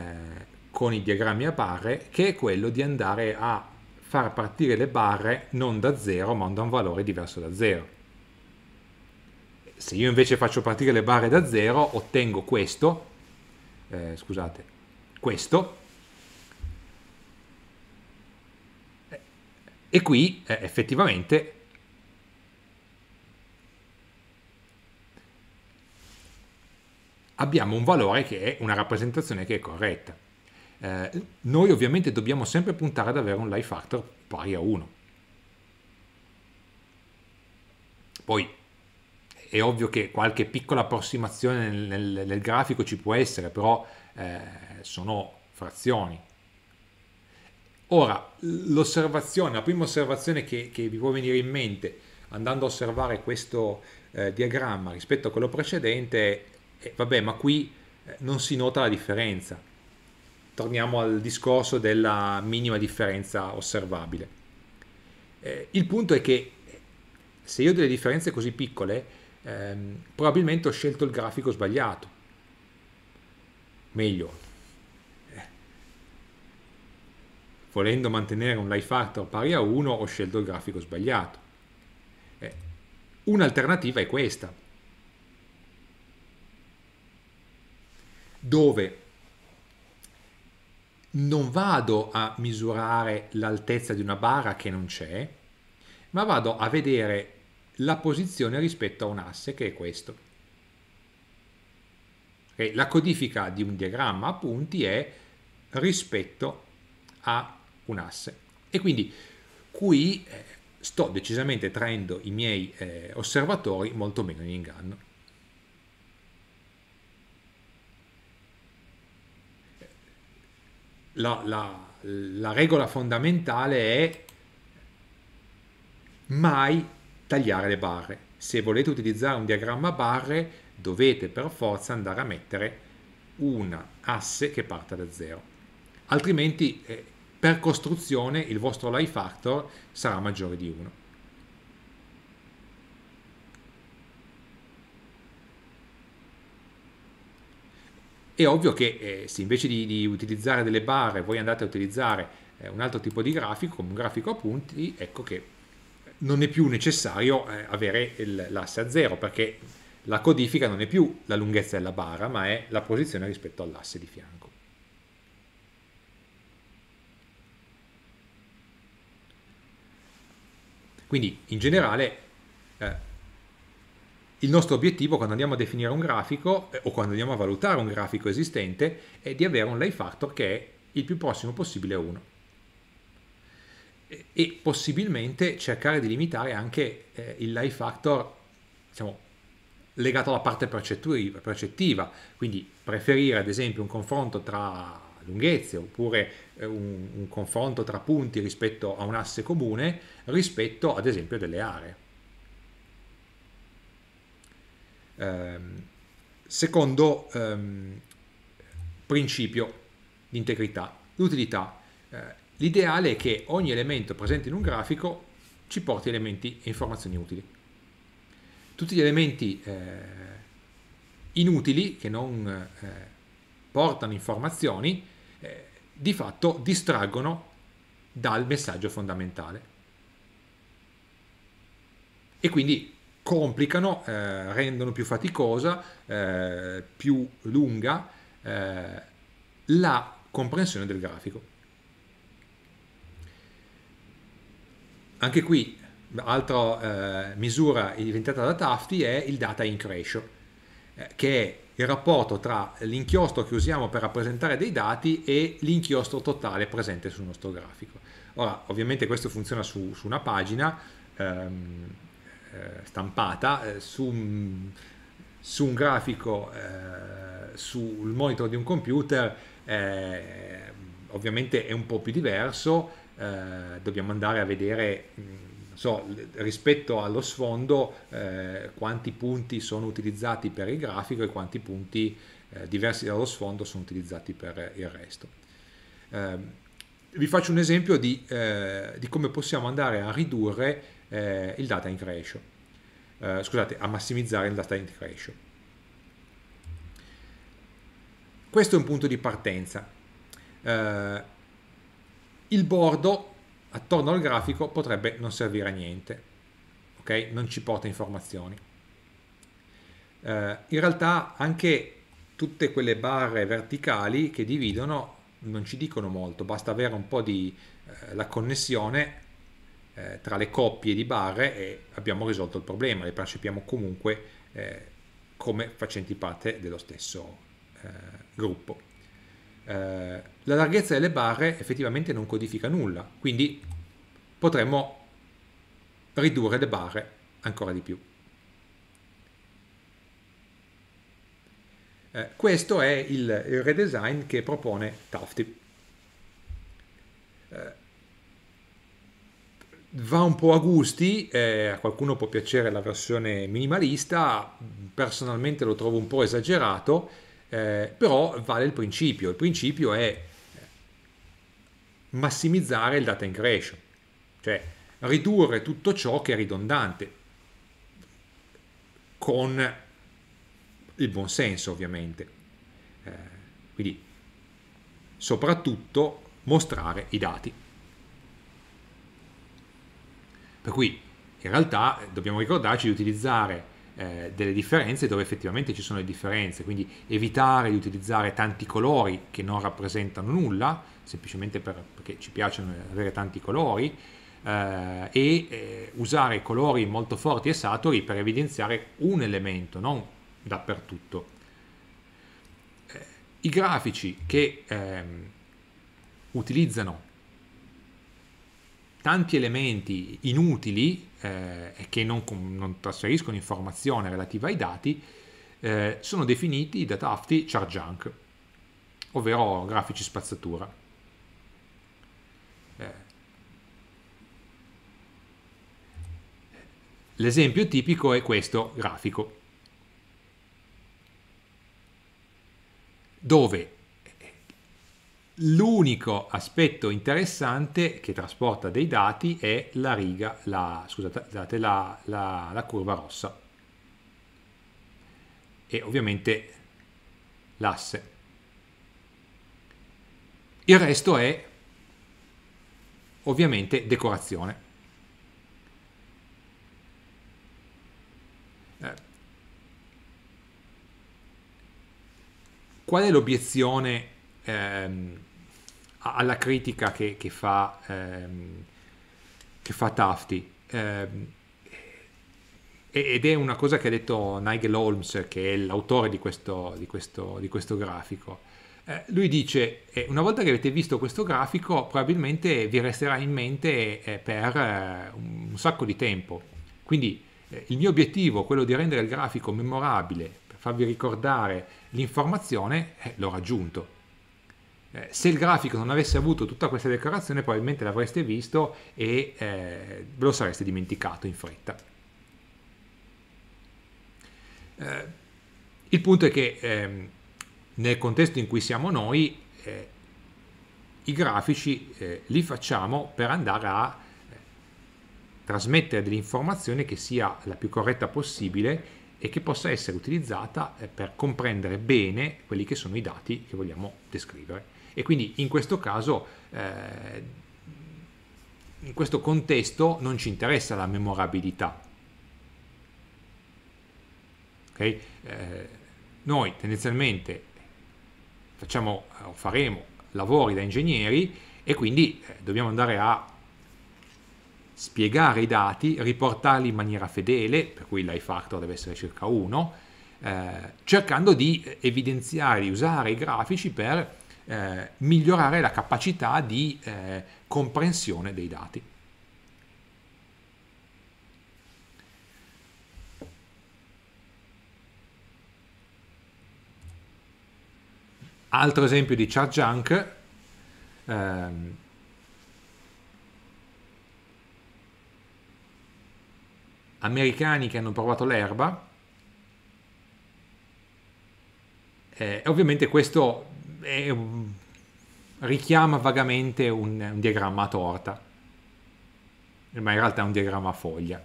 con i diagrammi a barre, che è quello di andare a far partire le barre non da zero ma da un valore diverso da zero. Se io invece faccio partire le barre da zero ottengo questo, eh, scusate, questo, E qui eh, effettivamente abbiamo un valore che è una rappresentazione che è corretta. Eh, noi ovviamente dobbiamo sempre puntare ad avere un life factor pari a 1. Poi è ovvio che qualche piccola approssimazione nel, nel, nel grafico ci può essere, però eh, sono frazioni. Ora, l'osservazione, la prima osservazione che, che, vi può venire in mente andando a osservare questo eh, diagramma rispetto a quello precedente è, eh, vabbè, ma qui eh, non si nota la differenza. Torniamo al discorso della minima differenza osservabile. Eh, il punto è che se io ho delle differenze così piccole, ehm, probabilmente ho scelto il grafico sbagliato. Meglio, volendo mantenere un life factor pari a 1 ho scelto il grafico sbagliato. Eh, un'alternativa è questa, dove non vado a misurare l'altezza di una barra che non c'è, ma vado a vedere la posizione rispetto a un asse che è questo. La codifica di un diagramma a punti è rispetto a un asse. E quindi qui eh, sto decisamente traendo i miei eh, osservatori molto meno in inganno. La, la, la regola fondamentale è mai tagliare le barre. Se volete utilizzare un diagramma a barre dovete per forza andare a mettere un asse che parta da zero. Altrimenti eh, per costruzione il vostro life factor sarà maggiore di 1. È ovvio che eh, se invece di, di, utilizzare delle barre voi andate a utilizzare eh, un altro tipo di grafico, come un grafico a punti, ecco che non è più necessario eh, avere l'asse a zero, perché la codifica non è più la lunghezza della barra ma è la posizione rispetto all'asse di fianco. Quindi in generale eh, il nostro obiettivo quando andiamo a definire un grafico eh, o quando andiamo a valutare un grafico esistente è di avere un life factor che è il più prossimo possibile a 1 e, e possibilmente cercare di limitare anche eh, il life factor diciamo, legato alla parte percettiva, percettiva, quindi preferire ad esempio un confronto tra lunghezze oppure eh, un, un confronto tra punti rispetto a un asse comune rispetto ad esempio delle aree. Ehm, secondo um, principio di integrità, l'utilità. Eh, l'ideale è che ogni elemento presente in un grafico ci porti elementi e informazioni utili. Tutti gli elementi eh, inutili che non eh, portano informazioni eh, di fatto distraggono dal messaggio fondamentale e quindi complicano, eh, rendono più faticosa, eh, più lunga eh, la comprensione del grafico. Anche qui, altra eh, misura inventata da Tafti è il data in crescio, eh, che è il rapporto tra l'inchiostro che usiamo per rappresentare dei dati e l'inchiostro totale presente sul nostro grafico. Ora, ovviamente questo funziona su, su una pagina ehm, eh, stampata, eh, su, su, un grafico, eh, sul monitor di un computer, eh, ovviamente è un po' più diverso, eh, dobbiamo andare a vedere... Mh, mm, so, rispetto allo sfondo eh, quanti punti sono utilizzati per il grafico e quanti punti eh, diversi dallo sfondo sono utilizzati per il resto. Eh, vi faccio un esempio di, eh, di, come possiamo andare a ridurre eh, il data integration, creation, eh, scusate, a massimizzare il data integration. Questo è un punto di partenza. il bordo attorno al grafico potrebbe non servire a niente, okay? non ci porta informazioni. Eh, in realtà anche tutte quelle barre verticali che dividono non ci dicono molto, basta avere un po' di eh, la connessione eh, tra le coppie di barre e abbiamo risolto il problema, le percepiamo comunque eh, come facenti parte dello stesso eh, gruppo. Eh, la larghezza delle barre effettivamente non codifica nulla, quindi potremmo ridurre le barre ancora di più. Eh, questo è il, redesign che propone Tafti. Eh, va un po' a gusti, eh, a qualcuno può piacere la versione minimalista, personalmente lo trovo un po' esagerato, eh, però vale il principio. Il principio è massimizzare il data ingression, cioè ridurre tutto ciò che è ridondante, con il buon senso ovviamente. Eh, quindi soprattutto mostrare i dati. Per cui in realtà dobbiamo ricordarci di utilizzare eh, delle differenze dove effettivamente ci sono le differenze, quindi evitare di utilizzare tanti colori che non rappresentano nulla, semplicemente per, perché ci piacciono avere tanti colori, eh, e eh, usare colori molto forti e saturi per evidenziare un elemento, non dappertutto. Eh, I grafici che ehm, utilizzano tanti elementi inutili eh, e che non, non, trasferiscono informazione relativa ai dati eh, sono definiti da Tafti char junk, ovvero grafici spazzatura. L'esempio tipico è questo grafico, dove l'unico aspetto interessante che trasporta dei dati è la riga, la, scusate, la, la, la curva rossa e ovviamente l'asse. Il resto è ovviamente decorazione. qual è l'obiezione ehm, alla critica che, che, fa, ehm, che fa Tafti? Ehm, ed è una cosa che ha detto Nigel Holmes, che è l'autore di questo, di questo, di questo grafico. Eh, lui dice, eh, una volta che avete visto questo grafico, probabilmente vi resterà in mente eh, per eh, un sacco di tempo. Quindi eh, il mio obiettivo, quello di rendere il grafico memorabile farvi ricordare l'informazione, eh, l'ho raggiunto. Eh, se il grafico non avesse avuto tutta questa decorazione probabilmente l'avreste visto e eh, ve lo sareste dimenticato in fretta. Eh, il punto è che ehm, nel contesto in cui siamo noi eh, i grafici eh, li facciamo per andare a trasmettere dell'informazione che sia la più corretta possibile e che possa essere utilizzata eh, per comprendere bene quelli che sono i dati che vogliamo descrivere. E quindi in questo caso, eh, in questo contesto, non ci interessa la memorabilità. Okay? Eh, noi tendenzialmente facciamo eh, o faremo lavori da ingegneri e quindi eh, dobbiamo andare a spiegare i dati, riportarli in maniera fedele, per cui l'high factor deve essere circa 1, eh, cercando di evidenziare, di usare i grafici per eh, migliorare la capacità di eh, comprensione dei dati. Altro esempio di chart junk, ehm, americani che hanno provato l'erba. Eh, ovviamente questo è, richiama vagamente un, un diagramma a torta, ma in realtà è un diagramma a foglia.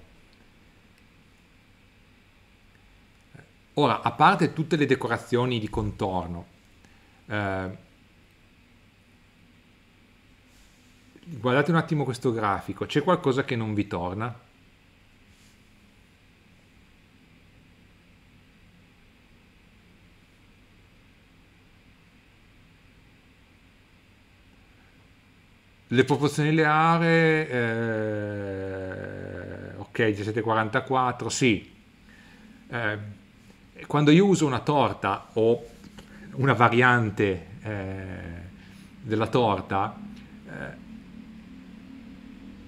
Ora, a parte tutte le decorazioni di contorno, eh, guardate un attimo questo grafico, c'è qualcosa che non vi torna? Le proporzioni leare, eh, ok, 1744, sì. Eh, quando io uso una torta o una variante eh, della torta, eh,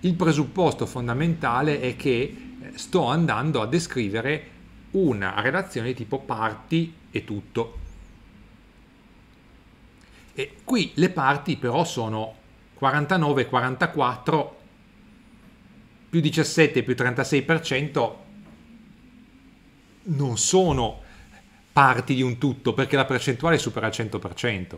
il presupposto fondamentale è che sto andando a descrivere una relazione tipo parti e tutto. E qui le parti però sono 49, 44, più 17, più 36% non sono parti di un tutto perché la percentuale supera il 100%.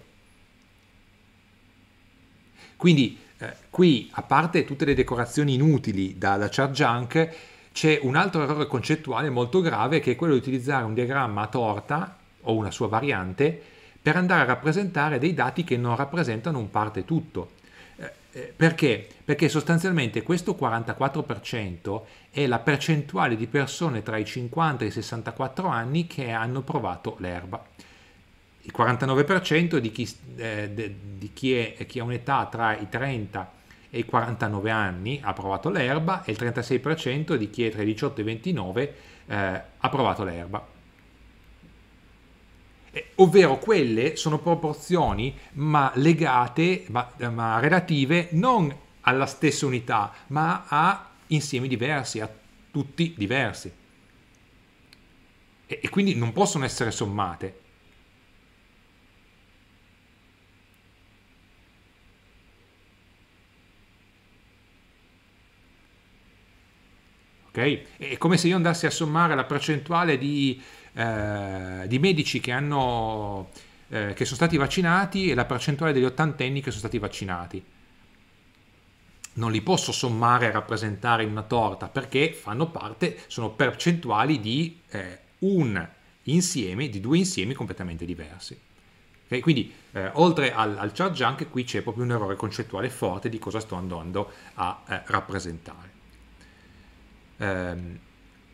Quindi eh, qui, a parte tutte le decorazioni inutili dalla chart junk, c'è un altro errore concettuale molto grave che è quello di utilizzare un diagramma a torta o una sua variante per andare a rappresentare dei dati che non rappresentano un parte tutto. Eh, perché? Perché sostanzialmente questo 44% è la percentuale di persone tra i 50 e i 64 anni che hanno provato l'erba. Il 49% di, chi, eh, di chi, è, chi, ha un'età tra i 30 e i 49 anni ha provato l'erba e il 36% di chi è tra i 18 e i 29 eh, ha provato l'erba eh, ovvero quelle sono proporzioni ma legate, ma, eh, ma relative non alla stessa unità, ma a insiemi diversi, a tutti diversi. E, e quindi non possono essere sommate. Ok? È come se io andassi a sommare la percentuale di eh, di medici che, hanno, eh, che sono stati vaccinati e la percentuale degli ottantenni che sono stati vaccinati. Non li posso sommare e rappresentare in una torta perché fanno parte, sono percentuali di eh, un insieme, di due insiemi completamente diversi. Okay? Quindi eh, oltre al, al charge anche qui c'è proprio un errore concettuale forte di cosa sto andando a eh, rappresentare. Ehm,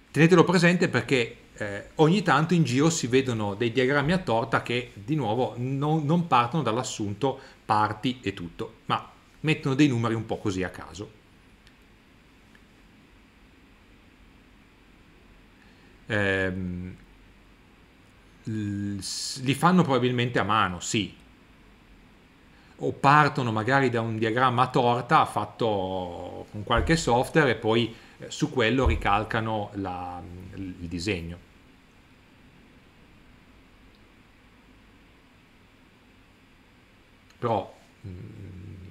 tenetelo presente perché eh, ogni tanto in giro si vedono dei diagrammi a torta che di nuovo non, non partono dall'assunto parti e tutto, ma mettono dei numeri un po' così a caso. Eh, li fanno probabilmente a mano, sì, o partono magari da un diagramma a torta fatto con qualche software e poi eh, su quello ricalcano la, il disegno. Però mm,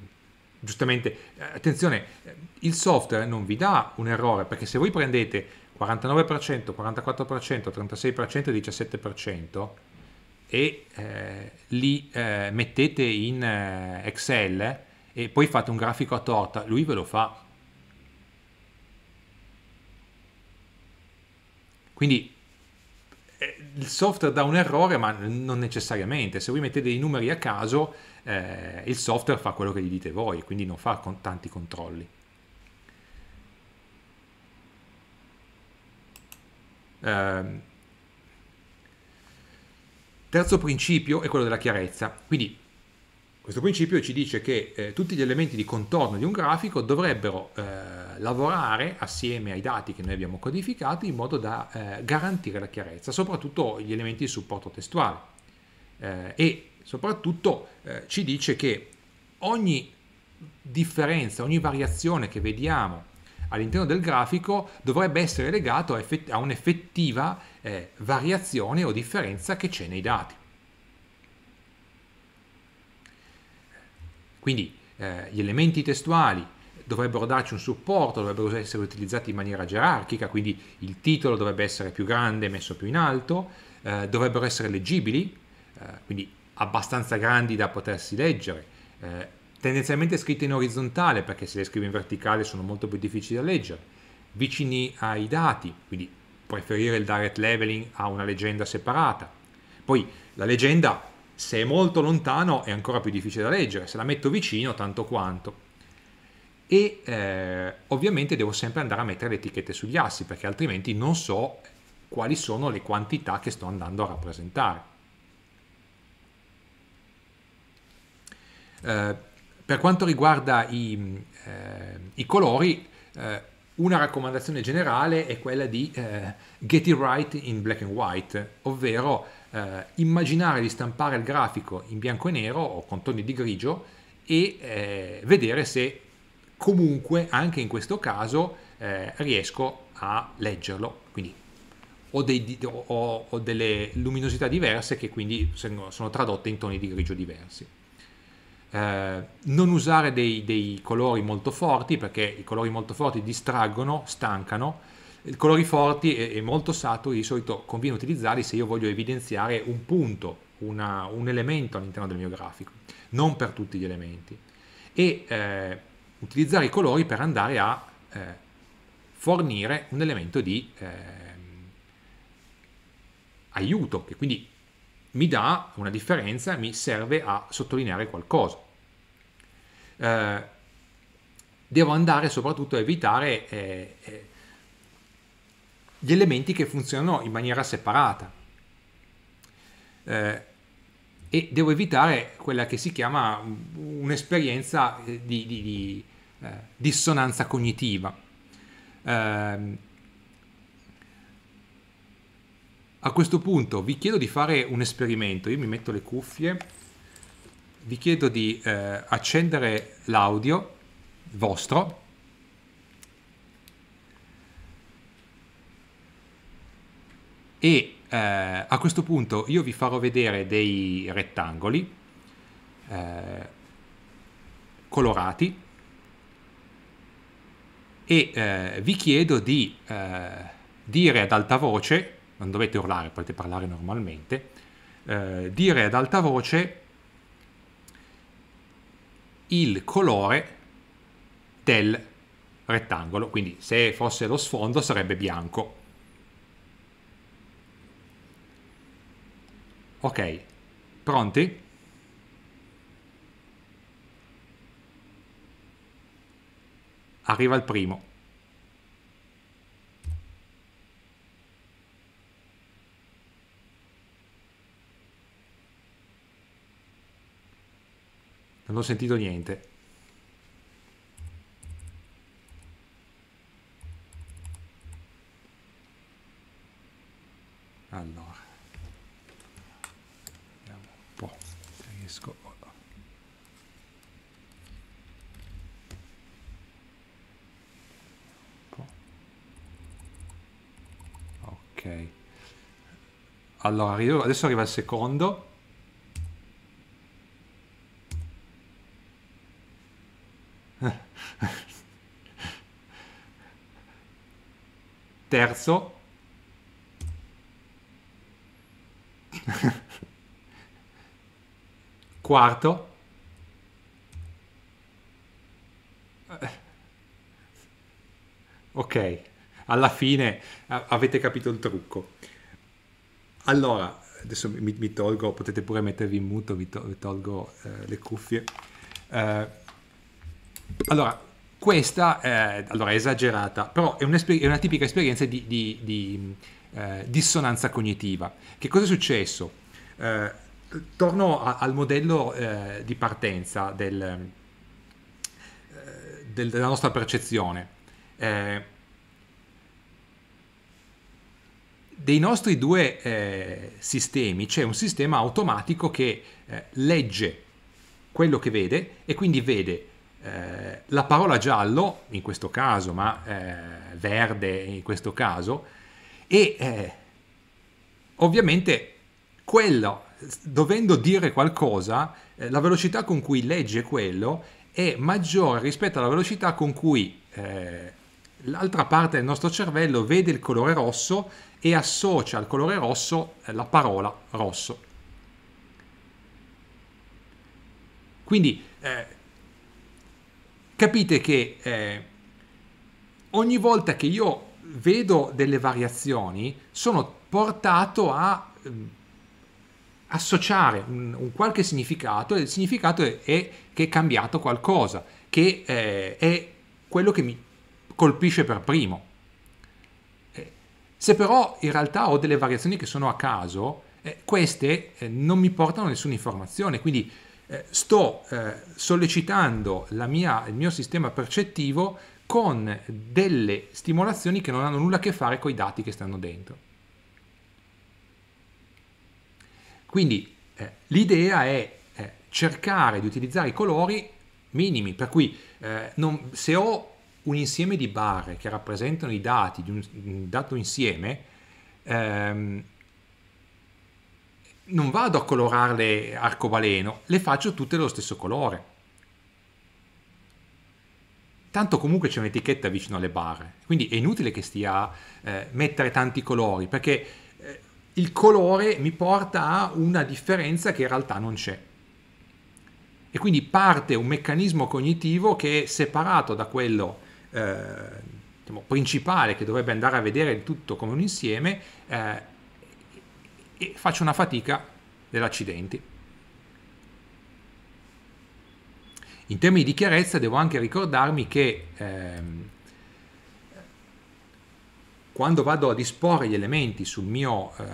giustamente, eh, attenzione, eh, il software non vi dà un errore perché se voi prendete 49%, 44%, 36% e 17% e eh, li eh, mettete in eh, Excel e poi fate un grafico a torta, lui ve lo fa Quindi eh, il software dà un errore, ma non necessariamente. Se voi mettete dei numeri a caso, eh, il software fa quello che gli dite voi, quindi non fa con tanti controlli. Eh, terzo principio è quello della chiarezza. Quindi questo principio ci dice che eh, tutti gli elementi di contorno di un grafico dovrebbero eh, lavorare assieme ai dati che noi abbiamo codificato in modo da eh, garantire la chiarezza, soprattutto gli elementi di supporto testuale. Eh, e soprattutto eh, ci dice che ogni differenza, ogni variazione che vediamo all'interno del grafico dovrebbe essere legato a, effett- a un'effettiva eh, variazione o differenza che c'è nei dati. Quindi eh, gli elementi testuali dovrebbero darci un supporto, dovrebbero essere utilizzati in maniera gerarchica, quindi il titolo dovrebbe essere più grande, messo più in alto, eh, dovrebbero essere leggibili, eh, quindi abbastanza grandi da potersi leggere, eh, tendenzialmente scritte in orizzontale perché se le scrivi in verticale sono molto più difficili da leggere, vicini ai dati, quindi preferire il direct leveling a una leggenda separata. Poi la leggenda se è molto lontano è ancora più difficile da leggere, se la metto vicino tanto quanto. E eh, ovviamente devo sempre andare a mettere le etichette sugli assi perché altrimenti non so quali sono le quantità che sto andando a rappresentare. Eh, per quanto riguarda i, eh, i colori, eh, una raccomandazione generale è quella di eh, get it right in black and white, ovvero eh, immaginare di stampare il grafico in bianco e nero o con toni di grigio e eh, vedere se comunque anche in questo caso eh, riesco a leggerlo. Quindi ho, dei, ho, ho, delle luminosità diverse che quindi sono tradotte in toni di grigio diversi. Eh, non usare dei, dei, colori molto forti perché i colori molto forti distraggono, stancano eh, colori forti e, e molto saturi di solito conviene utilizzarli se io voglio evidenziare un punto, una, un elemento all'interno del mio grafico, non per tutti gli elementi. E eh, utilizzare i colori per andare a eh, fornire un elemento di eh, aiuto, che quindi mi dà una differenza, mi serve a sottolineare qualcosa. Eh, devo andare soprattutto a evitare eh, gli elementi che funzionano in maniera separata. Eh, e devo evitare quella che si chiama mm, un'esperienza eh, di, di, di eh, dissonanza cognitiva. Eh, a questo punto vi chiedo di fare un esperimento, io mi metto le cuffie, vi chiedo di eh, accendere l'audio vostro e eh, a questo punto io vi farò vedere dei rettangoli eh, colorati e eh, vi chiedo di eh, dire ad alta voce, non dovete urlare, potete parlare normalmente, eh, dire ad alta voce il colore del rettangolo, quindi se fosse lo sfondo sarebbe bianco, Ok, pronti? Arriva il primo. Non ho sentito niente. ok allora adesso arriva il secondo terzo quarto ok alla fine avete capito il trucco. Allora, adesso mi, mi, tolgo, potete pure mettervi in muto, vi, to- vi tolgo eh, le cuffie. Eh, allora, questa è, allora, esagerata, però è, è, una tipica esperienza di, di, di eh, dissonanza cognitiva. Che cosa è successo? Eh, torno a, al modello eh, di partenza del, eh, del, della nostra percezione dei nostri due eh, sistemi c'è un sistema automatico che eh, legge quello che vede e quindi vede eh, la parola giallo in questo caso, ma eh, verde in questo caso, e eh, ovviamente quello, dovendo dire qualcosa, eh, la velocità con cui legge quello è maggiore rispetto alla velocità con cui l'altra parte del nostro cervello vede il colore rosso e associa al colore rosso eh, la parola rosso. Quindi eh, capite che eh, ogni volta che io vedo delle variazioni sono portato a eh, associare un, un, qualche significato e il significato è, è che è cambiato qualcosa, che eh, è quello che mi colpisce per primo. Eh, se però in realtà ho delle variazioni che sono a caso, eh, queste eh, non mi portano nessuna informazione, quindi eh, sto eh, sollecitando mia, il mio sistema percettivo con delle stimolazioni che non hanno nulla a che fare con i dati che stanno dentro. Quindi eh, l'idea è cercare di utilizzare i colori minimi, per cui non, se ho un insieme di barre che rappresentano i dati di un dato insieme, ehm, non vado a colorarle arcobaleno, le faccio tutte dello stesso colore. Tanto comunque c'è un'etichetta vicino alle barre, quindi è inutile che stia eh, mettere tanti colori, perché eh, il colore mi porta a una differenza che in realtà non c'è. E quindi parte un meccanismo cognitivo che è separato da quello eh, diciamo, principale che dovrebbe andare a vedere il tutto come un insieme eh, e faccio una fatica dell'accidenti. In termini di chiarezza devo anche ricordarmi che ehm, quando vado a disporre gli elementi sul mio, eh,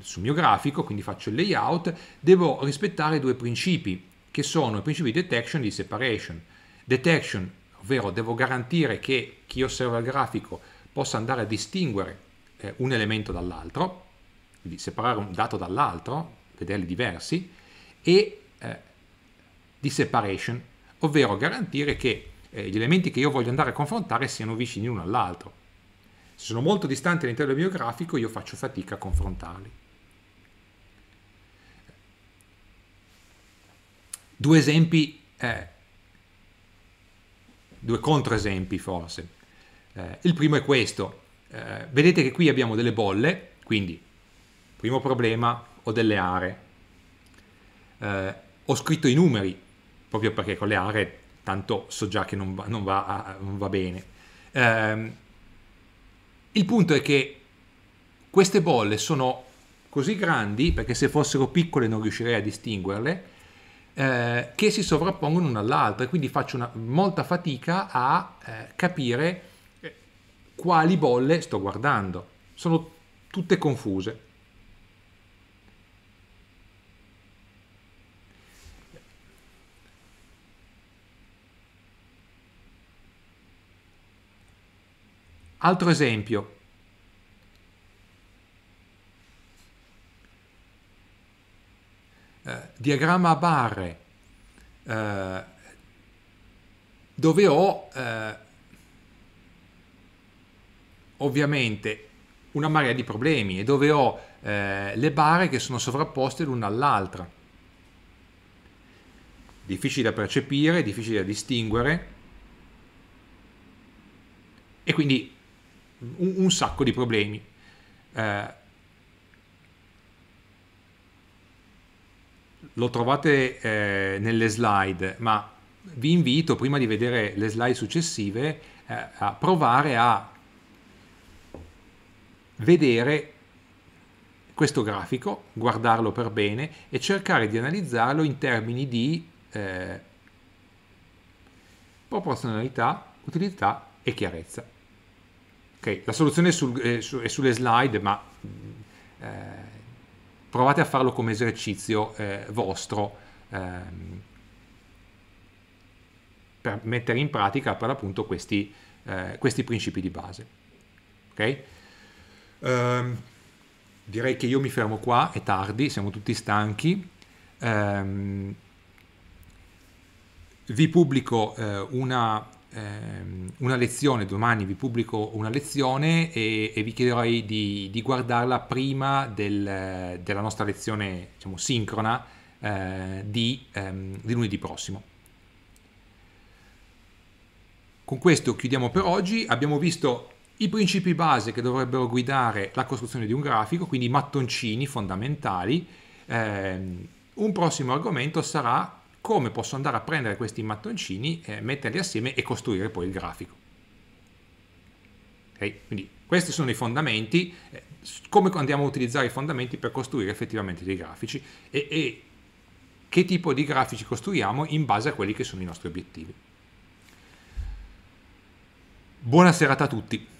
sul mio, grafico, quindi faccio il layout, devo rispettare due principi, che sono i principi di detection e di separation. Detection ovvero devo garantire che chi osserva il grafico possa andare a distinguere eh, un elemento dall'altro, quindi separare un dato dall'altro, vederli diversi, e eh, di separation, ovvero garantire che eh, gli elementi che io voglio andare a confrontare siano vicini l'uno all'altro. Se sono molto distanti all'interno del mio grafico io faccio fatica a confrontarli. Due esempi eh, due controesempi forse. Eh, il primo è questo. Eh, vedete che qui abbiamo delle bolle, quindi primo problema ho delle aree. Eh, ho scritto i numeri, proprio perché con le aree tanto so già che non va, non va, non va bene. Ehm, il punto è che queste bolle sono così grandi, perché se fossero piccole non riuscirei a distinguerle, eh, che si sovrappongono una all'altra, e quindi faccio una, molta fatica a eh, capire quali bolle sto guardando. Sono tutte confuse. Altro esempio, Eh, diagramma a barre eh, dove ho eh, ovviamente una marea di problemi e dove ho eh, le barre che sono sovrapposte l'una all'altra difficili da percepire, difficili da distinguere e quindi un, un sacco di problemi. Eh, lo trovate eh, nelle slide, ma vi invito prima di vedere le slide successive eh, a provare a vedere questo grafico, guardarlo per bene e cercare di analizzarlo in termini di eh, proporzionalità, utilità e chiarezza. Okay, la soluzione è, sul, è, eh, su, è, sulle slide, ma eh, provate a farlo come esercizio eh, vostro ehm, per mettere in pratica per l'appunto questi, eh, questi principi di base. Okay? Ehm, direi che io mi fermo qua, è tardi, siamo tutti stanchi. Ehm, vi pubblico eh, una Ehm, una lezione, domani vi pubblico una lezione e, e vi chiederei di, di guardarla prima del, della nostra lezione diciamo, sincrona eh, di, ehm, di lunedì prossimo. Con questo chiudiamo per oggi, abbiamo visto i principi base che dovrebbero guidare la costruzione di un grafico, quindi i mattoncini fondamentali. Eh, un prossimo argomento sarà come posso andare a prendere questi mattoncini, eh, metterli assieme e costruire poi il grafico. Okay? Quindi questi sono i fondamenti, eh, come andiamo a utilizzare i fondamenti per costruire effettivamente dei grafici e, e che tipo di grafici costruiamo in base a quelli che sono i nostri obiettivi. Buona serata a tutti!